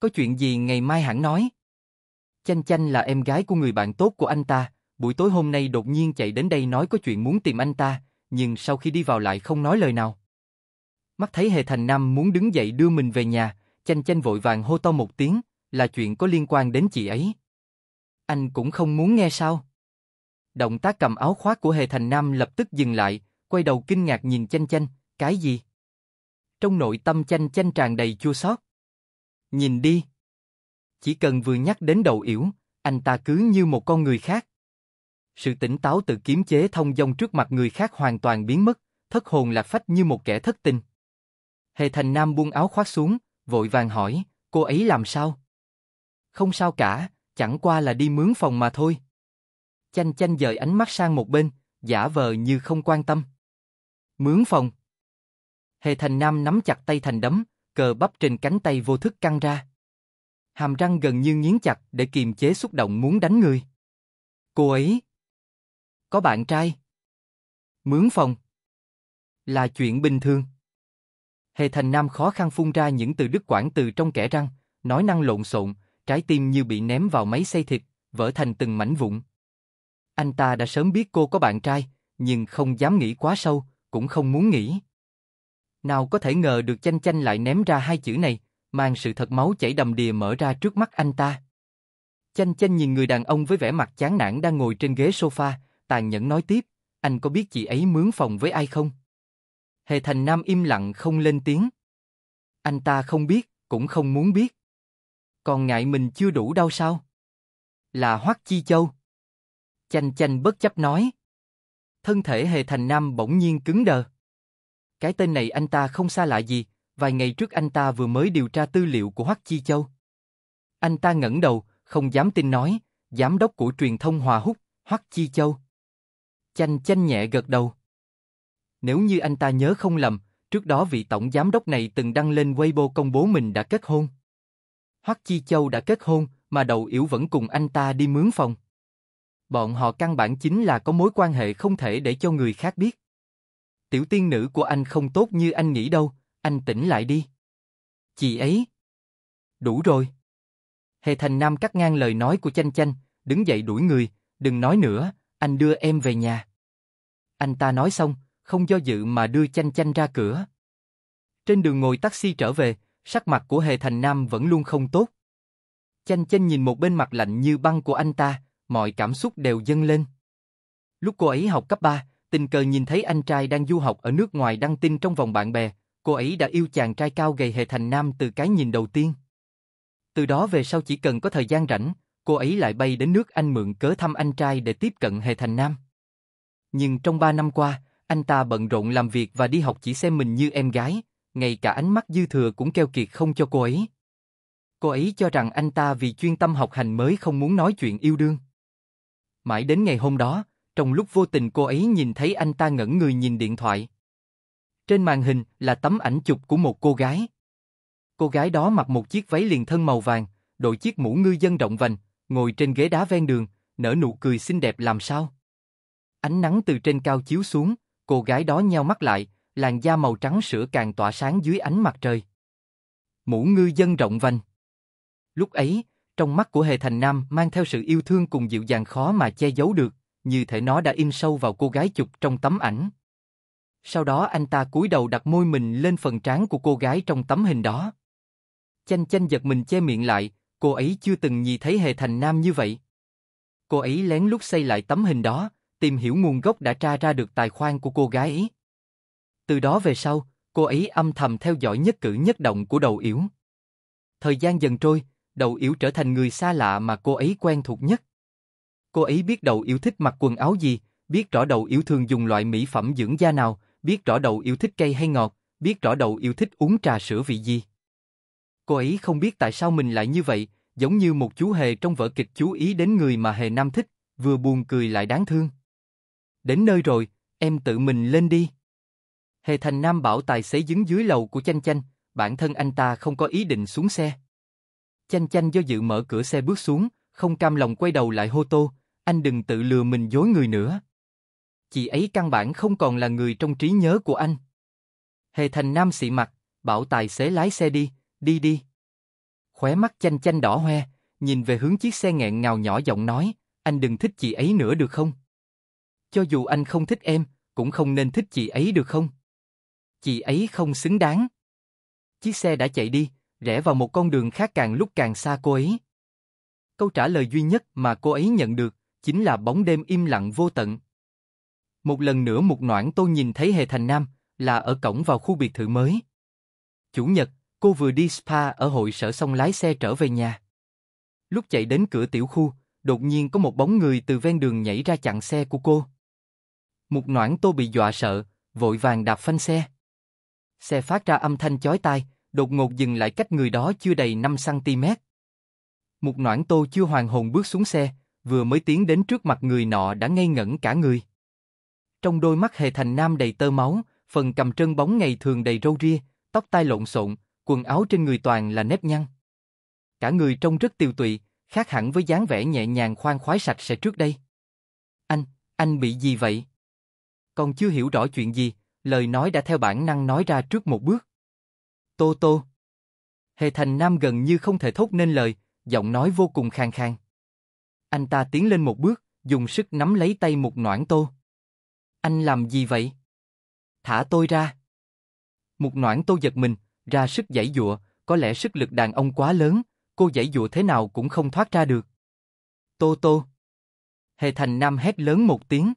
Có chuyện gì ngày mai hẳn nói. Chanh chanh là em gái của người bạn tốt của anh ta, buổi tối hôm nay đột nhiên chạy đến đây nói có chuyện muốn tìm anh ta, nhưng sau khi đi vào lại không nói lời nào. Mắt thấy Hề Thành Nam muốn đứng dậy đưa mình về nhà, chanh chanh vội vàng hô to một tiếng, là chuyện có liên quan đến chị ấy. Anh cũng không muốn nghe sao? Động tác cầm áo khoác của Hề Thành Nam lập tức dừng lại, quay đầu kinh ngạc nhìn chanh chanh, cái gì? Trong nội tâm chanh chanh tràn đầy chua xót. Nhìn đi. Chỉ cần vừa nhắc đến đầu yểu, anh ta cứ như một con người khác. Sự tỉnh táo tự kiếm chế thông dong trước mặt người khác hoàn toàn biến mất, thất hồn lạc phách như một kẻ thất tình. Hề Thành Nam buông áo khoác xuống, vội vàng hỏi, cô ấy làm sao? Không sao cả, chẳng qua là đi mướn phòng mà thôi. Chanh chanh dời ánh mắt sang một bên, giả vờ như không quan tâm. Mướn phòng. Hề thành nam nắm chặt tay thành đấm, cờ bắp trên cánh tay vô thức căng ra. Hàm răng gần như nghiến chặt để kiềm chế xúc động muốn đánh người. Cô ấy. Có bạn trai. Mướn phòng. Là chuyện bình thường. Hề thành nam khó khăn phun ra những từ đức quãng từ trong kẻ răng, nói năng lộn xộn, trái tim như bị ném vào máy xay thịt, vỡ thành từng mảnh vụn. Anh ta đã sớm biết cô có bạn trai, nhưng không dám nghĩ quá sâu, cũng không muốn nghĩ. Nào có thể ngờ được chanh chanh lại ném ra hai chữ này, mang sự thật máu chảy đầm đìa mở ra trước mắt anh ta. Chanh chanh nhìn người đàn ông với vẻ mặt chán nản đang ngồi trên ghế sofa, tàn nhẫn nói tiếp, anh có biết chị ấy mướn phòng với ai không? Hề Thành Nam im lặng không lên tiếng. Anh ta không biết, cũng không muốn biết. Còn ngại mình chưa đủ đau sao? Là Hoắc Chi Châu. Chanh chanh bất chấp nói. Thân thể Hề Thành Nam bỗng nhiên cứng đờ. Cái tên này anh ta không xa lạ gì, vài ngày trước anh ta vừa mới điều tra tư liệu của Hoắc Chi Châu. Anh ta ngẩng đầu, không dám tin nói, giám đốc của truyền thông Hòa Húc, Hoắc Chi Châu. Chanh chanh nhẹ gật đầu. Nếu như anh ta nhớ không lầm, trước đó vị tổng giám đốc này từng đăng lên Weibo công bố mình đã kết hôn. Hoắc Chi Châu đã kết hôn, mà đầu yếu vẫn cùng anh ta đi mướn phòng. Bọn họ căn bản chính là có mối quan hệ không thể để cho người khác biết. Tiểu tiên nữ của anh không tốt như anh nghĩ đâu, anh tỉnh lại đi. Chị ấy. Đủ rồi. Hề Thành Nam cắt ngang lời nói của Chanh Chanh, đứng dậy đuổi người, đừng nói nữa, anh đưa em về nhà. Anh ta nói xong, không do dự mà đưa Chanh Chanh ra cửa. Trên đường ngồi taxi trở về, Sắc mặt của Hề Thành Nam vẫn luôn không tốt. Chanh chanh nhìn một bên mặt lạnh như băng của anh ta, mọi cảm xúc đều dâng lên. Lúc cô ấy học cấp 3, tình cờ nhìn thấy anh trai đang du học ở nước ngoài đăng tin trong vòng bạn bè, cô ấy đã yêu chàng trai cao gầy Hề Thành Nam từ cái nhìn đầu tiên. Từ đó về sau chỉ cần có thời gian rảnh, cô ấy lại bay đến nước Anh mượn cớ thăm anh trai để tiếp cận Hề Thành Nam. Nhưng trong 3 năm qua, anh ta bận rộn làm việc và đi học chỉ xem mình như em gái, ngay cả ánh mắt dư thừa cũng keo kiệt không cho cô ấy. Cô ấy cho rằng anh ta vì chuyên tâm học hành mới không muốn nói chuyện yêu đương. Mãi đến ngày hôm đó, trong lúc vô tình cô ấy nhìn thấy anh ta ngẩn người nhìn điện thoại. Trên màn hình là tấm ảnh chụp của một cô gái. Cô gái đó mặc một chiếc váy liền thân màu vàng, đội chiếc mũ ngư dân rộng vành, ngồi trên ghế đá ven đường, nở nụ cười xinh đẹp làm sao. Ánh nắng từ trên cao chiếu xuống, cô gái đó nheo mắt lại, làn da màu trắng sữa càng tỏa sáng dưới ánh mặt trời. Mũ ngư dân rộng vành. Lúc ấy, trong mắt của Hề Thành Nam mang theo sự yêu thương cùng dịu dàng khó mà che giấu được, như thể nó đã in sâu vào cô gái chụp trong tấm ảnh. Sau đó anh ta cúi đầu đặt môi mình lên phần trán của cô gái trong tấm hình đó. Chanh chanh giật mình che miệng lại, cô ấy chưa từng nhìn thấy Hề Thành Nam như vậy. Cô ấy lén lút xây lại tấm hình đó, tìm hiểu nguồn gốc đã tra ra được tài khoản của cô gái ấy. Từ đó về sau, cô ấy âm thầm theo dõi nhất cử nhất động của đầu yếu. Thời gian dần trôi, đầu yếu trở thành người xa lạ mà cô ấy quen thuộc nhất. Cô ấy biết đầu yếu thích mặc quần áo gì, biết rõ đầu yếu thường dùng loại mỹ phẩm dưỡng da nào, biết rõ đầu yếu thích cây hay ngọt, biết rõ đầu yếu thích uống trà sữa vị gì. Cô ấy không biết tại sao mình lại như vậy, giống như một chú hề trong vở kịch chú ý đến người mà hề nam thích, vừa buồn cười lại đáng thương. Đến nơi rồi, em tự mình lên đi. Hề Thành Nam bảo tài xế dứng dưới lầu của Chanh Chanh, bản thân anh ta không có ý định xuống xe. Chanh Chanh do dự mở cửa xe bước xuống, không cam lòng quay đầu lại hô tô, anh đừng tự lừa mình dối người nữa. Chị ấy căn bản không còn là người trong trí nhớ của anh. Hề Thành Nam xị mặt, bảo tài xế lái xe đi, đi đi. Khóe mắt Chanh Chanh đỏ hoe, nhìn về hướng chiếc xe nghẹn ngào nhỏ giọng nói, anh đừng thích chị ấy nữa được không? Cho dù anh không thích em, cũng không nên thích chị ấy được không? chị ấy không xứng đáng. Chiếc xe đã chạy đi, rẽ vào một con đường khác càng lúc càng xa cô ấy. Câu trả lời duy nhất mà cô ấy nhận được chính là bóng đêm im lặng vô tận. Một lần nữa một noãn tôi nhìn thấy Hề Thành Nam, là ở cổng vào khu biệt thự mới. Chủ nhật, cô vừa đi spa ở hội sở xong lái xe trở về nhà. Lúc chạy đến cửa tiểu khu, đột nhiên có một bóng người từ ven đường nhảy ra chặn xe của cô. Một noãn tôi bị dọa sợ, vội vàng đạp phanh xe. Xe phát ra âm thanh chói tai, đột ngột dừng lại cách người đó chưa đầy 5cm. Một noãn tô chưa hoàn hồn bước xuống xe, vừa mới tiến đến trước mặt người nọ đã ngây ngẩn cả người. Trong đôi mắt hề thành nam đầy tơ máu, phần cầm trơn bóng ngày thường đầy râu ria, tóc tai lộn xộn, quần áo trên người toàn là nếp nhăn. Cả người trông rất tiêu tụy, khác hẳn với dáng vẻ nhẹ nhàng khoan khoái sạch sẽ trước đây. Anh, anh bị gì vậy? Còn chưa hiểu rõ chuyện gì, Lời nói đã theo bản năng nói ra trước một bước. Tô tô. Hề thành nam gần như không thể thốt nên lời, giọng nói vô cùng khang khang. Anh ta tiến lên một bước, dùng sức nắm lấy tay một noãn tô. Anh làm gì vậy? Thả tôi ra. Một noãn tô giật mình, ra sức giãy dụa, có lẽ sức lực đàn ông quá lớn, cô giãy dụa thế nào cũng không thoát ra được. Tô tô. Hề thành nam hét lớn một tiếng.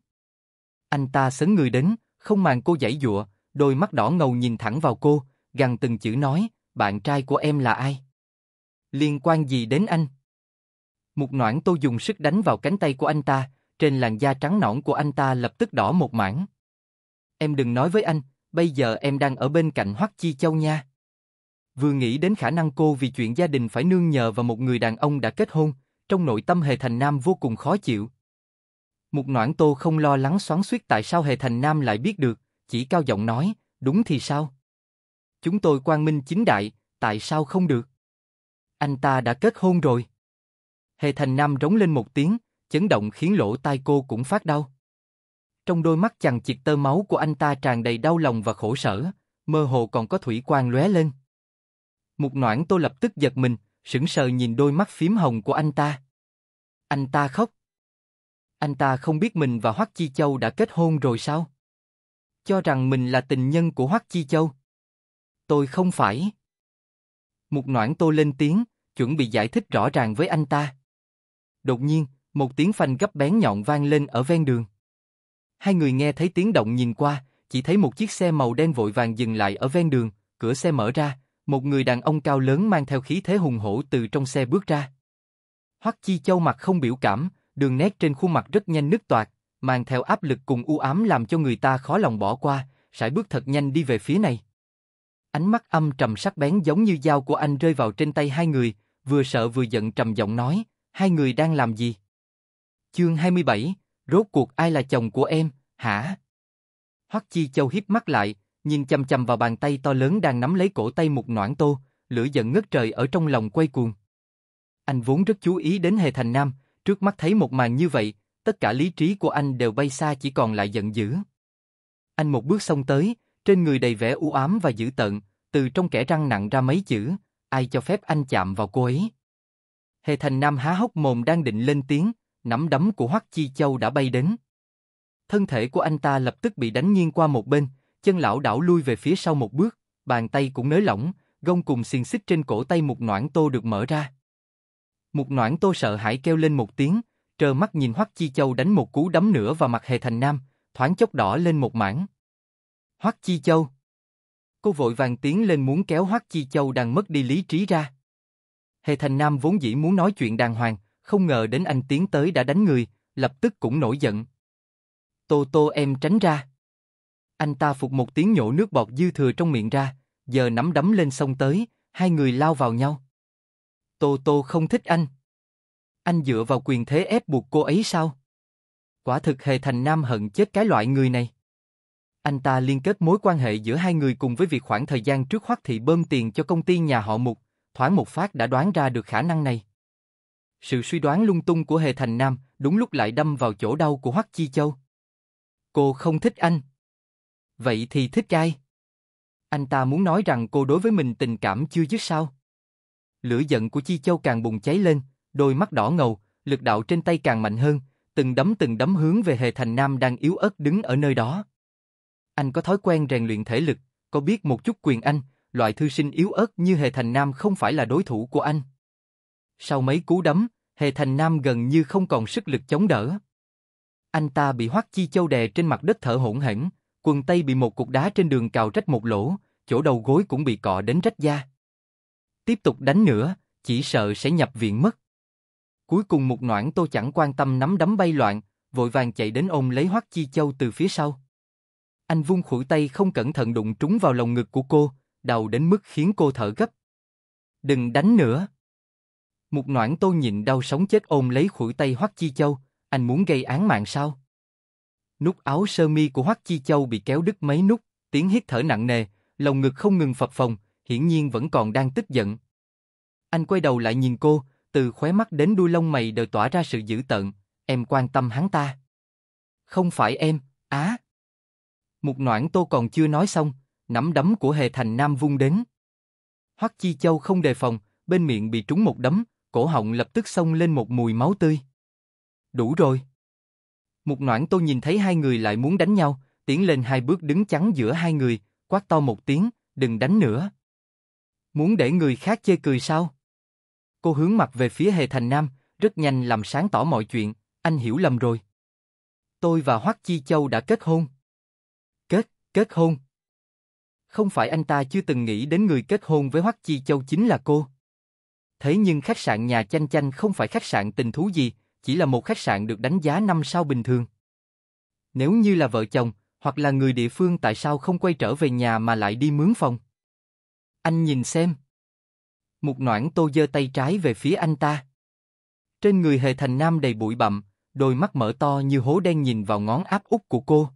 Anh ta sấn người đến, không màng cô giãy dụa, đôi mắt đỏ ngầu nhìn thẳng vào cô, gằn từng chữ nói, bạn trai của em là ai? Liên quan gì đến anh? Một noãn tô dùng sức đánh vào cánh tay của anh ta, trên làn da trắng nõn của anh ta lập tức đỏ một mảng. Em đừng nói với anh, bây giờ em đang ở bên cạnh Hoắc Chi Châu nha. Vừa nghĩ đến khả năng cô vì chuyện gia đình phải nương nhờ vào một người đàn ông đã kết hôn, trong nội tâm Hề Thành Nam vô cùng khó chịu, một Noãn Tô không lo lắng xoắn suýt tại sao Hề Thành Nam lại biết được, chỉ cao giọng nói, đúng thì sao? Chúng tôi quang minh chính đại, tại sao không được? Anh ta đã kết hôn rồi. Hề Thành Nam rống lên một tiếng, chấn động khiến lỗ tai cô cũng phát đau. Trong đôi mắt chằng chịt tơ máu của anh ta tràn đầy đau lòng và khổ sở, mơ hồ còn có thủy quang lóe lên. một Noãn Tô lập tức giật mình, sững sờ nhìn đôi mắt phím hồng của anh ta. Anh ta khóc. Anh ta không biết mình và Hoắc Chi Châu đã kết hôn rồi sao? Cho rằng mình là tình nhân của Hoắc Chi Châu. Tôi không phải. Một noãn tô lên tiếng, chuẩn bị giải thích rõ ràng với anh ta. Đột nhiên, một tiếng phanh gấp bén nhọn vang lên ở ven đường. Hai người nghe thấy tiếng động nhìn qua, chỉ thấy một chiếc xe màu đen vội vàng dừng lại ở ven đường, cửa xe mở ra, một người đàn ông cao lớn mang theo khí thế hùng hổ từ trong xe bước ra. Hoắc Chi Châu mặt không biểu cảm, đường nét trên khuôn mặt rất nhanh nứt toạc, mang theo áp lực cùng u ám làm cho người ta khó lòng bỏ qua, sải bước thật nhanh đi về phía này. Ánh mắt âm trầm sắc bén giống như dao của anh rơi vào trên tay hai người, vừa sợ vừa giận trầm giọng nói, hai người đang làm gì? Chương 27, rốt cuộc ai là chồng của em, hả? Hoắc Chi Châu hiếp mắt lại, nhìn chầm chầm vào bàn tay to lớn đang nắm lấy cổ tay một noãn tô, lửa giận ngất trời ở trong lòng quay cuồng. Anh vốn rất chú ý đến Hề Thành Nam, Trước mắt thấy một màn như vậy, tất cả lý trí của anh đều bay xa chỉ còn lại giận dữ. Anh một bước xông tới, trên người đầy vẻ u ám và dữ tợn, từ trong kẻ răng nặng ra mấy chữ, ai cho phép anh chạm vào cô ấy. Hề Thành Nam há hốc mồm đang định lên tiếng, nắm đấm của Hoắc Chi Châu đã bay đến. Thân thể của anh ta lập tức bị đánh nghiêng qua một bên, chân lão đảo lui về phía sau một bước, bàn tay cũng nới lỏng, gông cùng xiên xích trên cổ tay một noãn tô được mở ra. Một noãn tô sợ hãi kêu lên một tiếng, trơ mắt nhìn Hoắc Chi Châu đánh một cú đấm nữa vào mặt Hề Thành Nam, thoáng chốc đỏ lên một mảng. Hoắc Chi Châu. Cô vội vàng tiến lên muốn kéo Hoắc Chi Châu đang mất đi lý trí ra. Hề Thành Nam vốn dĩ muốn nói chuyện đàng hoàng, không ngờ đến anh tiến tới đã đánh người, lập tức cũng nổi giận. Tô Tô em tránh ra. Anh ta phục một tiếng nhổ nước bọt dư thừa trong miệng ra, giờ nắm đấm lên sông tới, hai người lao vào nhau. Tô Tô không thích anh. Anh dựa vào quyền thế ép buộc cô ấy sao? Quả thực Hề Thành Nam hận chết cái loại người này. Anh ta liên kết mối quan hệ giữa hai người cùng với việc khoảng thời gian trước Hoắc Thị bơm tiền cho công ty nhà họ Mục, thoáng một phát đã đoán ra được khả năng này. Sự suy đoán lung tung của Hề Thành Nam đúng lúc lại đâm vào chỗ đau của Hoắc Chi Châu. Cô không thích anh. Vậy thì thích ai? Anh ta muốn nói rằng cô đối với mình tình cảm chưa dứt sao? Lửa giận của Chi Châu càng bùng cháy lên, đôi mắt đỏ ngầu, lực đạo trên tay càng mạnh hơn, từng đấm từng đấm hướng về Hề Thành Nam đang yếu ớt đứng ở nơi đó. Anh có thói quen rèn luyện thể lực, có biết một chút quyền anh, loại thư sinh yếu ớt như Hề Thành Nam không phải là đối thủ của anh. Sau mấy cú đấm, Hề Thành Nam gần như không còn sức lực chống đỡ. Anh ta bị Hoắc Chi Châu đè trên mặt đất thở hổn hển, quần tay bị một cục đá trên đường cào rách một lỗ, chỗ đầu gối cũng bị cọ đến rách da. Tiếp tục đánh nữa, chỉ sợ sẽ nhập viện mất. Cuối cùng một noãn tô chẳng quan tâm nắm đấm bay loạn, vội vàng chạy đến ôm lấy Hoắc Chi Châu từ phía sau. Anh vung khuỷu tay không cẩn thận đụng trúng vào lồng ngực của cô, đau đến mức khiến cô thở gấp. Đừng đánh nữa. Một noãn tô nhịn đau sống chết ôm lấy khuỷu tay Hoắc Chi Châu, anh muốn gây án mạng sao? Nút áo sơ mi của Hoắc Chi Châu bị kéo đứt mấy nút, tiếng hít thở nặng nề, lồng ngực không ngừng phập phồng, hiển nhiên vẫn còn đang tức giận. Anh quay đầu lại nhìn cô, từ khóe mắt đến đuôi lông mày đều tỏa ra sự dữ tợn, em quan tâm hắn ta. Không phải em, á. À. Mục noãn tô còn chưa nói xong, nắm đấm của Hề Thành Nam vung đến. Hoắc Chi Châu không đề phòng, bên miệng bị trúng một đấm, cổ họng lập tức xông lên một mùi máu tươi. Đủ rồi. Mục noãn tô nhìn thấy hai người lại muốn đánh nhau, tiến lên hai bước đứng chắn giữa hai người, quát to một tiếng, đừng đánh nữa. Muốn để người khác chê cười sao? Cô hướng mặt về phía Hề Thành Nam, rất nhanh làm sáng tỏ mọi chuyện, anh hiểu lầm rồi. Tôi và Hoắc Chi Châu đã kết hôn. Kết, kết hôn. Không phải anh ta chưa từng nghĩ đến người kết hôn với Hoắc Chi Châu chính là cô. Thế nhưng khách sạn nhà Chanh Chanh không phải khách sạn tình thú gì, chỉ là một khách sạn được đánh giá năm sao bình thường. Nếu như là vợ chồng, hoặc là người địa phương tại sao không quay trở về nhà mà lại đi mướn phòng? Anh nhìn xem. Một noãn tô giơ tay trái về phía anh ta. Trên người hề thành nam đầy bụi bặm, đôi mắt mở to như hố đen nhìn vào ngón áp út của cô.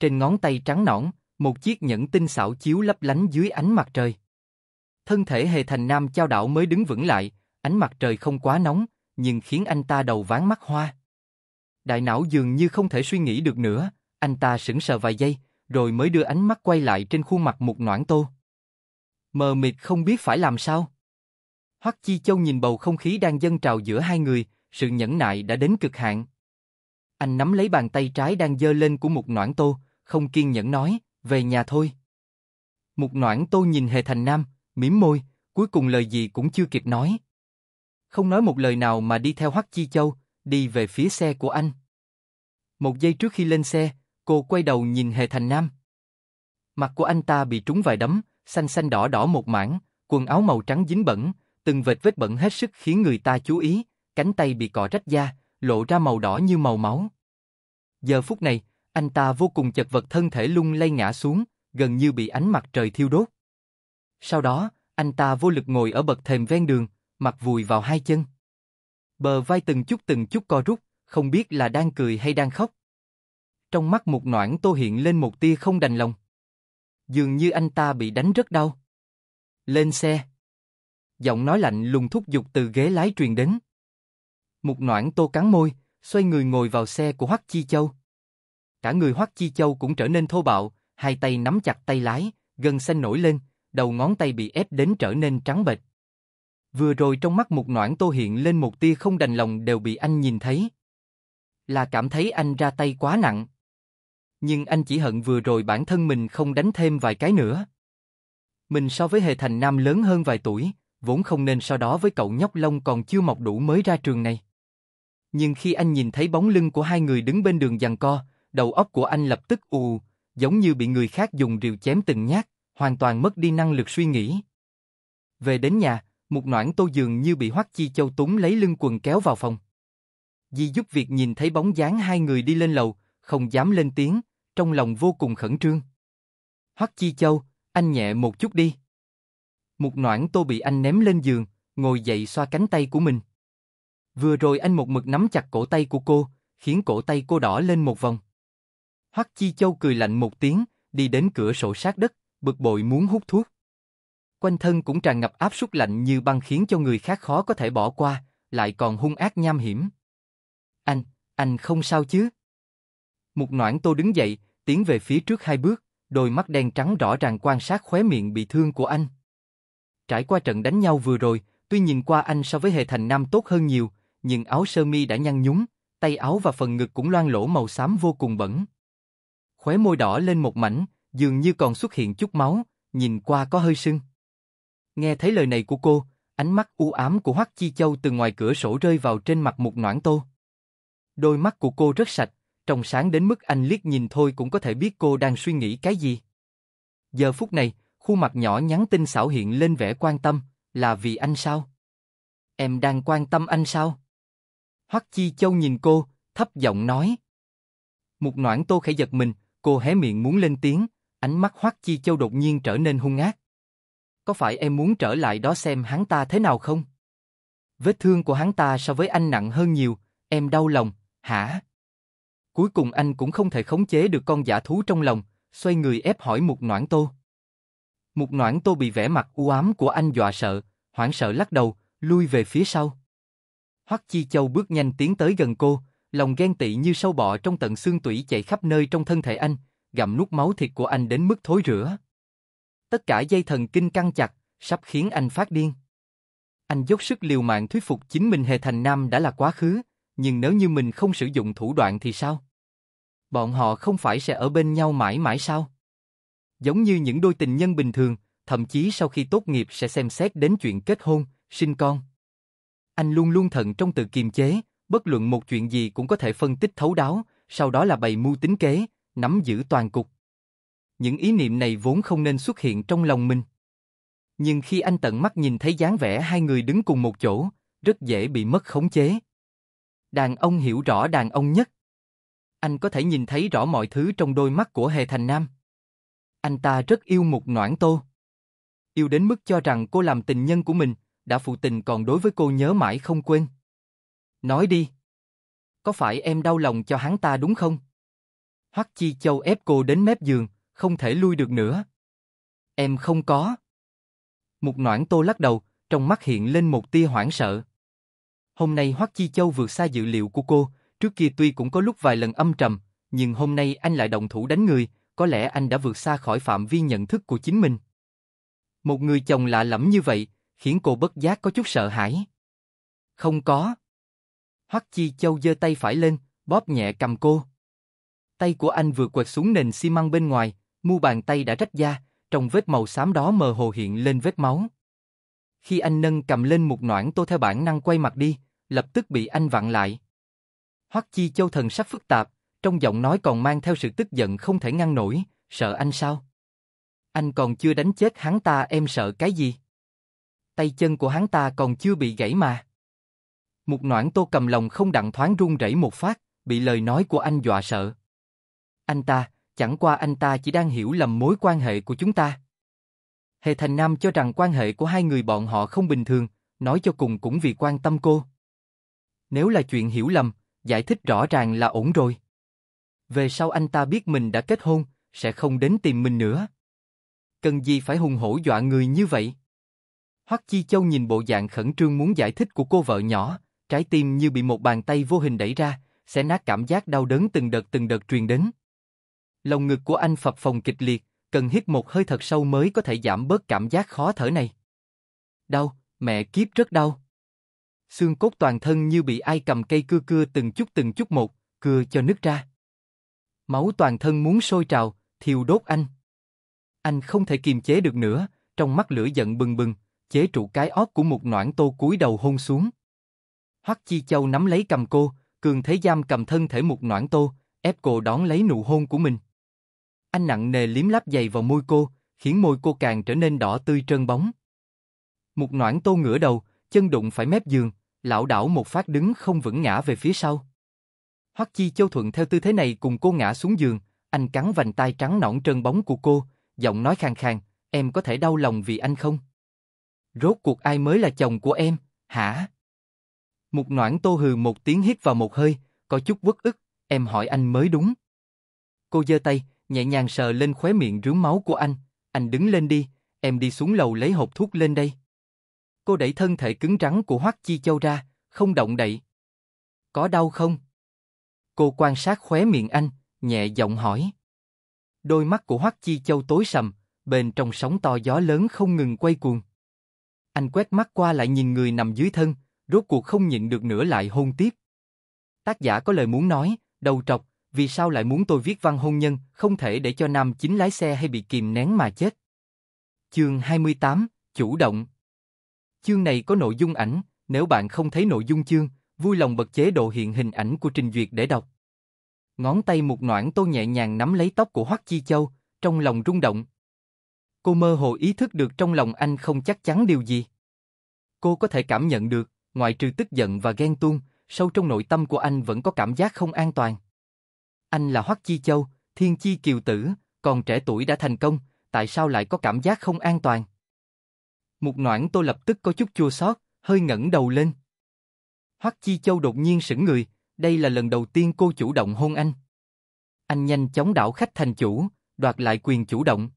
Trên ngón tay trắng nõn, một chiếc nhẫn tinh xảo chiếu lấp lánh dưới ánh mặt trời. Thân thể hề thành nam trao đảo mới đứng vững lại, ánh mặt trời không quá nóng, nhưng khiến anh ta đầu ván mắt hoa. Đại não dường như không thể suy nghĩ được nữa, anh ta sững sờ vài giây, rồi mới đưa ánh mắt quay lại trên khuôn mặt một noãn tô mờ mịt không biết phải làm sao. Hoắc Chi Châu nhìn bầu không khí đang dâng trào giữa hai người, sự nhẫn nại đã đến cực hạn. Anh nắm lấy bàn tay trái đang dơ lên của Mục Noãn Tô, không kiên nhẫn nói, về nhà thôi. Mục Noãn Tô nhìn Hề Thành Nam, mỉm môi, cuối cùng lời gì cũng chưa kịp nói. Không nói một lời nào mà đi theo Hoắc Chi Châu, đi về phía xe của anh. Một giây trước khi lên xe, cô quay đầu nhìn Hề Thành Nam. Mặt của anh ta bị trúng vài đấm, xanh xanh đỏ đỏ một mảng, quần áo màu trắng dính bẩn, từng vệt vết bẩn hết sức khiến người ta chú ý, cánh tay bị cọ rách da, lộ ra màu đỏ như màu máu. Giờ phút này, anh ta vô cùng chật vật thân thể lung lay ngã xuống, gần như bị ánh mặt trời thiêu đốt. Sau đó, anh ta vô lực ngồi ở bậc thềm ven đường, mặt vùi vào hai chân. Bờ vai từng chút từng chút co rút, không biết là đang cười hay đang khóc. Trong mắt một noãn tô hiện lên một tia không đành lòng dường như anh ta bị đánh rất đau. Lên xe. Giọng nói lạnh lùng thúc giục từ ghế lái truyền đến. Mục noãn tô cắn môi, xoay người ngồi vào xe của Hoắc Chi Châu. Cả người Hoắc Chi Châu cũng trở nên thô bạo, hai tay nắm chặt tay lái, gần xanh nổi lên, đầu ngón tay bị ép đến trở nên trắng bệch. Vừa rồi trong mắt mục noãn tô hiện lên một tia không đành lòng đều bị anh nhìn thấy. Là cảm thấy anh ra tay quá nặng nhưng anh chỉ hận vừa rồi bản thân mình không đánh thêm vài cái nữa. Mình so với Hề Thành Nam lớn hơn vài tuổi, vốn không nên so đó với cậu nhóc lông còn chưa mọc đủ mới ra trường này. Nhưng khi anh nhìn thấy bóng lưng của hai người đứng bên đường giằng co, đầu óc của anh lập tức ù, giống như bị người khác dùng rìu chém từng nhát, hoàn toàn mất đi năng lực suy nghĩ. Về đến nhà, một noãn tô giường như bị Hoắc Chi Châu túng lấy lưng quần kéo vào phòng. Di giúp việc nhìn thấy bóng dáng hai người đi lên lầu, không dám lên tiếng, trong lòng vô cùng khẩn trương. Hoắc Chi Châu, anh nhẹ một chút đi. Một noãn tô bị anh ném lên giường, ngồi dậy xoa cánh tay của mình. Vừa rồi anh một mực nắm chặt cổ tay của cô, khiến cổ tay cô đỏ lên một vòng. Hoắc Chi Châu cười lạnh một tiếng, đi đến cửa sổ sát đất, bực bội muốn hút thuốc. Quanh thân cũng tràn ngập áp suất lạnh như băng khiến cho người khác khó có thể bỏ qua, lại còn hung ác nham hiểm. Anh, anh không sao chứ? Một noãn tô đứng dậy, tiến về phía trước hai bước, đôi mắt đen trắng rõ ràng quan sát khóe miệng bị thương của anh. Trải qua trận đánh nhau vừa rồi, tuy nhìn qua anh so với hệ thành nam tốt hơn nhiều, nhưng áo sơ mi đã nhăn nhúng, tay áo và phần ngực cũng loang lỗ màu xám vô cùng bẩn. Khóe môi đỏ lên một mảnh, dường như còn xuất hiện chút máu, nhìn qua có hơi sưng. Nghe thấy lời này của cô, ánh mắt u ám của Hoắc Chi Châu từ ngoài cửa sổ rơi vào trên mặt một noãn tô. Đôi mắt của cô rất sạch, trong sáng đến mức anh liếc nhìn thôi cũng có thể biết cô đang suy nghĩ cái gì. Giờ phút này, khuôn mặt nhỏ nhắn tinh xảo hiện lên vẻ quan tâm, là vì anh sao? Em đang quan tâm anh sao? Hoắc Chi Châu nhìn cô, thấp giọng nói. một noãn tô khẽ giật mình, cô hé miệng muốn lên tiếng, ánh mắt Hoắc Chi Châu đột nhiên trở nên hung ác. Có phải em muốn trở lại đó xem hắn ta thế nào không? Vết thương của hắn ta so với anh nặng hơn nhiều, em đau lòng, hả? Cuối cùng anh cũng không thể khống chế được con giả thú trong lòng, xoay người ép hỏi Mục Noãn Tô. Mục Noãn Tô bị vẻ mặt u ám của anh dọa sợ, hoảng sợ lắc đầu, lui về phía sau. Hoắc Chi Châu bước nhanh tiến tới gần cô, lòng ghen tị như sâu bọ trong tận xương tủy chạy khắp nơi trong thân thể anh, gặm nuốt máu thịt của anh đến mức thối rữa. Tất cả dây thần kinh căng chặt, sắp khiến anh phát điên. Anh dốc sức liều mạng thuyết phục chính mình Hề Thành Nam đã là quá khứ, nhưng nếu như mình không sử dụng thủ đoạn thì sao? bọn họ không phải sẽ ở bên nhau mãi mãi sao? Giống như những đôi tình nhân bình thường, thậm chí sau khi tốt nghiệp sẽ xem xét đến chuyện kết hôn, sinh con. Anh luôn luôn thận trong tự kiềm chế, bất luận một chuyện gì cũng có thể phân tích thấu đáo, sau đó là bày mưu tính kế, nắm giữ toàn cục. Những ý niệm này vốn không nên xuất hiện trong lòng mình. Nhưng khi anh tận mắt nhìn thấy dáng vẻ hai người đứng cùng một chỗ, rất dễ bị mất khống chế. Đàn ông hiểu rõ đàn ông nhất. Anh có thể nhìn thấy rõ mọi thứ trong đôi mắt của Hề Thành Nam. Anh ta rất yêu Mục Noãn Tô. Yêu đến mức cho rằng cô làm tình nhân của mình, đã phụ tình còn đối với cô nhớ mãi không quên. Nói đi. Có phải em đau lòng cho hắn ta đúng không? Hoắc Chi Châu ép cô đến mép giường, không thể lui được nữa. Em không có. Mục Noãn Tô lắc đầu, trong mắt hiện lên một tia hoảng sợ. Hôm nay Hoắc Chi Châu vượt xa dự liệu của cô, Trước kia tuy cũng có lúc vài lần âm trầm, nhưng hôm nay anh lại động thủ đánh người, có lẽ anh đã vượt xa khỏi phạm vi nhận thức của chính mình. Một người chồng lạ lẫm như vậy, khiến cô bất giác có chút sợ hãi. Không có. Hoắc Chi Châu giơ tay phải lên, bóp nhẹ cầm cô. Tay của anh vừa quẹt xuống nền xi măng bên ngoài, mu bàn tay đã rách da, trong vết màu xám đó mờ hồ hiện lên vết máu. Khi anh nâng cầm lên một noãn tô theo bản năng quay mặt đi, lập tức bị anh vặn lại. Hoắc Chi Châu thần sắc phức tạp, trong giọng nói còn mang theo sự tức giận không thể ngăn nổi, sợ anh sao? Anh còn chưa đánh chết hắn ta em sợ cái gì? Tay chân của hắn ta còn chưa bị gãy mà. Một noãn tô cầm lòng không đặng thoáng run rẩy một phát, bị lời nói của anh dọa sợ. Anh ta, chẳng qua anh ta chỉ đang hiểu lầm mối quan hệ của chúng ta. Hề Thành Nam cho rằng quan hệ của hai người bọn họ không bình thường, nói cho cùng cũng vì quan tâm cô. Nếu là chuyện hiểu lầm, giải thích rõ ràng là ổn rồi. Về sau anh ta biết mình đã kết hôn, sẽ không đến tìm mình nữa. Cần gì phải hùng hổ dọa người như vậy? Hoắc Chi Châu nhìn bộ dạng khẩn trương muốn giải thích của cô vợ nhỏ, trái tim như bị một bàn tay vô hình đẩy ra, sẽ nát cảm giác đau đớn từng đợt từng đợt truyền đến. lòng ngực của anh phập phồng kịch liệt, cần hít một hơi thật sâu mới có thể giảm bớt cảm giác khó thở này. Đau, mẹ kiếp rất đau xương cốt toàn thân như bị ai cầm cây cưa cưa từng chút từng chút một, cưa cho nứt ra. Máu toàn thân muốn sôi trào, thiêu đốt anh. Anh không thể kiềm chế được nữa, trong mắt lửa giận bừng bừng, chế trụ cái óc của một noãn tô cúi đầu hôn xuống. Hoắc Chi Châu nắm lấy cầm cô, cường thế giam cầm thân thể một noãn tô, ép cô đón lấy nụ hôn của mình. Anh nặng nề liếm láp dày vào môi cô, khiến môi cô càng trở nên đỏ tươi trơn bóng. Một noãn tô ngửa đầu, chân đụng phải mép giường, lão đảo một phát đứng không vững ngã về phía sau. Hoắc Chi Châu thuận theo tư thế này cùng cô ngã xuống giường, anh cắn vành tay trắng nõn trơn bóng của cô, giọng nói khàn khàn, "Em có thể đau lòng vì anh không?" Rốt cuộc ai mới là chồng của em, hả? Mục Noãn Tô hừ một tiếng hít vào một hơi, có chút uất ức, "Em hỏi anh mới đúng." Cô giơ tay, nhẹ nhàng sờ lên khóe miệng rướm máu của anh, "Anh đứng lên đi, em đi xuống lầu lấy hộp thuốc lên đây." Cô đẩy thân thể cứng rắn của Hoắc Chi Châu ra, không động đậy. Có đau không? Cô quan sát khóe miệng anh, nhẹ giọng hỏi. Đôi mắt của Hoắc Chi Châu tối sầm, bên trong sóng to gió lớn không ngừng quay cuồng. Anh quét mắt qua lại nhìn người nằm dưới thân, rốt cuộc không nhịn được nữa lại hôn tiếp. Tác giả có lời muốn nói, đầu trọc, vì sao lại muốn tôi viết văn hôn nhân, không thể để cho nam chính lái xe hay bị kìm nén mà chết. Chương 28, chủ động Chương này có nội dung ảnh, nếu bạn không thấy nội dung chương, vui lòng bật chế độ hiện hình ảnh của trình duyệt để đọc. Ngón tay một noãn tô nhẹ nhàng nắm lấy tóc của Hoắc Chi Châu, trong lòng rung động. Cô mơ hồ ý thức được trong lòng anh không chắc chắn điều gì. Cô có thể cảm nhận được, ngoại trừ tức giận và ghen tuông, sâu trong nội tâm của anh vẫn có cảm giác không an toàn. Anh là Hoắc Chi Châu, thiên chi kiều tử, còn trẻ tuổi đã thành công, tại sao lại có cảm giác không an toàn? Một noãn tô lập tức có chút chua xót, hơi ngẩng đầu lên. Hoắc Chi Châu đột nhiên sững người, đây là lần đầu tiên cô chủ động hôn anh. Anh nhanh chóng đảo khách thành chủ, đoạt lại quyền chủ động.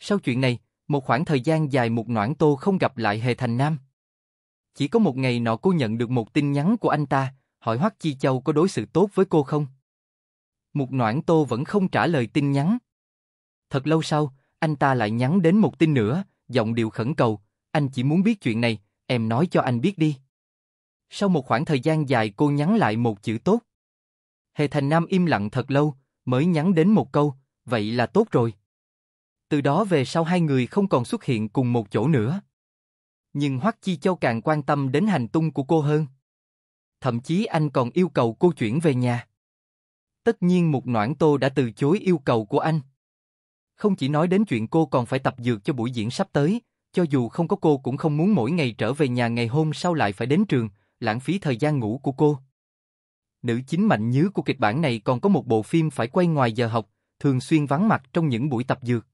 Sau chuyện này, một khoảng thời gian dài một noãn tô không gặp lại Hề Thành Nam. Chỉ có một ngày nọ cô nhận được một tin nhắn của anh ta, hỏi Hoắc Chi Châu có đối xử tốt với cô không. Một noãn tô vẫn không trả lời tin nhắn. Thật lâu sau, anh ta lại nhắn đến một tin nữa, giọng điệu khẩn cầu, anh chỉ muốn biết chuyện này, em nói cho anh biết đi. Sau một khoảng thời gian dài cô nhắn lại một chữ tốt. Hề Thành Nam im lặng thật lâu, mới nhắn đến một câu, vậy là tốt rồi. Từ đó về sau hai người không còn xuất hiện cùng một chỗ nữa. Nhưng Hoắc Chi Châu càng quan tâm đến hành tung của cô hơn. Thậm chí anh còn yêu cầu cô chuyển về nhà. Tất nhiên một Noãn Tô đã từ chối yêu cầu của anh. Không chỉ nói đến chuyện cô còn phải tập dược cho buổi diễn sắp tới, cho dù không có cô cũng không muốn mỗi ngày trở về nhà ngày hôm sau lại phải đến trường, lãng phí thời gian ngủ của cô. Nữ chính mạnh nhứ của kịch bản này còn có một bộ phim phải quay ngoài giờ học, thường xuyên vắng mặt trong những buổi tập dược.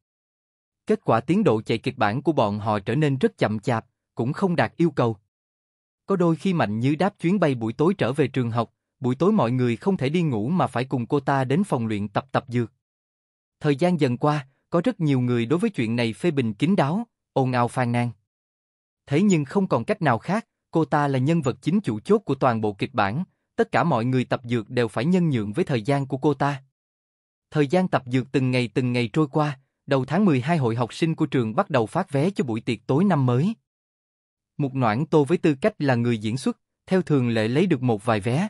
Kết quả tiến độ chạy kịch bản của bọn họ trở nên rất chậm chạp, cũng không đạt yêu cầu. Có đôi khi Mạnh Như đáp chuyến bay buổi tối trở về trường học, buổi tối mọi người không thể đi ngủ mà phải cùng cô ta đến phòng luyện tập tập dược. Thời gian dần qua, có rất nhiều người đối với chuyện này phê bình kín đáo, ồn ào phàn nàn. Thế nhưng không còn cách nào khác, cô ta là nhân vật chính chủ chốt của toàn bộ kịch bản, tất cả mọi người tập dược đều phải nhân nhượng với thời gian của cô ta. Thời gian tập dược từng ngày từng ngày trôi qua, đầu tháng 12 hội học sinh của trường bắt đầu phát vé cho buổi tiệc tối năm mới. Mục Noãn Tô với tư cách là người diễn xuất, theo thường lệ lấy được một vài vé.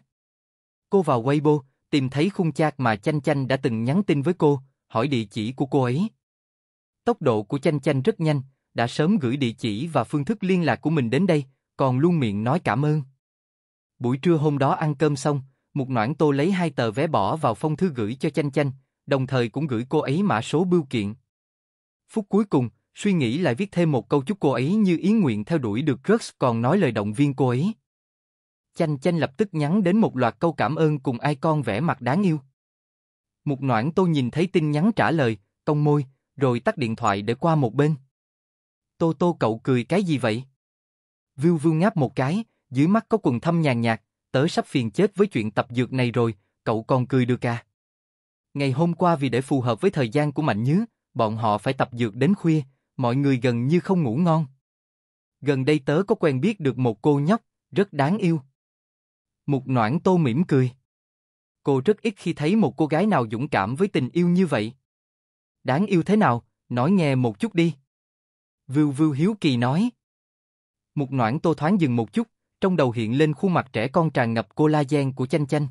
Cô vào Weibo, tìm thấy khung chat mà Chanh Chanh đã từng nhắn tin với cô, hỏi địa chỉ của cô ấy. Tốc độ của Chanh Chanh rất nhanh, đã sớm gửi địa chỉ và phương thức liên lạc của mình đến đây, còn luôn miệng nói cảm ơn. Buổi trưa hôm đó ăn cơm xong, một Noãn Tô lấy hai tờ vé bỏ vào phong thư gửi cho Chanh Chanh, đồng thời cũng gửi cô ấy mã số bưu kiện. Phút cuối cùng, suy nghĩ lại viết thêm một câu chúc cô ấy như ý nguyện theo đuổi được Rux còn nói lời động viên cô ấy. Chanh Chanh lập tức nhắn đến một loạt câu cảm ơn cùng icon vẽ mặt đáng yêu. Một noãn tôi nhìn thấy tin nhắn trả lời, cong môi, rồi tắt điện thoại để qua một bên. Tô tô cậu cười cái gì vậy? Vưu vưu ngáp một cái, dưới mắt có quần thâm nhàn nhạt, tớ sắp phiền chết với chuyện tập dược này rồi, cậu còn cười được à? Ngày hôm qua vì để phù hợp với thời gian của Mạnh Nhứ, bọn họ phải tập dược đến khuya, mọi người gần như không ngủ ngon. Gần đây tớ có quen biết được một cô nhóc, rất đáng yêu. Mục noãn tô mỉm cười cô rất ít khi thấy một cô gái nào dũng cảm với tình yêu như vậy. Đáng yêu thế nào, nói nghe một chút đi. Vưu Vưu Hiếu Kỳ nói. Một noãn tô thoáng dừng một chút, trong đầu hiện lên khuôn mặt trẻ con tràn ngập collagen của chanh chanh.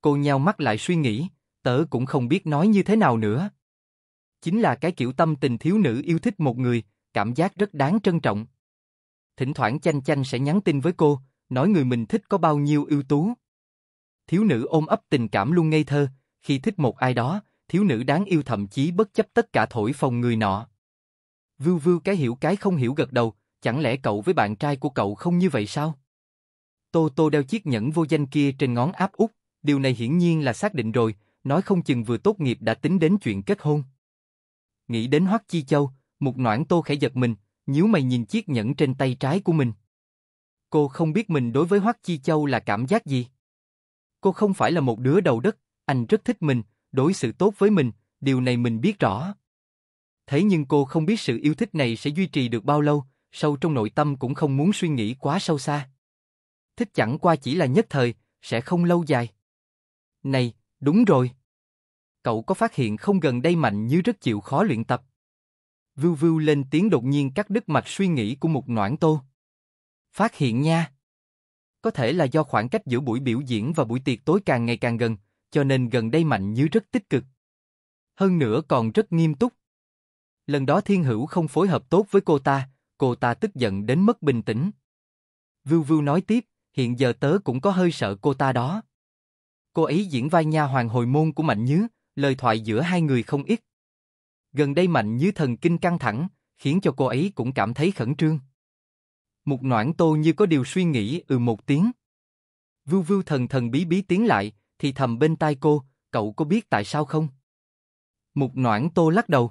Cô nhào mắt lại suy nghĩ, tớ cũng không biết nói như thế nào nữa. Chính là cái kiểu tâm tình thiếu nữ yêu thích một người, cảm giác rất đáng trân trọng. Thỉnh thoảng chanh chanh sẽ nhắn tin với cô, nói người mình thích có bao nhiêu ưu tú thiếu nữ ôm ấp tình cảm luôn ngây thơ, khi thích một ai đó, thiếu nữ đáng yêu thậm chí bất chấp tất cả thổi phồng người nọ. Vưu vưu cái hiểu cái không hiểu gật đầu, chẳng lẽ cậu với bạn trai của cậu không như vậy sao? Tô Tô đeo chiếc nhẫn vô danh kia trên ngón áp út, điều này hiển nhiên là xác định rồi, nói không chừng vừa tốt nghiệp đã tính đến chuyện kết hôn. Nghĩ đến Hoắc Chi Châu, một noãn Tô khẽ giật mình, nhíu mày nhìn chiếc nhẫn trên tay trái của mình. Cô không biết mình đối với Hoắc Chi Châu là cảm giác gì cô không phải là một đứa đầu đất, anh rất thích mình, đối xử tốt với mình, điều này mình biết rõ. Thế nhưng cô không biết sự yêu thích này sẽ duy trì được bao lâu, sâu trong nội tâm cũng không muốn suy nghĩ quá sâu xa. Thích chẳng qua chỉ là nhất thời, sẽ không lâu dài. Này, đúng rồi. Cậu có phát hiện không gần đây mạnh như rất chịu khó luyện tập. Vưu vưu lên tiếng đột nhiên cắt đứt mạch suy nghĩ của một noãn tô. Phát hiện nha. Có thể là do khoảng cách giữa buổi biểu diễn và buổi tiệc tối càng ngày càng gần, cho nên gần đây Mạnh Như rất tích cực. Hơn nữa còn rất nghiêm túc. Lần đó Thiên Hữu không phối hợp tốt với cô ta, cô ta tức giận đến mất bình tĩnh. Vưu Vưu nói tiếp, hiện giờ tớ cũng có hơi sợ cô ta đó. Cô ấy diễn vai nha hoàng hồi môn của Mạnh Như, lời thoại giữa hai người không ít. Gần đây Mạnh Như thần kinh căng thẳng, khiến cho cô ấy cũng cảm thấy khẩn trương. Mục noãn tô như có điều suy nghĩ ừ một tiếng. Vưu vưu thần thần bí bí tiến lại, thì thầm bên tai cô, cậu có biết tại sao không? Mục noãn tô lắc đầu.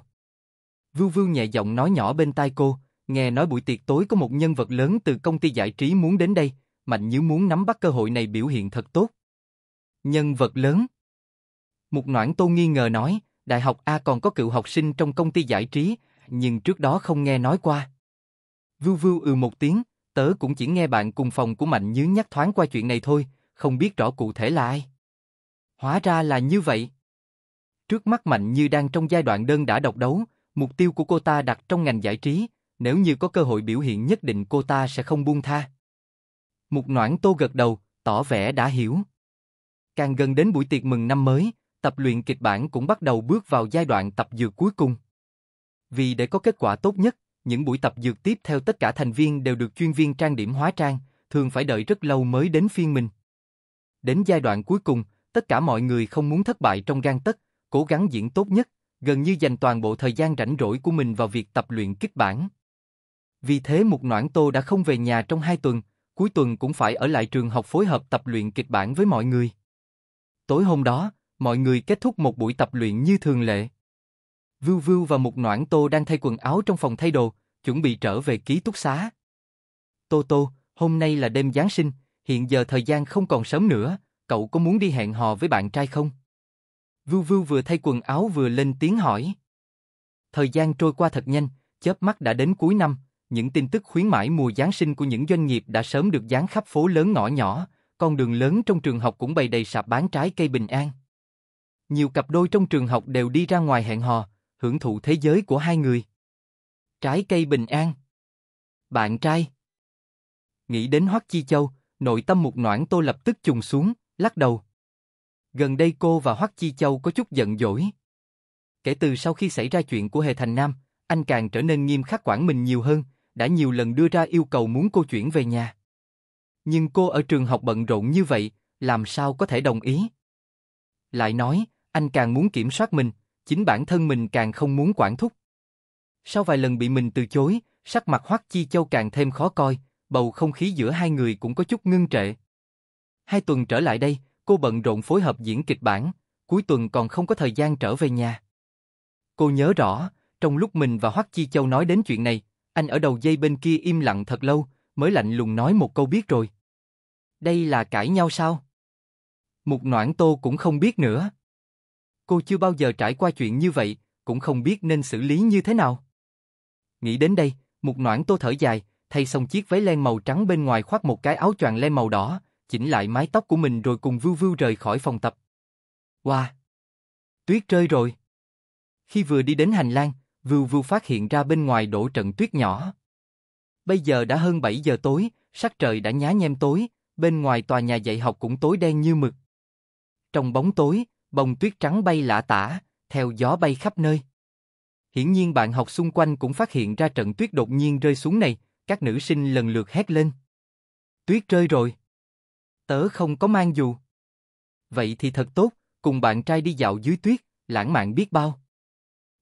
Vưu vưu nhẹ giọng nói nhỏ bên tai cô, nghe nói buổi tiệc tối có một nhân vật lớn từ công ty giải trí muốn đến đây, Mạnh như muốn nắm bắt cơ hội này biểu hiện thật tốt. Nhân vật lớn Mục noãn tô nghi ngờ nói, Đại học A còn có cựu học sinh trong công ty giải trí, nhưng trước đó không nghe nói qua. Vưu vưu ừ một tiếng, tớ cũng chỉ nghe bạn cùng phòng của Mạnh Nhứ nhắc thoáng qua chuyện này thôi, không biết rõ cụ thể là ai. Hóa ra là như vậy. Trước mắt Mạnh Như đang trong giai đoạn đơn đã độc đấu, mục tiêu của cô ta đặt trong ngành giải trí, nếu như có cơ hội biểu hiện nhất định cô ta sẽ không buông tha. Mục noãn tô gật đầu, tỏ vẻ đã hiểu. Càng gần đến buổi tiệc mừng năm mới, tập luyện kịch bản cũng bắt đầu bước vào giai đoạn tập dược cuối cùng. Vì để có kết quả tốt nhất, những buổi tập dược tiếp theo tất cả thành viên đều được chuyên viên trang điểm hóa trang, thường phải đợi rất lâu mới đến phiên mình. Đến giai đoạn cuối cùng, tất cả mọi người không muốn thất bại trong gan tất, cố gắng diễn tốt nhất, gần như dành toàn bộ thời gian rảnh rỗi của mình vào việc tập luyện kích bản. Vì thế một Noãn Tô đã không về nhà trong hai tuần, cuối tuần cũng phải ở lại trường học phối hợp tập luyện kịch bản với mọi người. Tối hôm đó, mọi người kết thúc một buổi tập luyện như thường lệ. Vưu Vưu và một Noãn Tô đang thay quần áo trong phòng thay đồ, chuẩn bị trở về ký túc xá. Tô Tô, hôm nay là đêm Giáng sinh, hiện giờ thời gian không còn sớm nữa, cậu có muốn đi hẹn hò với bạn trai không? Vưu Vưu vừa thay quần áo vừa lên tiếng hỏi. Thời gian trôi qua thật nhanh, chớp mắt đã đến cuối năm, những tin tức khuyến mãi mùa Giáng sinh của những doanh nghiệp đã sớm được dán khắp phố lớn ngõ nhỏ, con đường lớn trong trường học cũng bày đầy sạp bán trái cây bình an. Nhiều cặp đôi trong trường học đều đi ra ngoài hẹn hò, hưởng thụ thế giới của hai người. Trái cây bình an. Bạn trai. Nghĩ đến Hoắc Chi Châu, nội tâm một noãn tôi lập tức trùng xuống, lắc đầu. Gần đây cô và Hoắc Chi Châu có chút giận dỗi. Kể từ sau khi xảy ra chuyện của Hề Thành Nam, anh càng trở nên nghiêm khắc quản mình nhiều hơn, đã nhiều lần đưa ra yêu cầu muốn cô chuyển về nhà. Nhưng cô ở trường học bận rộn như vậy, làm sao có thể đồng ý? Lại nói, anh càng muốn kiểm soát mình, chính bản thân mình càng không muốn quản thúc. Sau vài lần bị mình từ chối, sắc mặt Hoắc Chi Châu càng thêm khó coi, bầu không khí giữa hai người cũng có chút ngưng trệ. Hai tuần trở lại đây, cô bận rộn phối hợp diễn kịch bản, cuối tuần còn không có thời gian trở về nhà. Cô nhớ rõ, trong lúc mình và Hoắc Chi Châu nói đến chuyện này, anh ở đầu dây bên kia im lặng thật lâu, mới lạnh lùng nói một câu biết rồi. Đây là cãi nhau sao? Mục Noãn Tô cũng không biết nữa. Cô chưa bao giờ trải qua chuyện như vậy, cũng không biết nên xử lý như thế nào. Nghĩ đến đây, một noãn tô thở dài, thay xong chiếc váy len màu trắng bên ngoài khoác một cái áo choàng len màu đỏ, chỉnh lại mái tóc của mình rồi cùng vưu vưu rời khỏi phòng tập. Wow! Tuyết rơi rồi! Khi vừa đi đến hành lang, vưu vưu phát hiện ra bên ngoài đổ trận tuyết nhỏ. Bây giờ đã hơn 7 giờ tối, sắc trời đã nhá nhem tối, bên ngoài tòa nhà dạy học cũng tối đen như mực. Trong bóng tối, bông tuyết trắng bay lả tả, theo gió bay khắp nơi. Hiển nhiên bạn học xung quanh cũng phát hiện ra trận tuyết đột nhiên rơi xuống này, các nữ sinh lần lượt hét lên. Tuyết rơi rồi. Tớ không có mang dù. Vậy thì thật tốt, cùng bạn trai đi dạo dưới tuyết, lãng mạn biết bao.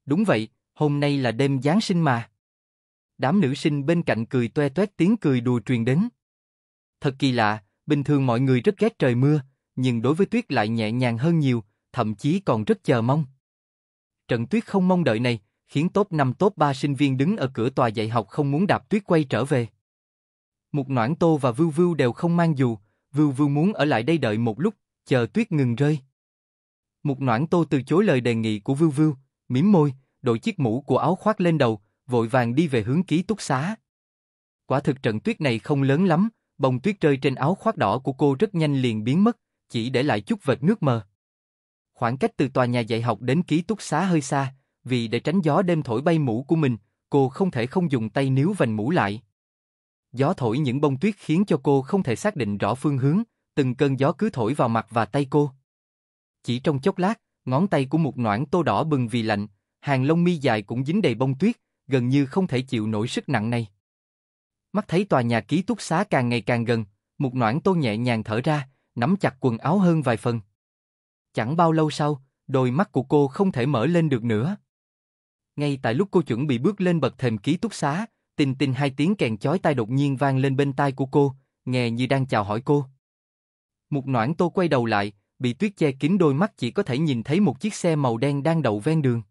Đúng vậy, hôm nay là đêm Giáng sinh mà. Đám nữ sinh bên cạnh cười toe toét tiếng cười đùa truyền đến. Thật kỳ lạ, bình thường mọi người rất ghét trời mưa, nhưng đối với tuyết lại nhẹ nhàng hơn nhiều, thậm chí còn rất chờ mong. Trận tuyết không mong đợi này, khiến top 5 top 3 sinh viên đứng ở cửa tòa dạy học không muốn đạp tuyết quay trở về. Mục Noãn Tô và Vưu Vưu đều không mang dù, Vưu Vưu muốn ở lại đây đợi một lúc, chờ tuyết ngừng rơi. Mục Noãn Tô từ chối lời đề nghị của Vưu Vưu, mỉm môi, đội chiếc mũ của áo khoác lên đầu, vội vàng đi về hướng ký túc xá. Quả thực trận tuyết này không lớn lắm, bông tuyết rơi trên áo khoác đỏ của cô rất nhanh liền biến mất, chỉ để lại chút vệt nước mờ. Khoảng cách từ tòa nhà dạy học đến ký túc xá hơi xa, vì để tránh gió đêm thổi bay mũ của mình, cô không thể không dùng tay níu vành mũ lại. Gió thổi những bông tuyết khiến cho cô không thể xác định rõ phương hướng, từng cơn gió cứ thổi vào mặt và tay cô. Chỉ trong chốc lát, ngón tay của một noãn tô đỏ bừng vì lạnh, hàng lông mi dài cũng dính đầy bông tuyết, gần như không thể chịu nổi sức nặng này. Mắt thấy tòa nhà ký túc xá càng ngày càng gần, một noãn tô nhẹ nhàng thở ra, nắm chặt quần áo hơn vài phần. Chẳng bao lâu sau, đôi mắt của cô không thể mở lên được nữa. Ngay tại lúc cô chuẩn bị bước lên bậc thềm ký túc xá, tình tình hai tiếng kèn chói tai đột nhiên vang lên bên tai của cô, nghe như đang chào hỏi cô. Một noãn tô quay đầu lại, bị tuyết che kín đôi mắt chỉ có thể nhìn thấy một chiếc xe màu đen đang đậu ven đường.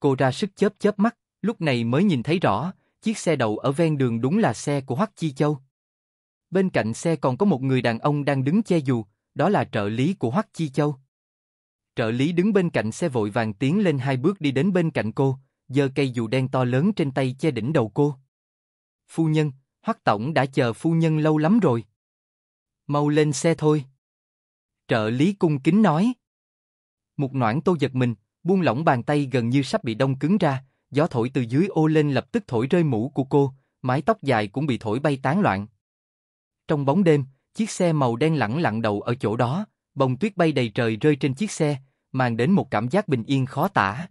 Cô ra sức chớp chớp mắt, lúc này mới nhìn thấy rõ, chiếc xe đậu ở ven đường đúng là xe của Hoắc Chi Châu. Bên cạnh xe còn có một người đàn ông đang đứng che dù, đó là trợ lý của Hoắc Chi Châu. Trợ lý đứng bên cạnh xe vội vàng tiến lên hai bước đi đến bên cạnh cô, giơ cây dù đen to lớn trên tay che đỉnh đầu cô. Phu nhân, Hoắc tổng đã chờ phu nhân lâu lắm rồi. Mau lên xe thôi. Trợ lý cung kính nói. Một noãn tô giật mình, buông lỏng bàn tay gần như sắp bị đông cứng ra, gió thổi từ dưới ô lên lập tức thổi rơi mũ của cô, mái tóc dài cũng bị thổi bay tán loạn. Trong bóng đêm, chiếc xe màu đen lẳng lặng đầu ở chỗ đó, bông tuyết bay đầy trời rơi trên chiếc xe, mang đến một cảm giác bình yên khó tả.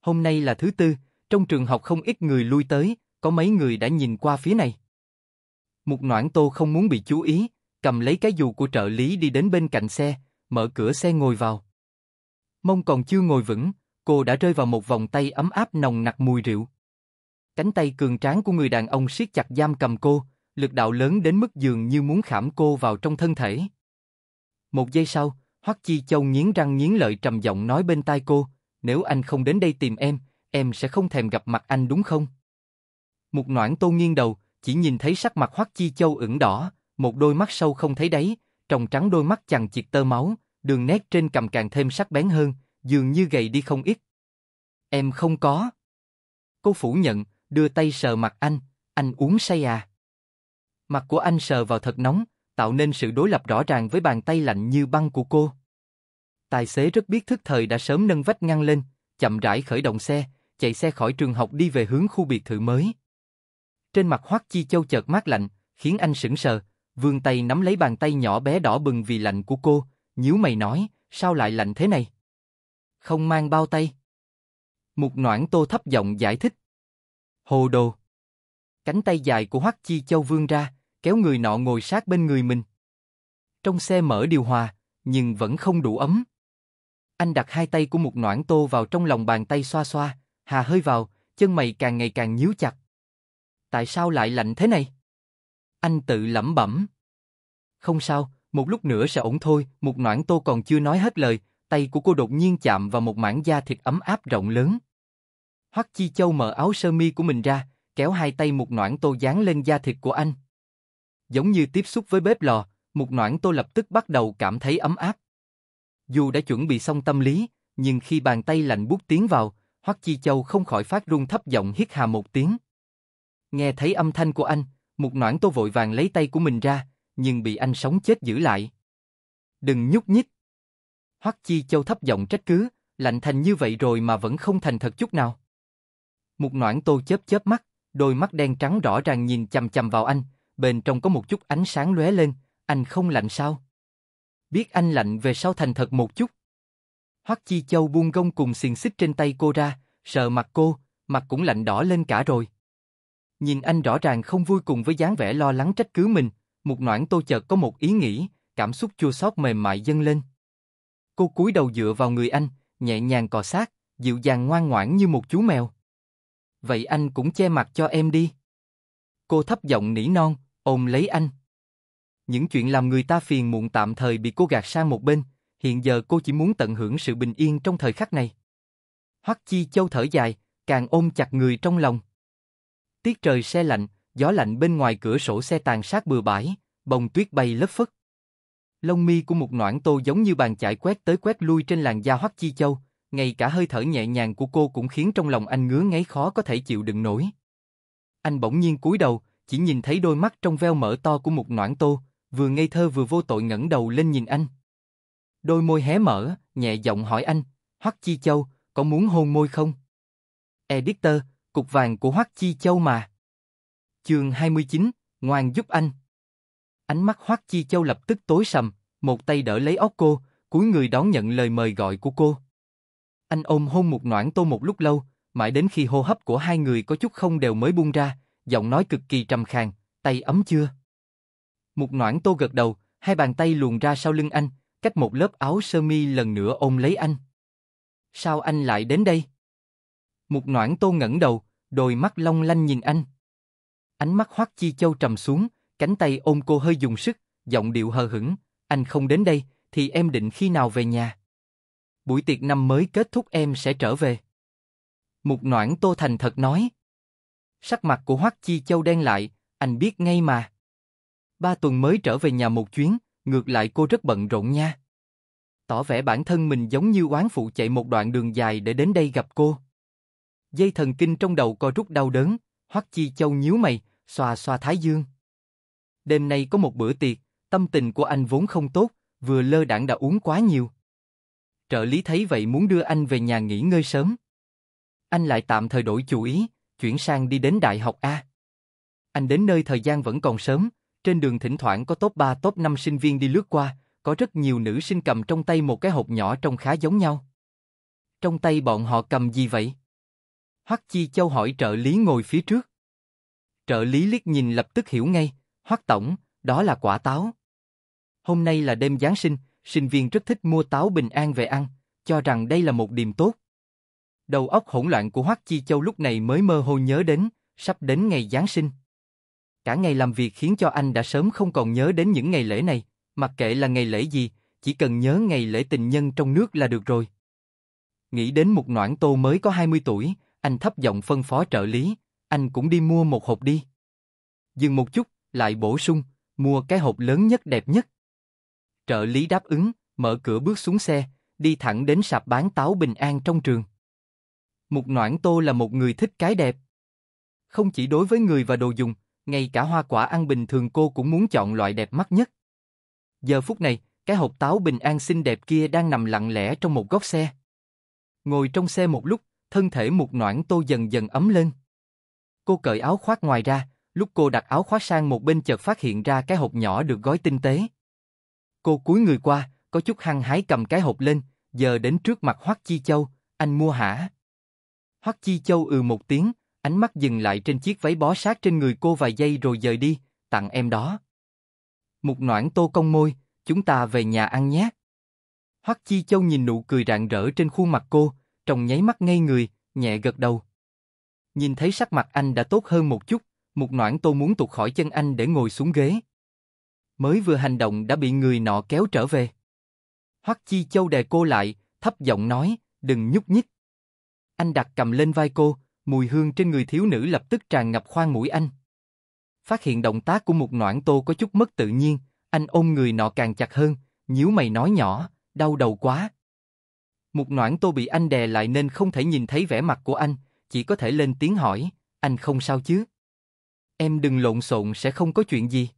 Hôm nay là thứ tư, trong trường học không ít người lui tới, có mấy người đã nhìn qua phía này. một Noãn Tô không muốn bị chú ý, cầm lấy cái dù của trợ lý đi đến bên cạnh xe, mở cửa xe ngồi vào. Mông còn chưa ngồi vững, cô đã rơi vào một vòng tay ấm áp nồng nặc mùi rượu. Cánh tay cường tráng của người đàn ông siết chặt giam cầm cô, lực đạo lớn đến mức dường như muốn khảm cô vào trong thân thể. Một giây sau, Hoắc Chi Châu nghiến răng nghiến lợi trầm giọng nói bên tai cô, nếu anh không đến đây tìm em, em sẽ không thèm gặp mặt anh đúng không? Một noãn tô nghiêng đầu, chỉ nhìn thấy sắc mặt Hoắc Chi Châu ửng đỏ, một đôi mắt sâu không thấy đáy, trong trắng đôi mắt chằng chịt tơ máu, đường nét trên cằm càng thêm sắc bén hơn, dường như gầy đi không ít. Em không có. Cô phủ nhận, đưa tay sờ mặt anh, anh uống say à? Mặt của anh sờ vào thật nóng, tạo nên sự đối lập rõ ràng với bàn tay lạnh như băng của cô. Tài xế rất biết thức thời đã sớm nâng vách ngăn lên, chậm rãi khởi động xe, chạy xe khỏi trường học đi về hướng khu biệt thự mới. Trên mặt Hoắc Chi Châu chợt mát lạnh, khiến anh sững sờ, vươn tay nắm lấy bàn tay nhỏ bé đỏ bừng vì lạnh của cô, nhíu mày nói, sao lại lạnh thế này? Không mang bao tay. Mục noãn tô thấp giọng giải thích. Hồ đồ. Cánh tay dài của Hoắc Chi Châu vươn ra, kéo người nọ ngồi sát bên người mình. Trong xe mở điều hòa, nhưng vẫn không đủ ấm. Anh đặt hai tay của một noãn tô vào trong lòng bàn tay xoa xoa, hà hơi vào, chân mày càng ngày càng nhíu chặt. Tại sao lại lạnh thế này? Anh tự lẩm bẩm. Không sao, một lúc nữa sẽ ổn thôi, một noãn tô còn chưa nói hết lời, tay của cô đột nhiên chạm vào một mảng da thịt ấm áp rộng lớn. Hoắc Chi Châu mở áo sơ mi của mình ra, kéo hai tay một noãn tô dán lên da thịt của anh giống như tiếp xúc với bếp lò, Mục Noãn tôi lập tức bắt đầu cảm thấy ấm áp. Dù đã chuẩn bị xong tâm lý, nhưng khi bàn tay lạnh buốt tiến vào, Hoắc Chi Châu không khỏi phát run thấp giọng hít hà một tiếng. Nghe thấy âm thanh của anh, Mục Noãn tôi vội vàng lấy tay của mình ra, nhưng bị anh sống chết giữ lại. Đừng nhúc nhích. Hoắc Chi Châu thấp giọng trách cứ, lạnh thành như vậy rồi mà vẫn không thành thật chút nào. Mục Noãn tôi chớp chớp mắt, đôi mắt đen trắng rõ ràng nhìn chầm chầm vào anh, bên trong có một chút ánh sáng lóe lên, anh không lạnh sao? Biết anh lạnh về sau thành thật một chút. Hoắc Chi Châu buông gông cùng xiềng xích trên tay cô ra, sờ mặt cô, mặt cũng lạnh đỏ lên cả rồi. Nhìn anh rõ ràng không vui cùng với dáng vẻ lo lắng trách cứ mình, một noãn tô chợt có một ý nghĩ, cảm xúc chua xót mềm mại dâng lên. Cô cúi đầu dựa vào người anh, nhẹ nhàng cò sát, dịu dàng ngoan ngoãn như một chú mèo. Vậy anh cũng che mặt cho em đi. Cô thấp giọng nỉ non, ôm lấy anh. Những chuyện làm người ta phiền muộn tạm thời bị cô gạt sang một bên, hiện giờ cô chỉ muốn tận hưởng sự bình yên trong thời khắc này. Hoắc Chi Châu thở dài, càng ôm chặt người trong lòng. Tiết trời xe lạnh, gió lạnh bên ngoài cửa sổ xe tàn sát bừa bãi, bông tuyết bay lất phất. Lông mi của một noãn tô giống như bàn chải quét tới quét lui trên làn da Hoắc Chi Châu, ngay cả hơi thở nhẹ nhàng của cô cũng khiến trong lòng anh ngứa ngáy khó có thể chịu đựng nổi. Anh bỗng nhiên cúi đầu, chỉ nhìn thấy đôi mắt trong veo mở to của một noãn tô, vừa ngây thơ vừa vô tội ngẩng đầu lên nhìn anh. Đôi môi hé mở, nhẹ giọng hỏi anh, Hoắc Chi Châu, có muốn hôn môi không? Editor, cục vàng của Hoắc Chi Châu mà. Chương 29, ngoan giúp anh. Ánh mắt Hoắc Chi Châu lập tức tối sầm, một tay đỡ lấy óc cô, cúi người đón nhận lời mời gọi của cô. Anh ôm hôn một noãn tô một lúc lâu, mãi đến khi hô hấp của hai người có chút không đều mới buông ra, giọng nói cực kỳ trầm khàn, tay ấm chưa? Mục noãn tô gật đầu, hai bàn tay luồn ra sau lưng anh, cách một lớp áo sơ mi lần nữa ôm lấy anh. Sao anh lại đến đây? Mục noãn tô ngẩng đầu, đôi mắt long lanh nhìn anh. Ánh mắt Hoắc Chi Châu trầm xuống, cánh tay ôm cô hơi dùng sức, giọng điệu hờ hững, anh không đến đây, thì em định khi nào về nhà? Buổi tiệc năm mới kết thúc em sẽ trở về. Mục noãn tô thành thật nói. Sắc mặt của Hoắc Chi Châu đen lại, anh biết ngay mà. Ba tuần mới trở về nhà một chuyến, ngược lại cô rất bận rộn nha. Tỏ vẻ bản thân mình giống như oán phụ chạy một đoạn đường dài để đến đây gặp cô. Dây thần kinh trong đầu co rút đau đớn, Hoắc Chi Châu nhíu mày, xoa xoa thái dương. Đêm nay có một bữa tiệc, tâm tình của anh vốn không tốt, vừa lơ đãng đã uống quá nhiều. Trợ lý thấy vậy muốn đưa anh về nhà nghỉ ngơi sớm. Anh lại tạm thời đổi chủ ý, chuyển sang đi đến đại học A. Anh đến nơi thời gian vẫn còn sớm, trên đường thỉnh thoảng có top 3 top 5 sinh viên đi lướt qua, có rất nhiều nữ sinh cầm trong tay một cái hộp nhỏ trông khá giống nhau. Trong tay bọn họ cầm gì vậy? Hoắc Chi Châu hỏi trợ lý ngồi phía trước. Trợ lý liếc nhìn lập tức hiểu ngay, Hoắc Tổng, đó là quả táo. Hôm nay là đêm Giáng sinh, sinh viên rất thích mua táo bình an về ăn, cho rằng đây là một điểm tốt. Đầu óc hỗn loạn của Hoắc Chi Châu lúc này mới mơ hồ nhớ đến, sắp đến ngày Giáng sinh. Cả ngày làm việc khiến cho anh đã sớm không còn nhớ đến những ngày lễ này, mặc kệ là ngày lễ gì, chỉ cần nhớ ngày lễ tình nhân trong nước là được rồi. Nghĩ đến một noãn tô mới có 20 tuổi, anh thấp giọng phân phó trợ lý, anh cũng đi mua một hộp đi. Dừng một chút, lại bổ sung, mua cái hộp lớn nhất đẹp nhất. Trợ lý đáp ứng, mở cửa bước xuống xe, đi thẳng đến sạp bán táo bình an trong trường. Mục Noãn Tô là một người thích cái đẹp. Không chỉ đối với người và đồ dùng, ngay cả hoa quả ăn bình thường cô cũng muốn chọn loại đẹp mắt nhất. Giờ phút này, cái hộp táo bình an xinh đẹp kia đang nằm lặng lẽ trong một góc xe. Ngồi trong xe một lúc, thân thể Mục Noãn Tô dần dần ấm lên. Cô cởi áo khoác ngoài ra, lúc cô đặt áo khoác sang một bên chợt phát hiện ra cái hộp nhỏ được gói tinh tế. Cô cúi người qua, có chút hăng hái cầm cái hộp lên, giờ đến trước mặt Hoắc Chi Châu, anh mua hả? Hoắc Chi Châu ừ một tiếng, ánh mắt dừng lại trên chiếc váy bó sát trên người cô vài giây rồi rời đi, tặng em đó. Mục noãn tô cong môi, chúng ta về nhà ăn nhé. Hoắc Chi Châu nhìn nụ cười rạng rỡ trên khuôn mặt cô, trông nháy mắt ngây người, nhẹ gật đầu. Nhìn thấy sắc mặt anh đã tốt hơn một chút, mục noãn tô muốn tụt khỏi chân anh để ngồi xuống ghế. Mới vừa hành động đã bị người nọ kéo trở về. Hoắc Chi Châu đè cô lại, thấp giọng nói, đừng nhúc nhích. Anh đặt cầm lên vai cô, mùi hương trên người thiếu nữ lập tức tràn ngập khoang mũi anh. Phát hiện động tác của một noãn tô có chút mất tự nhiên, anh ôm người nọ càng chặt hơn, nhíu mày nói nhỏ, đau đầu quá. Một noãn tô bị anh đè lại nên không thể nhìn thấy vẻ mặt của anh, chỉ có thể lên tiếng hỏi, anh không sao chứ? Em đừng lộn xộn sẽ không có chuyện gì.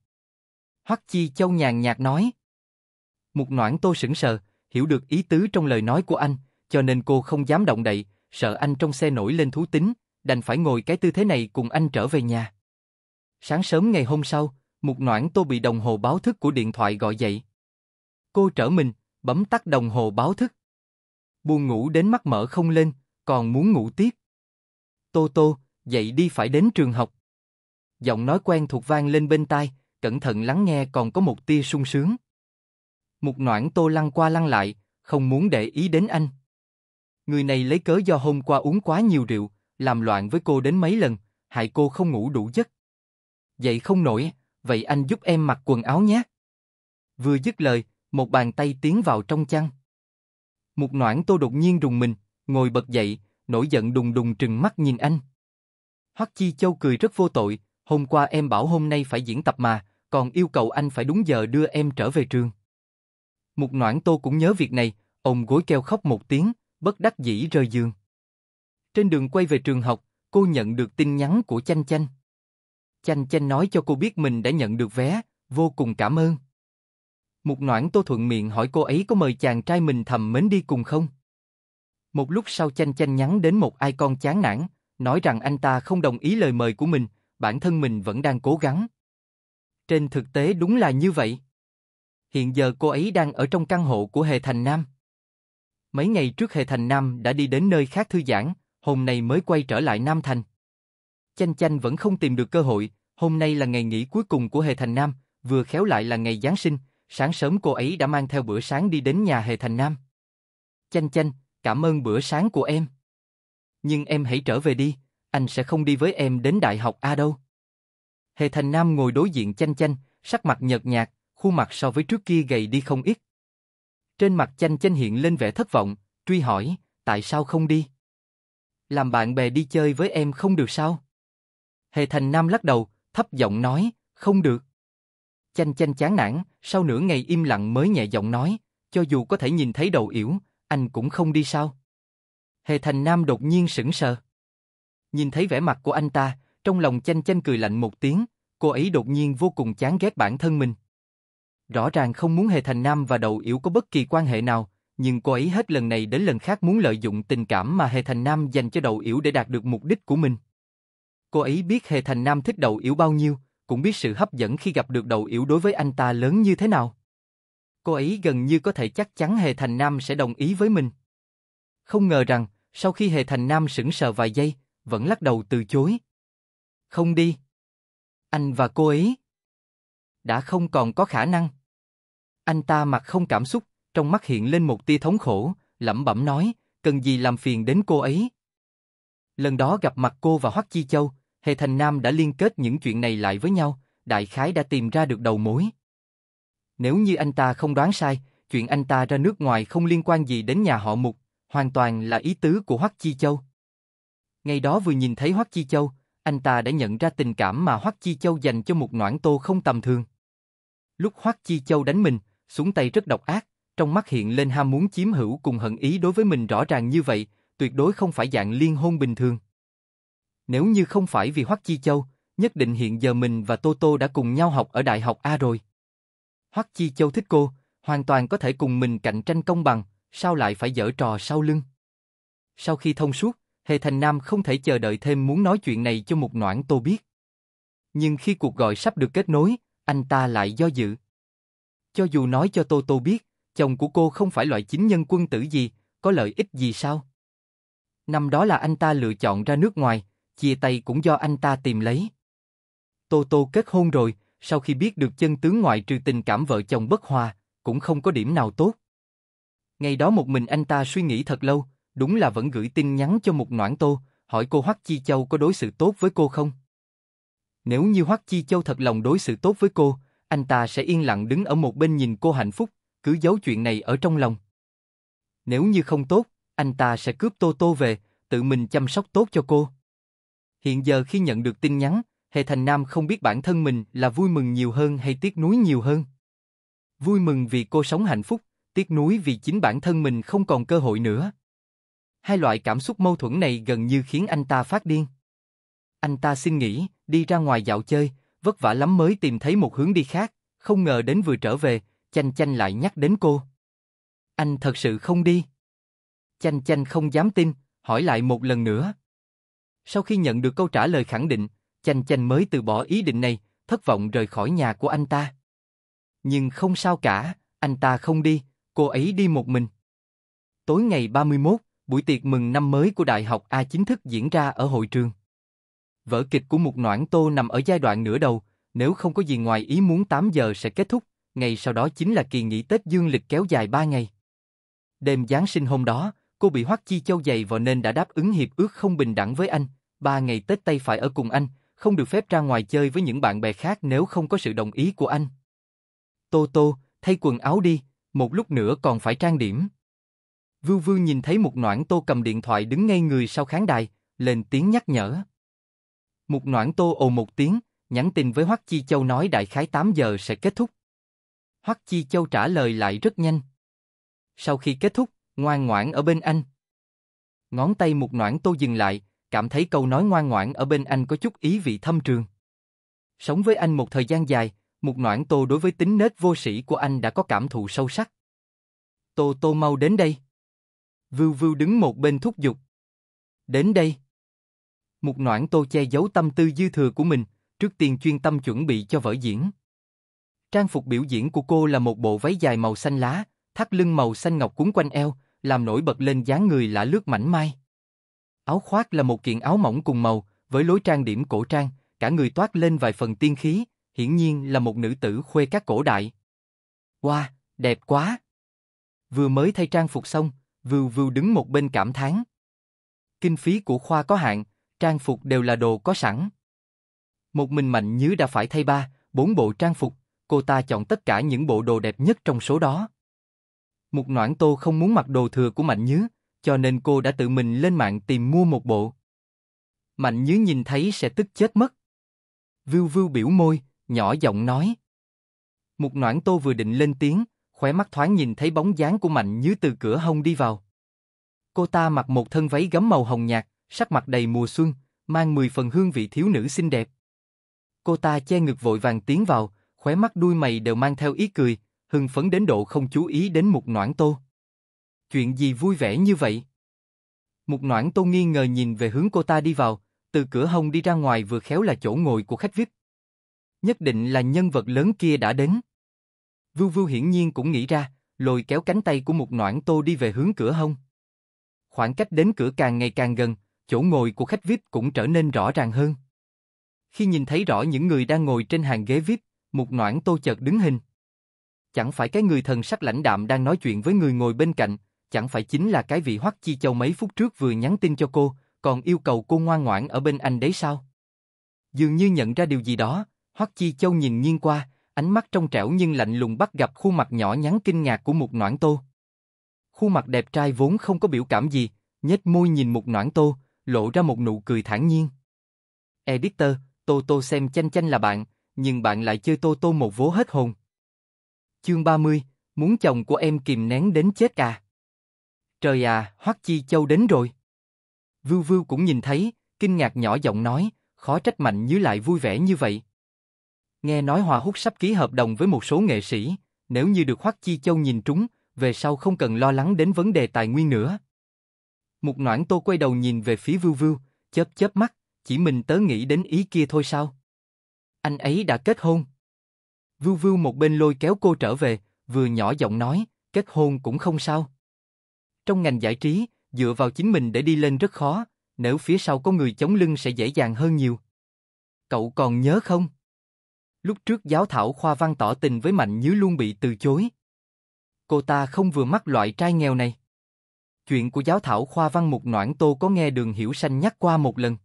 Hoắc Chi Châu nhàn nhạt nói. Một noãn tô sững sờ, hiểu được ý tứ trong lời nói của anh, cho nên cô không dám động đậy, sợ anh trong xe nổi lên thú tính, đành phải ngồi cái tư thế này cùng anh trở về nhà. Sáng sớm ngày hôm sau, một noãn tô bị đồng hồ báo thức của điện thoại gọi dậy. Cô trở mình, bấm tắt đồng hồ báo thức. Buồn ngủ đến mắt mở không lên, còn muốn ngủ tiếp. Tô tô, dậy đi phải đến trường học. Giọng nói quen thuộc vang lên bên tai, cẩn thận lắng nghe còn có một tia sung sướng. Một noãn tô lăn qua lăn lại, không muốn để ý đến anh. Người này lấy cớ do hôm qua uống quá nhiều rượu, làm loạn với cô đến mấy lần, hại cô không ngủ đủ giấc. Dậy không nổi, vậy anh giúp em mặc quần áo nhé. Vừa dứt lời, một bàn tay tiến vào trong chăn. Một noãn tô đột nhiên rùng mình, ngồi bật dậy, nổi giận đùng đùng trừng mắt nhìn anh. Hoắc Chi Châu cười rất vô tội, hôm qua em bảo hôm nay phải diễn tập mà, còn yêu cầu anh phải đúng giờ đưa em trở về trường. một Noãn Tô cũng nhớ việc này, ông gối kêu khóc một tiếng, bất đắc dĩ rời giường. Trên đường quay về trường học, cô nhận được tin nhắn của Chanh Chanh. Chanh Chanh nói cho cô biết mình đã nhận được vé, vô cùng cảm ơn. Một noãn Tô Thuận miệng hỏi cô ấy có mời chàng trai mình thầm mến đi cùng không. Một lúc sau Chanh Chanh nhắn đến một ai con chán nản, nói rằng anh ta không đồng ý lời mời của mình, bản thân mình vẫn đang cố gắng. Trên thực tế đúng là như vậy. Hiện giờ cô ấy đang ở trong căn hộ của Hề Thành Nam. Mấy ngày trước Hề Thành Nam đã đi đến nơi khác thư giãn, hôm nay mới quay trở lại Nam Thành. Chanh Chanh vẫn không tìm được cơ hội, hôm nay là ngày nghỉ cuối cùng của Hề Thành Nam, vừa khéo lại là ngày Giáng sinh, sáng sớm cô ấy đã mang theo bữa sáng đi đến nhà Hề Thành Nam. Chanh Chanh, cảm ơn bữa sáng của em. Nhưng em hãy trở về đi, anh sẽ không đi với em đến Đại học A đâu. Hề Thành Nam ngồi đối diện Chanh Chanh, sắc mặt nhợt nhạt, khuôn mặt so với trước kia gầy đi không ít. Trên mặt chanh chanh hiện lên vẻ thất vọng, truy hỏi, tại sao không đi? Làm bạn bè đi chơi với em không được sao? Hề Thành Nam lắc đầu, thấp giọng nói, không được. Chanh chanh chán nản, sau nửa ngày im lặng mới nhẹ giọng nói, cho dù có thể nhìn thấy đầu yếu, anh cũng không đi sao? Hề Thành Nam đột nhiên sững sờ. Nhìn thấy vẻ mặt của anh ta, trong lòng chanh chanh cười lạnh một tiếng, cô ấy đột nhiên vô cùng chán ghét bản thân mình. Rõ ràng không muốn hề thành nam và đầu yếu có bất kỳ quan hệ nào, nhưng cô ấy hết lần này đến lần khác muốn lợi dụng tình cảm mà hề thành nam dành cho đầu yếu để đạt được mục đích của mình. Cô ấy biết hề thành nam thích đầu yếu bao nhiêu, cũng biết sự hấp dẫn khi gặp được đầu yếu đối với anh ta lớn như thế nào. Cô ấy gần như có thể chắc chắn hề thành nam sẽ đồng ý với mình. Không ngờ rằng, sau khi hề thành nam sững sờ vài giây, vẫn lắc đầu từ chối. Không đi. Anh và cô ấy đã không còn có khả năng. Anh ta mặt không cảm xúc, trong mắt hiện lên một tia thống khổ, lẩm bẩm nói, cần gì làm phiền đến cô ấy. Lần đó gặp mặt cô và Hoắc Chi Châu, Hề Thành Nam đã liên kết những chuyện này lại với nhau, đại khái đã tìm ra được đầu mối. Nếu như anh ta không đoán sai, chuyện anh ta ra nước ngoài không liên quan gì đến nhà họ Mục, hoàn toàn là ý tứ của Hoắc Chi Châu. Ngày đó vừa nhìn thấy Hoắc Chi Châu, anh ta đã nhận ra tình cảm mà Hoắc Chi Châu dành cho một Noãn Tô không tầm thường. Lúc Hoắc Chi Châu đánh mình, xuống tay rất độc ác, trong mắt hiện lên ham muốn chiếm hữu cùng hận ý đối với mình rõ ràng như vậy, tuyệt đối không phải dạng liên hôn bình thường. Nếu như không phải vì Hoắc Chi Châu, nhất định hiện giờ mình và Tô Tô đã cùng nhau học ở Đại học A rồi. Hoắc Chi Châu thích cô, hoàn toàn có thể cùng mình cạnh tranh công bằng, sao lại phải dở trò sau lưng. Sau khi thông suốt, Hề Thành Nam không thể chờ đợi thêm muốn nói chuyện này cho một noãn Tô biết. Nhưng khi cuộc gọi sắp được kết nối, anh ta lại do dự. Cho dù nói cho Tô Tô biết, chồng của cô không phải loại chính nhân quân tử gì, có lợi ích gì sao? Năm đó là anh ta lựa chọn ra nước ngoài, chia tay cũng do anh ta tìm lấy. Tô Tô kết hôn rồi, sau khi biết được chân tướng ngoại trừ tình cảm vợ chồng bất hòa, cũng không có điểm nào tốt. Ngày đó một mình anh ta suy nghĩ thật lâu, đúng là vẫn gửi tin nhắn cho một noãn tô, hỏi cô Hoắc Chi Châu có đối xử tốt với cô không. Nếu như Hoắc Chi Châu thật lòng đối xử tốt với cô, anh ta sẽ yên lặng đứng ở một bên nhìn cô hạnh phúc, cứ giấu chuyện này ở trong lòng. Nếu như không tốt, anh ta sẽ cướp Tô Tô về, tự mình chăm sóc tốt cho cô. Hiện giờ khi nhận được tin nhắn, Hề Thành Nam không biết bản thân mình là vui mừng nhiều hơn hay tiếc nuối nhiều hơn. Vui mừng vì cô sống hạnh phúc, tiếc nuối vì chính bản thân mình không còn cơ hội nữa. Hai loại cảm xúc mâu thuẫn này gần như khiến anh ta phát điên. Anh ta xin nghỉ, đi ra ngoài dạo chơi, vất vả lắm mới tìm thấy một hướng đi khác, không ngờ đến vừa trở về, chanh chanh lại nhắc đến cô. Anh thật sự không đi. Chanh chanh không dám tin, hỏi lại một lần nữa. Sau khi nhận được câu trả lời khẳng định, chanh chanh mới từ bỏ ý định này, thất vọng rời khỏi nhà của anh ta. Nhưng không sao cả, anh ta không đi, cô ấy đi một mình. Tối ngày 31, buổi tiệc mừng năm mới của Đại học A chính thức diễn ra ở hội trường. Vở kịch của một Noãn Tô nằm ở giai đoạn nửa đầu, nếu không có gì ngoài ý muốn 8 giờ sẽ kết thúc, ngày sau đó chính là kỳ nghỉ Tết dương lịch kéo dài 3 ngày. Đêm Giáng sinh hôm đó, cô bị Hoắc Chi Châu dày vào nên đã đáp ứng hiệp ước không bình đẳng với anh, 3 ngày Tết tây phải ở cùng anh, không được phép ra ngoài chơi với những bạn bè khác nếu không có sự đồng ý của anh. Tô Tô, thay quần áo đi, một lúc nữa còn phải trang điểm. Vư vư nhìn thấy một noãn tô cầm điện thoại đứng ngay người sau khán đài, lên tiếng nhắc nhở. Mục Noãn Tô ồ một tiếng, nhắn tin với Hoắc Chi Châu nói đại khái 8 giờ sẽ kết thúc. Hoắc Chi Châu trả lời lại rất nhanh. Sau khi kết thúc, ngoan ngoãn ở bên anh. Ngón tay Mục Noãn Tô dừng lại, cảm thấy câu nói ngoan ngoãn ở bên anh có chút ý vị thâm trường. Sống với anh một thời gian dài, Mục Noãn Tô đối với tính nết vô sĩ của anh đã có cảm thụ sâu sắc. Tô Tô mau đến đây. Vưu Vưu đứng một bên thúc giục. Đến đây một Noãn Tô che giấu tâm tư dư thừa của mình, trước tiên chuyên tâm chuẩn bị cho vở diễn. Trang phục biểu diễn của cô là một bộ váy dài màu xanh lá, thắt lưng màu xanh ngọc cuốn quanh eo, làm nổi bật lên dáng người lạ lướt mảnh mai. Áo khoác là một kiện áo mỏng cùng màu, với lối trang điểm cổ trang, cả người toát lên vài phần tiên khí, hiển nhiên là một nữ tử khuê các cổ đại. Wow, đẹp quá! Vừa mới thay trang phục xong, vừa vừa đứng một bên cảm thán. Kinh phí của khoa có hạn, trang phục đều là đồ có sẵn. Một mình Mạnh Nhứ đã phải thay ba, bốn bộ trang phục, cô ta chọn tất cả những bộ đồ đẹp nhất trong số đó. một Noãn Tô không muốn mặc đồ thừa của Mạnh Nhứ, cho nên cô đã tự mình lên mạng tìm mua một bộ. Mạnh Nhứ nhìn thấy sẽ tức chết mất. Vưu Vưu biểu môi, nhỏ giọng nói. một Noãn Tô vừa định lên tiếng, khóe mắt thoáng nhìn thấy bóng dáng của Mạnh Nhứ từ cửa hông đi vào. Cô ta mặc một thân váy gấm màu hồng nhạt, sắc mặt đầy mùa xuân, mang mười phần hương vị thiếu nữ xinh đẹp. Cô ta che ngực vội vàng tiến vào, khóe mắt đuôi mày đều mang theo ý cười, hưng phấn đến độ không chú ý đến một Noãn Tô. Chuyện gì vui vẻ như vậy? Một Noãn Tô nghi ngờ nhìn về hướng cô ta đi vào, từ cửa hông đi ra ngoài vừa khéo là chỗ ngồi của khách viết. Nhất định là nhân vật lớn kia đã đến. Vưu Vưu hiển nhiên cũng nghĩ ra, lôi kéo cánh tay của một Noãn Tô đi về hướng cửa hông. Khoảng cách đến cửa càng ngày càng gần, chỗ ngồi của khách VIP cũng trở nên rõ ràng hơn. Khi nhìn thấy rõ những người đang ngồi trên hàng ghế VIP, một noãn tô chợt đứng hình. Chẳng phải cái người thần sắc lãnh đạm đang nói chuyện với người ngồi bên cạnh, chẳng phải chính là cái vị Hoắc Chi Châu mấy phút trước vừa nhắn tin cho cô, còn yêu cầu cô ngoan ngoãn ở bên anh đấy sao? Dường như nhận ra điều gì đó, Hoắc Chi Châu nhìn nghiêng qua, ánh mắt trong trẻo nhưng lạnh lùng bắt gặp khuôn mặt nhỏ nhắn kinh ngạc của một noãn tô. Khuôn mặt đẹp trai vốn không có biểu cảm gì, nhếch môi nhìn một noãn tô, lộ ra một nụ cười thản nhiên. Editor, Tô Tô xem chanh chanh là bạn, nhưng bạn lại chơi Tô Tô một vố hết hồn. Chương 30, muốn chồng của em kìm nén đến chết à. Trời à, Hoắc Chi Châu đến rồi. Vưu Vưu cũng nhìn thấy, kinh ngạc nhỏ giọng nói, khó trách mạnh như lại vui vẻ như vậy. Nghe nói Hòa Húc sắp ký hợp đồng với một số nghệ sĩ, nếu như được Hoắc Chi Châu nhìn trúng, về sau không cần lo lắng đến vấn đề tài nguyên nữa. Một noãn tô quay đầu nhìn về phía Vưu Vưu, chớp chớp mắt, chỉ mình tớ nghĩ đến ý kia thôi sao? Anh ấy đã kết hôn. Vưu Vưu một bên lôi kéo cô trở về, vừa nhỏ giọng nói, kết hôn cũng không sao. Trong ngành giải trí, dựa vào chính mình để đi lên rất khó, nếu phía sau có người chống lưng sẽ dễ dàng hơn nhiều. Cậu còn nhớ không? Lúc trước giáo thảo khoa văn tỏ tình với Mạnh Nhứ luôn bị từ chối. Cô ta không vừa mắc loại trai nghèo này chuyện của giáo thảo khoa văn mục Noãn Tô có nghe đường hiểu sanh nhắc qua một lần.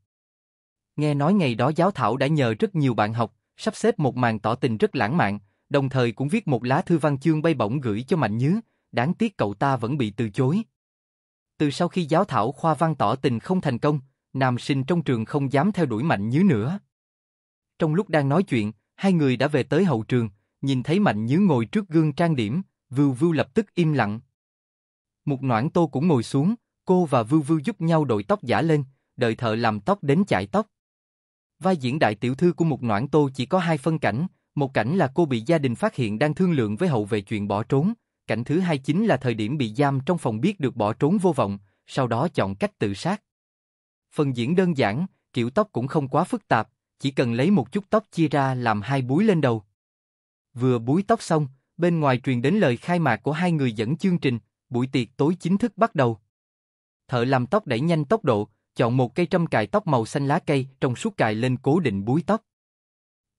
Nghe nói ngày đó giáo thảo đã nhờ rất nhiều bạn học, sắp xếp một màn tỏ tình rất lãng mạn, đồng thời cũng viết một lá thư văn chương bay bổng gửi cho Mạnh Nhứ, đáng tiếc cậu ta vẫn bị từ chối. Từ sau khi giáo thảo khoa văn tỏ tình không thành công, nam sinh trong trường không dám theo đuổi Mạnh Nhứ nữa. Trong lúc đang nói chuyện, hai người đã về tới hậu trường, nhìn thấy Mạnh Nhứ ngồi trước gương trang điểm, vưu vưu lập tức im lặng. Một noãn tô cũng ngồi xuống, cô và Vưu Vưu giúp nhau đội tóc giả lên, đợi thợ làm tóc đến chải tóc. Vai diễn đại tiểu thư của một noãn tô chỉ có hai phân cảnh, một cảnh là cô bị gia đình phát hiện đang thương lượng với hậu về chuyện bỏ trốn, cảnh thứ hai chính là thời điểm bị giam trong phòng biết được bỏ trốn vô vọng, sau đó chọn cách tự sát. Phần diễn đơn giản, kiểu tóc cũng không quá phức tạp, chỉ cần lấy một chút tóc chia ra làm hai búi lên đầu. Vừa búi tóc xong, bên ngoài truyền đến lời khai mạc của hai người dẫn chương trình, buổi tiệc tối chính thức bắt đầu. Thợ làm tóc đẩy nhanh tốc độ, chọn một cây trâm cài tóc màu xanh lá cây trong suốt cài lên cố định búi tóc.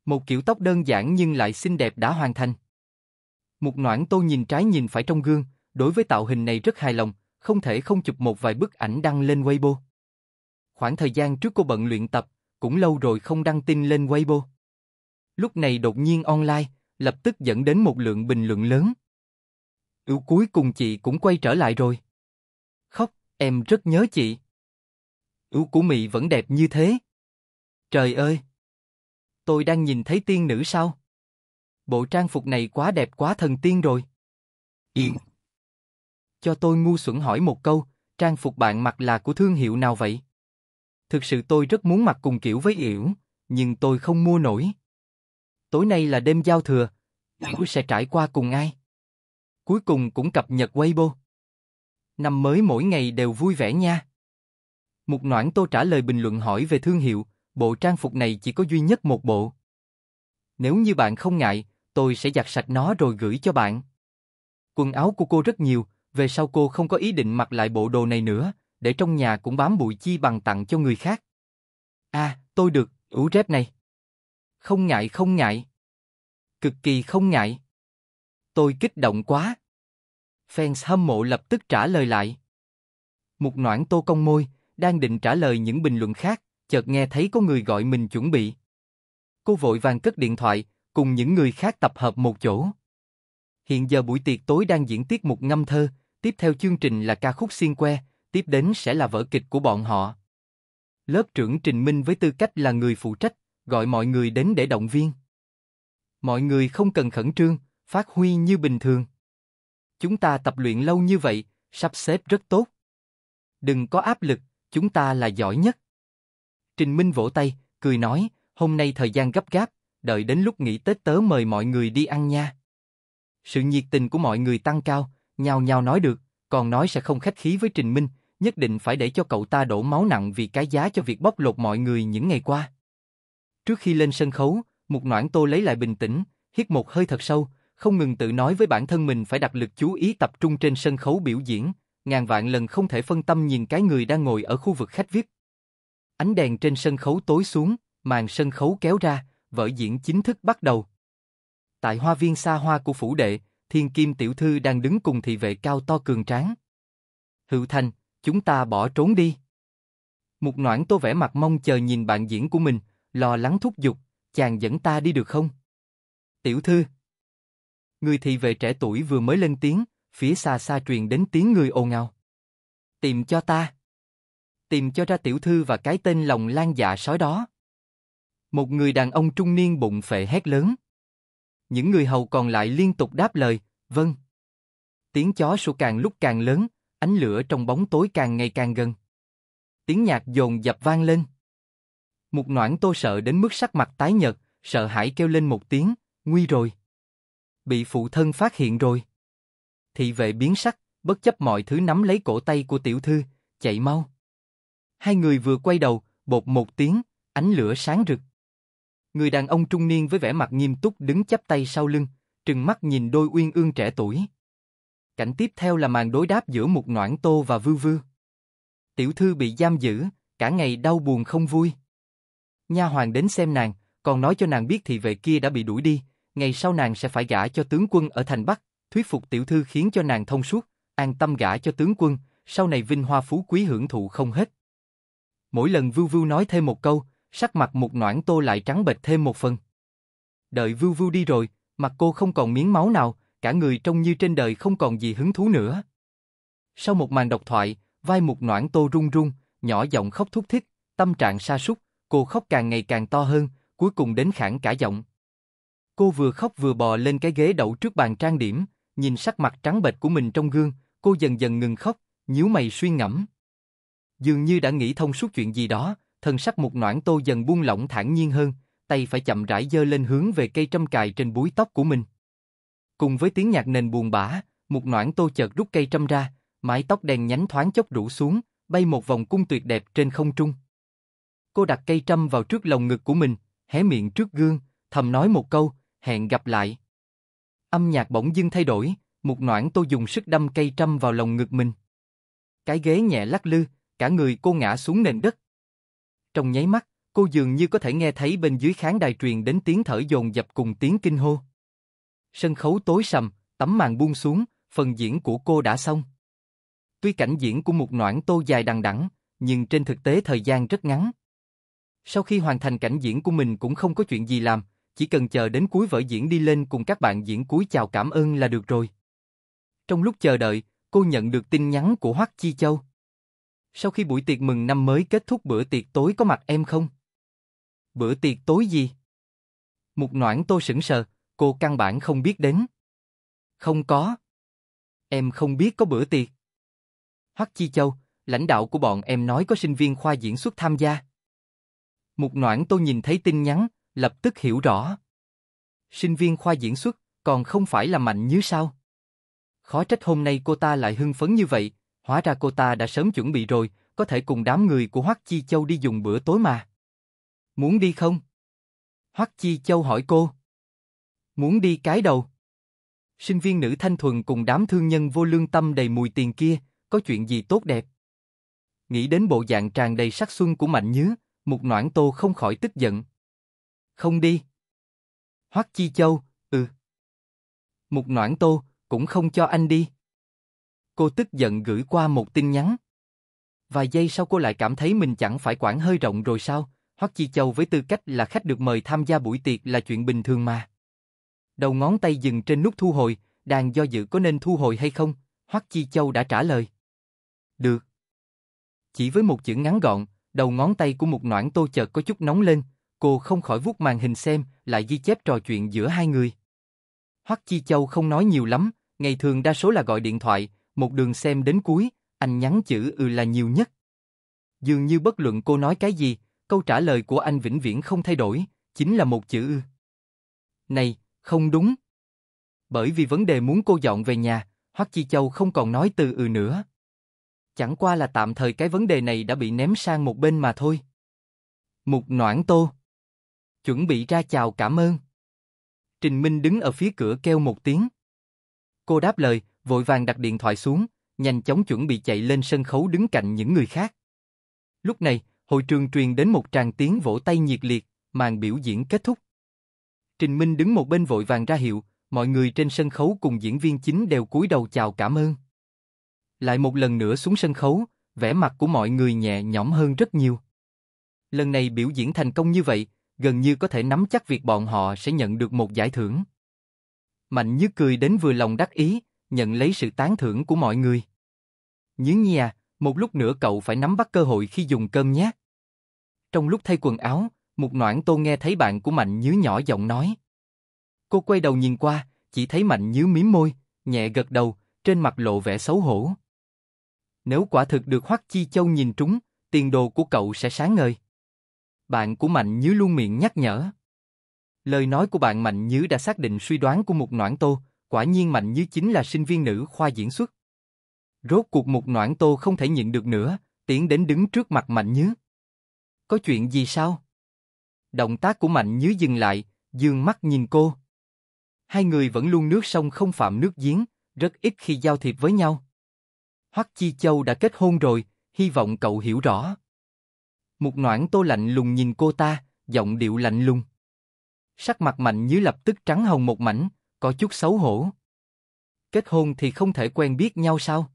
Một kiểu tóc đơn giản nhưng lại xinh đẹp đã hoàn thành. Mục noãn tô nhìn trái nhìn phải trong gương, đối với tạo hình này rất hài lòng, không thể không chụp một vài bức ảnh đăng lên Weibo. Khoảng thời gian trước cô bận luyện tập, cũng lâu rồi không đăng tin lên Weibo. Lúc này đột nhiên online, lập tức dẫn đến một lượng bình luận lớn. Ừ cuối cùng chị cũng quay trở lại rồi. Khóc, em rất nhớ chị. Ừ của Mị vẫn đẹp như thế. Trời ơi! Tôi đang nhìn thấy tiên nữ sao? Bộ trang phục này quá đẹp quá thần tiên rồi. Yên! Cho tôi ngu xuẩn hỏi một câu, trang phục bạn mặc là của thương hiệu nào vậy? Thực sự tôi rất muốn mặc cùng kiểu với Yểu, nhưng tôi không mua nổi. Tối nay là đêm giao thừa, Yểu sẽ trải qua cùng ai? cuối cùng cũng cập nhật Weibo. Năm mới mỗi ngày đều vui vẻ nha. Mục Noãn Tô trả lời bình luận hỏi về thương hiệu, bộ trang phục này chỉ có duy nhất một bộ. Nếu như bạn không ngại, tôi sẽ giặt sạch nó rồi gửi cho bạn. Quần áo của cô rất nhiều, về sau cô không có ý định mặc lại bộ đồ này nữa, để trong nhà cũng bám bụi chi bằng tặng cho người khác. À, tôi được, ủ rép này. Không ngại không ngại. Cực kỳ không ngại. Tôi kích động quá. Fans hâm mộ lập tức trả lời lại. Mục noãn tô cong môi, đang định trả lời những bình luận khác, chợt nghe thấy có người gọi mình chuẩn bị. Cô vội vàng cất điện thoại, cùng những người khác tập hợp một chỗ. Hiện giờ buổi tiệc tối đang diễn tiết một ngâm thơ, tiếp theo chương trình là ca khúc xiên que, tiếp đến sẽ là vở kịch của bọn họ. Lớp trưởng Trình Minh với tư cách là người phụ trách, gọi mọi người đến để động viên. Mọi người không cần khẩn trương, phát huy như bình thường. Chúng ta tập luyện lâu như vậy, sắp xếp rất tốt. Đừng có áp lực, chúng ta là giỏi nhất. Trình Minh vỗ tay, cười nói, hôm nay thời gian gấp gáp, đợi đến lúc nghỉ Tết tớ mời mọi người đi ăn nha. Sự nhiệt tình của mọi người tăng cao, nhào nhào nói được, còn nói sẽ không khách khí với Trình Minh, nhất định phải để cho cậu ta đổ máu nặng vì cái giá cho việc bóc lột mọi người những ngày qua. Trước khi lên sân khấu, một Noãn Tô lấy lại bình tĩnh, hít một hơi thật sâu, không ngừng tự nói với bản thân mình phải đặt lực chú ý tập trung trên sân khấu biểu diễn, ngàn vạn lần không thể phân tâm nhìn cái người đang ngồi ở khu vực khách viết Ánh đèn trên sân khấu tối xuống, màn sân khấu kéo ra, vở diễn chính thức bắt đầu. Tại hoa viên xa hoa của phủ đệ, thiên kim tiểu thư đang đứng cùng thị vệ cao to cường tráng. Hữu Thành, chúng ta bỏ trốn đi. Mục noãn tô vẻ mặt mong chờ nhìn bạn diễn của mình, lo lắng thúc giục, chàng dẫn ta đi được không? Tiểu thư, người thị vệ trẻ tuổi vừa mới lên tiếng, phía xa xa truyền đến tiếng người ồn ào. Tìm cho ta. Tìm cho ra tiểu thư và cái tên lòng lan dạ sói đó. Một người đàn ông trung niên bụng phệ hét lớn. Những người hầu còn lại liên tục đáp lời, vâng. Tiếng chó sủa càng lúc càng lớn, ánh lửa trong bóng tối càng ngày càng gần. Tiếng nhạc dồn dập vang lên. Một noãn tô sợ đến mức sắc mặt tái nhợt, sợ hãi kêu lên một tiếng, nguy rồi bị phụ thân phát hiện rồi. Thị vệ biến sắc, bất chấp mọi thứ nắm lấy cổ tay của tiểu thư, chạy mau. Hai người vừa quay đầu, bột một tiếng, ánh lửa sáng rực. Người đàn ông trung niên với vẻ mặt nghiêm túc đứng chắp tay sau lưng, trừng mắt nhìn đôi uyên ương trẻ tuổi. Cảnh tiếp theo là màn đối đáp giữa một noãn tô và vư vư. Tiểu thư bị giam giữ, cả ngày đau buồn không vui. Nha hoàng đến xem nàng, còn nói cho nàng biết thị vệ kia đã bị đuổi đi, ngày sau nàng sẽ phải gả cho tướng quân ở thành Bắc, thuyết phục tiểu thư khiến cho nàng thông suốt, an tâm gả cho tướng quân, sau này vinh hoa phú quý hưởng thụ không hết. Mỗi lần Vưu Vưu nói thêm một câu, sắc mặt một noãn tô lại trắng bệch thêm một phần. Đợi Vưu Vưu đi rồi, mặt cô không còn miếng máu nào, cả người trông như trên đời không còn gì hứng thú nữa. Sau một màn độc thoại, vai một noãn tô run run, nhỏ giọng khóc thúc thích, tâm trạng sa sút cô khóc càng ngày càng to hơn, cuối cùng đến khản cả giọng. Cô vừa khóc vừa bò lên cái ghế đậu trước bàn trang điểm, nhìn sắc mặt trắng bệch của mình trong gương, cô dần dần ngừng khóc, nhíu mày suy ngẫm. Dường như đã nghĩ thông suốt chuyện gì đó, thần sắc một noãn tô dần buông lỏng thản nhiên hơn, tay phải chậm rãi dơ lên hướng về cây trâm cài trên búi tóc của mình. Cùng với tiếng nhạc nền buồn bã, một noãn tô chợt rút cây trâm ra, mái tóc đen nhánh thoáng chốc rủ xuống, bay một vòng cung tuyệt đẹp trên không trung. Cô đặt cây trâm vào trước lồng ngực của mình, hé miệng trước gương, thầm nói một câu, hẹn gặp lại. Âm nhạc bỗng dưng thay đổi, một noãn tô dùng sức đâm cây trăm vào lồng ngực mình. Cái ghế nhẹ lắc lư, cả người cô ngã xuống nền đất. Trong nháy mắt, cô dường như có thể nghe thấy bên dưới khán đài truyền đến tiếng thở dồn dập cùng tiếng kinh hô. Sân khấu tối sầm, tấm màn buông xuống, phần diễn của cô đã xong. Tuy cảnh diễn của một noãn tô dài đằng đẵng, nhưng trên thực tế thời gian rất ngắn. Sau khi hoàn thành cảnh diễn của mình cũng không có chuyện gì làm, chỉ cần chờ đến cuối vở diễn đi lên cùng các bạn diễn cuối chào cảm ơn là được rồi. Trong lúc chờ đợi, cô nhận được tin nhắn của Hoắc Chi Châu. Sau khi buổi tiệc mừng năm mới kết thúc bữa tiệc tối có mặt em không? Bữa tiệc tối gì? một noãn tôi sững sờ, cô căn bản không biết đến. Không có. Em không biết có bữa tiệc. Hoắc Chi Châu, lãnh đạo của bọn em nói có sinh viên khoa diễn xuất tham gia. một noãn tôi nhìn thấy tin nhắn, lập tức hiểu rõ. Sinh viên khoa diễn xuất, còn không phải là mạnh như sao? Khó trách hôm nay cô ta lại hưng phấn như vậy, hóa ra cô ta đã sớm chuẩn bị rồi, có thể cùng đám người của Hoắc Chi Châu đi dùng bữa tối mà. Muốn đi không? Hoắc Chi Châu hỏi cô. Muốn đi cái đầu. Sinh viên nữ thanh thuần cùng đám thương nhân vô lương tâm đầy mùi tiền kia, có chuyện gì tốt đẹp? Nghĩ đến bộ dạng tràn đầy sắc xuân của Mạnh Nhứ, một Noãn Tô không khỏi tức giận không đi. Hoắc Chi Châu, ừ. Mục Noãn Tô, cũng không cho anh đi. Cô tức giận gửi qua một tin nhắn. Vài giây sau cô lại cảm thấy mình chẳng phải quản hơi rộng rồi sao, Hoắc Chi Châu với tư cách là khách được mời tham gia buổi tiệc là chuyện bình thường mà. Đầu ngón tay dừng trên nút thu hồi, đang do dự có nên thu hồi hay không, Hoắc Chi Châu đã trả lời. Được. Chỉ với một chữ ngắn gọn, đầu ngón tay của một noãn tô chợt có chút nóng lên, Cô không khỏi vuốt màn hình xem, lại ghi chép trò chuyện giữa hai người. Hoắc Chi Châu không nói nhiều lắm, ngày thường đa số là gọi điện thoại, một đường xem đến cuối, anh nhắn chữ ừ là nhiều nhất. Dường như bất luận cô nói cái gì, câu trả lời của anh vĩnh viễn không thay đổi, chính là một chữ ư. Ừ. Này, không đúng. Bởi vì vấn đề muốn cô dọn về nhà, Hoắc Chi Châu không còn nói từ ừ nữa. Chẳng qua là tạm thời cái vấn đề này đã bị ném sang một bên mà thôi. Mục Noãn Tô chuẩn bị ra chào cảm ơn. Trình Minh đứng ở phía cửa kêu một tiếng. Cô đáp lời, vội vàng đặt điện thoại xuống, nhanh chóng chuẩn bị chạy lên sân khấu đứng cạnh những người khác. Lúc này, hội trường truyền đến một tràng tiếng vỗ tay nhiệt liệt, màn biểu diễn kết thúc. Trình Minh đứng một bên vội vàng ra hiệu, mọi người trên sân khấu cùng diễn viên chính đều cúi đầu chào cảm ơn. Lại một lần nữa xuống sân khấu, vẻ mặt của mọi người nhẹ nhõm hơn rất nhiều. Lần này biểu diễn thành công như vậy, gần như có thể nắm chắc việc bọn họ sẽ nhận được một giải thưởng. Mạnh Như cười đến vừa lòng đắc ý, nhận lấy sự tán thưởng của mọi người. Nhướng Nha, một lúc nữa cậu phải nắm bắt cơ hội khi dùng cơm nhé. Trong lúc thay quần áo, một Noãn Tô nghe thấy bạn của Mạnh Như nhỏ giọng nói. Cô quay đầu nhìn qua, chỉ thấy Mạnh Như mím môi, nhẹ gật đầu, trên mặt lộ vẻ xấu hổ. Nếu quả thực được Hoắc Chi Châu nhìn trúng, tiền đồ của cậu sẽ sáng ngời. Bạn của Mạnh Nhứ luôn miệng nhắc nhở. Lời nói của bạn Mạnh Nhứ đã xác định suy đoán của một Noãn Tô, quả nhiên Mạnh Nhứ chính là sinh viên nữ khoa diễn xuất. Rốt cuộc một Noãn Tô không thể nhịn được nữa, tiến đến đứng trước mặt Mạnh Nhứ. Có chuyện gì sao? Động tác của Mạnh Nhứ dừng lại, dương mắt nhìn cô. Hai người vẫn luôn nước sông không phạm nước giếng, rất ít khi giao thiệp với nhau. Hoắc Chi Châu đã kết hôn rồi, hy vọng cậu hiểu rõ. Một noãn tô lạnh lùng nhìn cô ta, giọng điệu lạnh lùng. Sắc mặt mạnh như lập tức trắng hồng một mảnh, có chút xấu hổ. Kết hôn thì không thể quen biết nhau sao?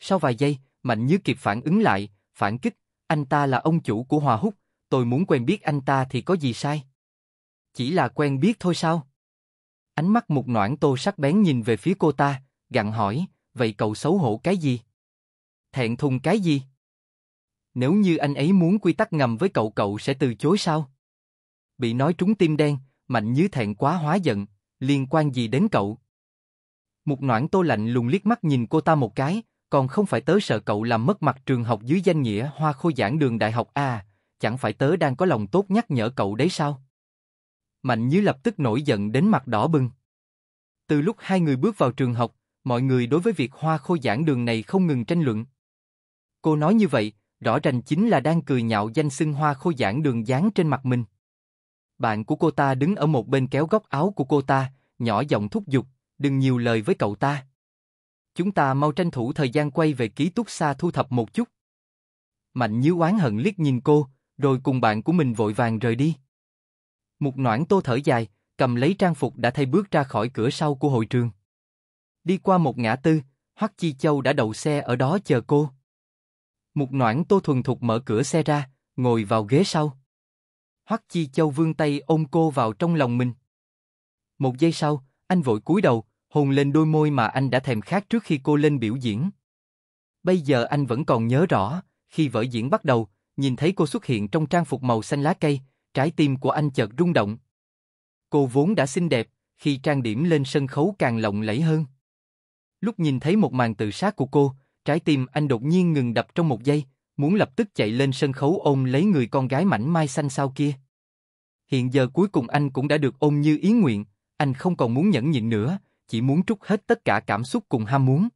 Sau vài giây, mạnh như kịp phản ứng lại, phản kích, anh ta là ông chủ của Hòa Húc, tôi muốn quen biết anh ta thì có gì sai? Chỉ là quen biết thôi sao? Ánh mắt một noãn tô sắc bén nhìn về phía cô ta, gặn hỏi, vậy cậu xấu hổ cái gì? Thẹn thùng cái gì? Nếu như anh ấy muốn quy tắc ngầm với cậu cậu sẽ từ chối sao? Bị nói trúng tim đen, mạnh như thẹn quá hóa giận, liên quan gì đến cậu? Một noãn tô lạnh lùng liếc mắt nhìn cô ta một cái, còn không phải tớ sợ cậu làm mất mặt trường học dưới danh nghĩa hoa khôi giảng đường đại học à, chẳng phải tớ đang có lòng tốt nhắc nhở cậu đấy sao? Mạnh như lập tức nổi giận đến mặt đỏ bừng. Từ lúc hai người bước vào trường học, mọi người đối với việc hoa khôi giảng đường này không ngừng tranh luận. Cô nói như vậy, rõ ràng chính là đang cười nhạo danh xưng hoa khô giảng đường dáng trên mặt mình. Bạn của cô ta đứng ở một bên kéo góc áo của cô ta, nhỏ giọng thúc giục, đừng nhiều lời với cậu ta. Chúng ta mau tranh thủ thời gian quay về ký túc xa thu thập một chút. Mạnh như oán hận liếc nhìn cô, rồi cùng bạn của mình vội vàng rời đi. Một noãn tô thở dài, cầm lấy trang phục đã thay bước ra khỏi cửa sau của hội trường. Đi qua một ngã tư, Hoắc Chi Châu đã đậu xe ở đó chờ cô. Một noãn tô thuần thục mở cửa xe ra, ngồi vào ghế sau. Hoắc Chi Châu vươn tay ôm cô vào trong lòng mình. Một giây sau, anh vội cúi đầu, hôn lên đôi môi mà anh đã thèm khát trước khi cô lên biểu diễn. Bây giờ anh vẫn còn nhớ rõ, khi vở diễn bắt đầu, nhìn thấy cô xuất hiện trong trang phục màu xanh lá cây, trái tim của anh chợt rung động. Cô vốn đã xinh đẹp, khi trang điểm lên sân khấu càng lộng lẫy hơn. Lúc nhìn thấy một màn tự sát của cô, trái tim anh đột nhiên ngừng đập trong một giây, muốn lập tức chạy lên sân khấu ôm lấy người con gái mảnh mai xanh sao kia. Hiện giờ cuối cùng anh cũng đã được ôm như ý nguyện, anh không còn muốn nhẫn nhịn nữa, chỉ muốn trút hết tất cả cảm xúc cùng ham muốn.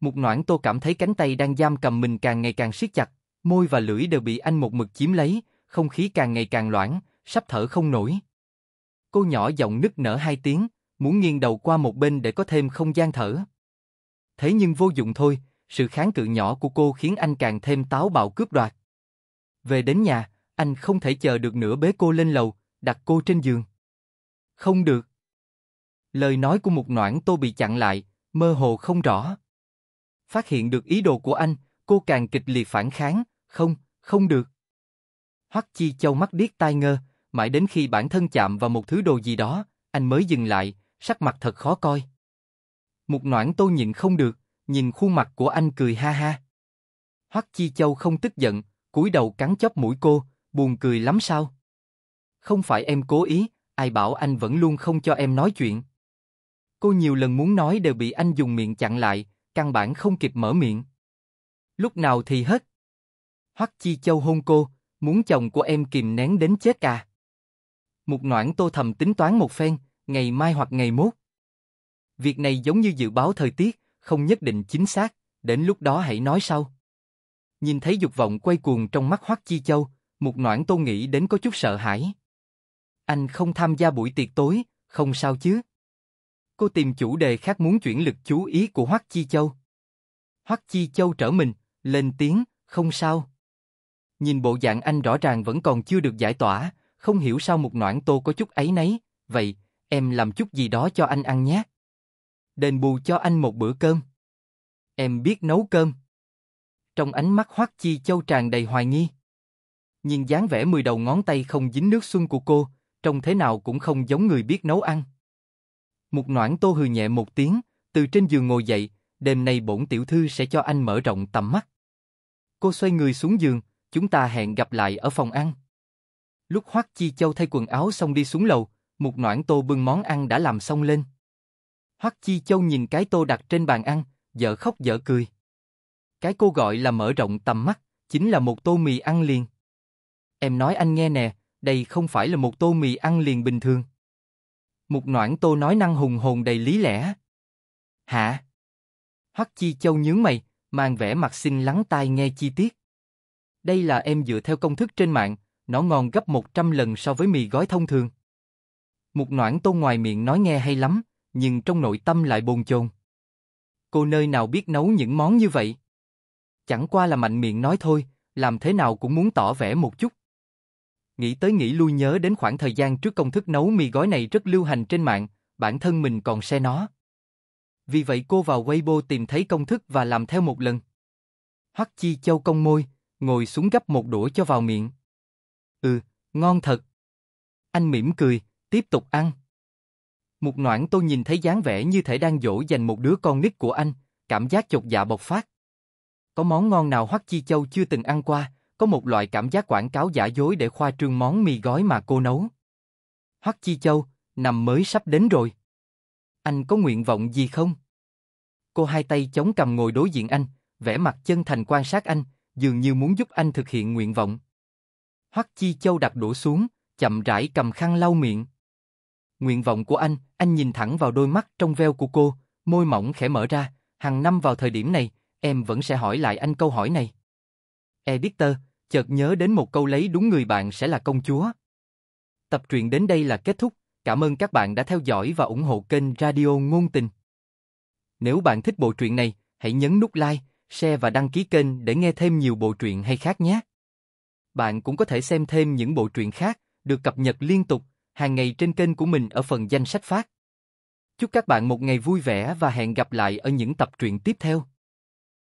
một noãn tô cảm thấy cánh tay đang giam cầm mình càng ngày càng siết chặt, môi và lưỡi đều bị anh một mực chiếm lấy, không khí càng ngày càng loãng, sắp thở không nổi. Cô nhỏ giọng nức nở hai tiếng, muốn nghiêng đầu qua một bên để có thêm không gian thở thế nhưng vô dụng thôi, sự kháng cự nhỏ của cô khiến anh càng thêm táo bạo cướp đoạt. Về đến nhà, anh không thể chờ được nữa bế cô lên lầu, đặt cô trên giường. Không được. Lời nói của một noãn tô bị chặn lại, mơ hồ không rõ. Phát hiện được ý đồ của anh, cô càng kịch liệt phản kháng, không, không được. Hoắc Chi Châu mắt điếc tai ngơ, mãi đến khi bản thân chạm vào một thứ đồ gì đó, anh mới dừng lại, sắc mặt thật khó coi. Một noãn tô nhịn không được, nhìn khuôn mặt của anh cười ha ha. Hoắc Chi Châu không tức giận, cúi đầu cắn chóp mũi cô, buồn cười lắm sao? Không phải em cố ý, ai bảo anh vẫn luôn không cho em nói chuyện. Cô nhiều lần muốn nói đều bị anh dùng miệng chặn lại, căn bản không kịp mở miệng. Lúc nào thì hết. Hoắc Chi Châu hôn cô, muốn chồng của em kìm nén đến chết à. Một noãn tô thầm tính toán một phen, ngày mai hoặc ngày mốt. Việc này giống như dự báo thời tiết, không nhất định chính xác, đến lúc đó hãy nói sau. Nhìn thấy dục vọng quay cuồng trong mắt Hoắc Chi Châu, một Noãn Tô nghĩ đến có chút sợ hãi. Anh không tham gia buổi tiệc tối, không sao chứ? Cô tìm chủ đề khác muốn chuyển lực chú ý của Hoắc Chi Châu. Hoắc Chi Châu trở mình, lên tiếng, không sao. Nhìn bộ dạng anh rõ ràng vẫn còn chưa được giải tỏa, không hiểu sao một Noãn Tô có chút ấy nấy, vậy, em làm chút gì đó cho anh ăn nhé đền bù cho anh một bữa cơm. Em biết nấu cơm. Trong ánh mắt Hoắc Chi Châu tràn đầy hoài nghi. Nhìn dáng vẻ mười đầu ngón tay không dính nước xuân của cô, trông thế nào cũng không giống người biết nấu ăn. Một Noãn Tô hừ nhẹ một tiếng, từ trên giường ngồi dậy, đêm nay bổn tiểu thư sẽ cho anh mở rộng tầm mắt. Cô xoay người xuống giường, chúng ta hẹn gặp lại ở phòng ăn. Lúc Hoắc Chi Châu thay quần áo xong đi xuống lầu, một Noãn Tô bưng món ăn đã làm xong lên. Hoắc Chi Châu nhìn cái tô đặt trên bàn ăn, dở khóc dở cười. Cái cô gọi là mở rộng tầm mắt, chính là một tô mì ăn liền. Em nói anh nghe nè, đây không phải là một tô mì ăn liền bình thường. Một noãn tô nói năng hùng hồn đầy lý lẽ. Hả? Hoắc Chi Châu nhướng mày, mang vẻ mặt xinh lắng tai nghe chi tiết. Đây là em dựa theo công thức trên mạng, nó ngon gấp 100 lần so với mì gói thông thường. Một noãn tô ngoài miệng nói nghe hay lắm, nhưng trong nội tâm lại bồn chồn. Cô nơi nào biết nấu những món như vậy? Chẳng qua là mạnh miệng nói thôi, làm thế nào cũng muốn tỏ vẻ một chút. Nghĩ tới nghĩ lui nhớ đến khoảng thời gian trước công thức nấu mì gói này rất lưu hành trên mạng, bản thân mình còn xe nó. Vì vậy cô vào Weibo tìm thấy công thức và làm theo một lần. Hắc Chi Châu cong môi, ngồi xuống gấp một đũa cho vào miệng. Ừ, ngon thật. Anh mỉm cười, tiếp tục ăn một noãn tôi nhìn thấy dáng vẻ như thể đang dỗ dành một đứa con nít của anh, cảm giác chột dạ bộc phát. Có món ngon nào Hoắc Chi Châu chưa từng ăn qua, có một loại cảm giác quảng cáo giả dối để khoa trương món mì gói mà cô nấu. Hoắc Chi Châu, năm mới sắp đến rồi. Anh có nguyện vọng gì không? Cô hai tay chống cằm ngồi đối diện anh, vẻ mặt chân thành quan sát anh, dường như muốn giúp anh thực hiện nguyện vọng. Hoắc Chi Châu đặt đũa xuống, chậm rãi cầm khăn lau miệng. Nguyện vọng của anh, anh nhìn thẳng vào đôi mắt trong veo của cô, môi mỏng khẽ mở ra, hàng năm vào thời điểm này, em vẫn sẽ hỏi lại anh câu hỏi này. Editor, chợt nhớ đến một câu lấy đúng người bạn sẽ là công chúa. Tập truyện đến đây là kết thúc, cảm ơn các bạn đã theo dõi và ủng hộ kênh Radio Ngôn Tình. Nếu bạn thích bộ truyện này, hãy nhấn nút like, share và đăng ký kênh để nghe thêm nhiều bộ truyện hay khác nhé. Bạn cũng có thể xem thêm những bộ truyện khác được cập nhật liên tục hàng ngày trên kênh của mình ở phần danh sách phát. Chúc các bạn một ngày vui vẻ và hẹn gặp lại ở những tập truyện tiếp theo.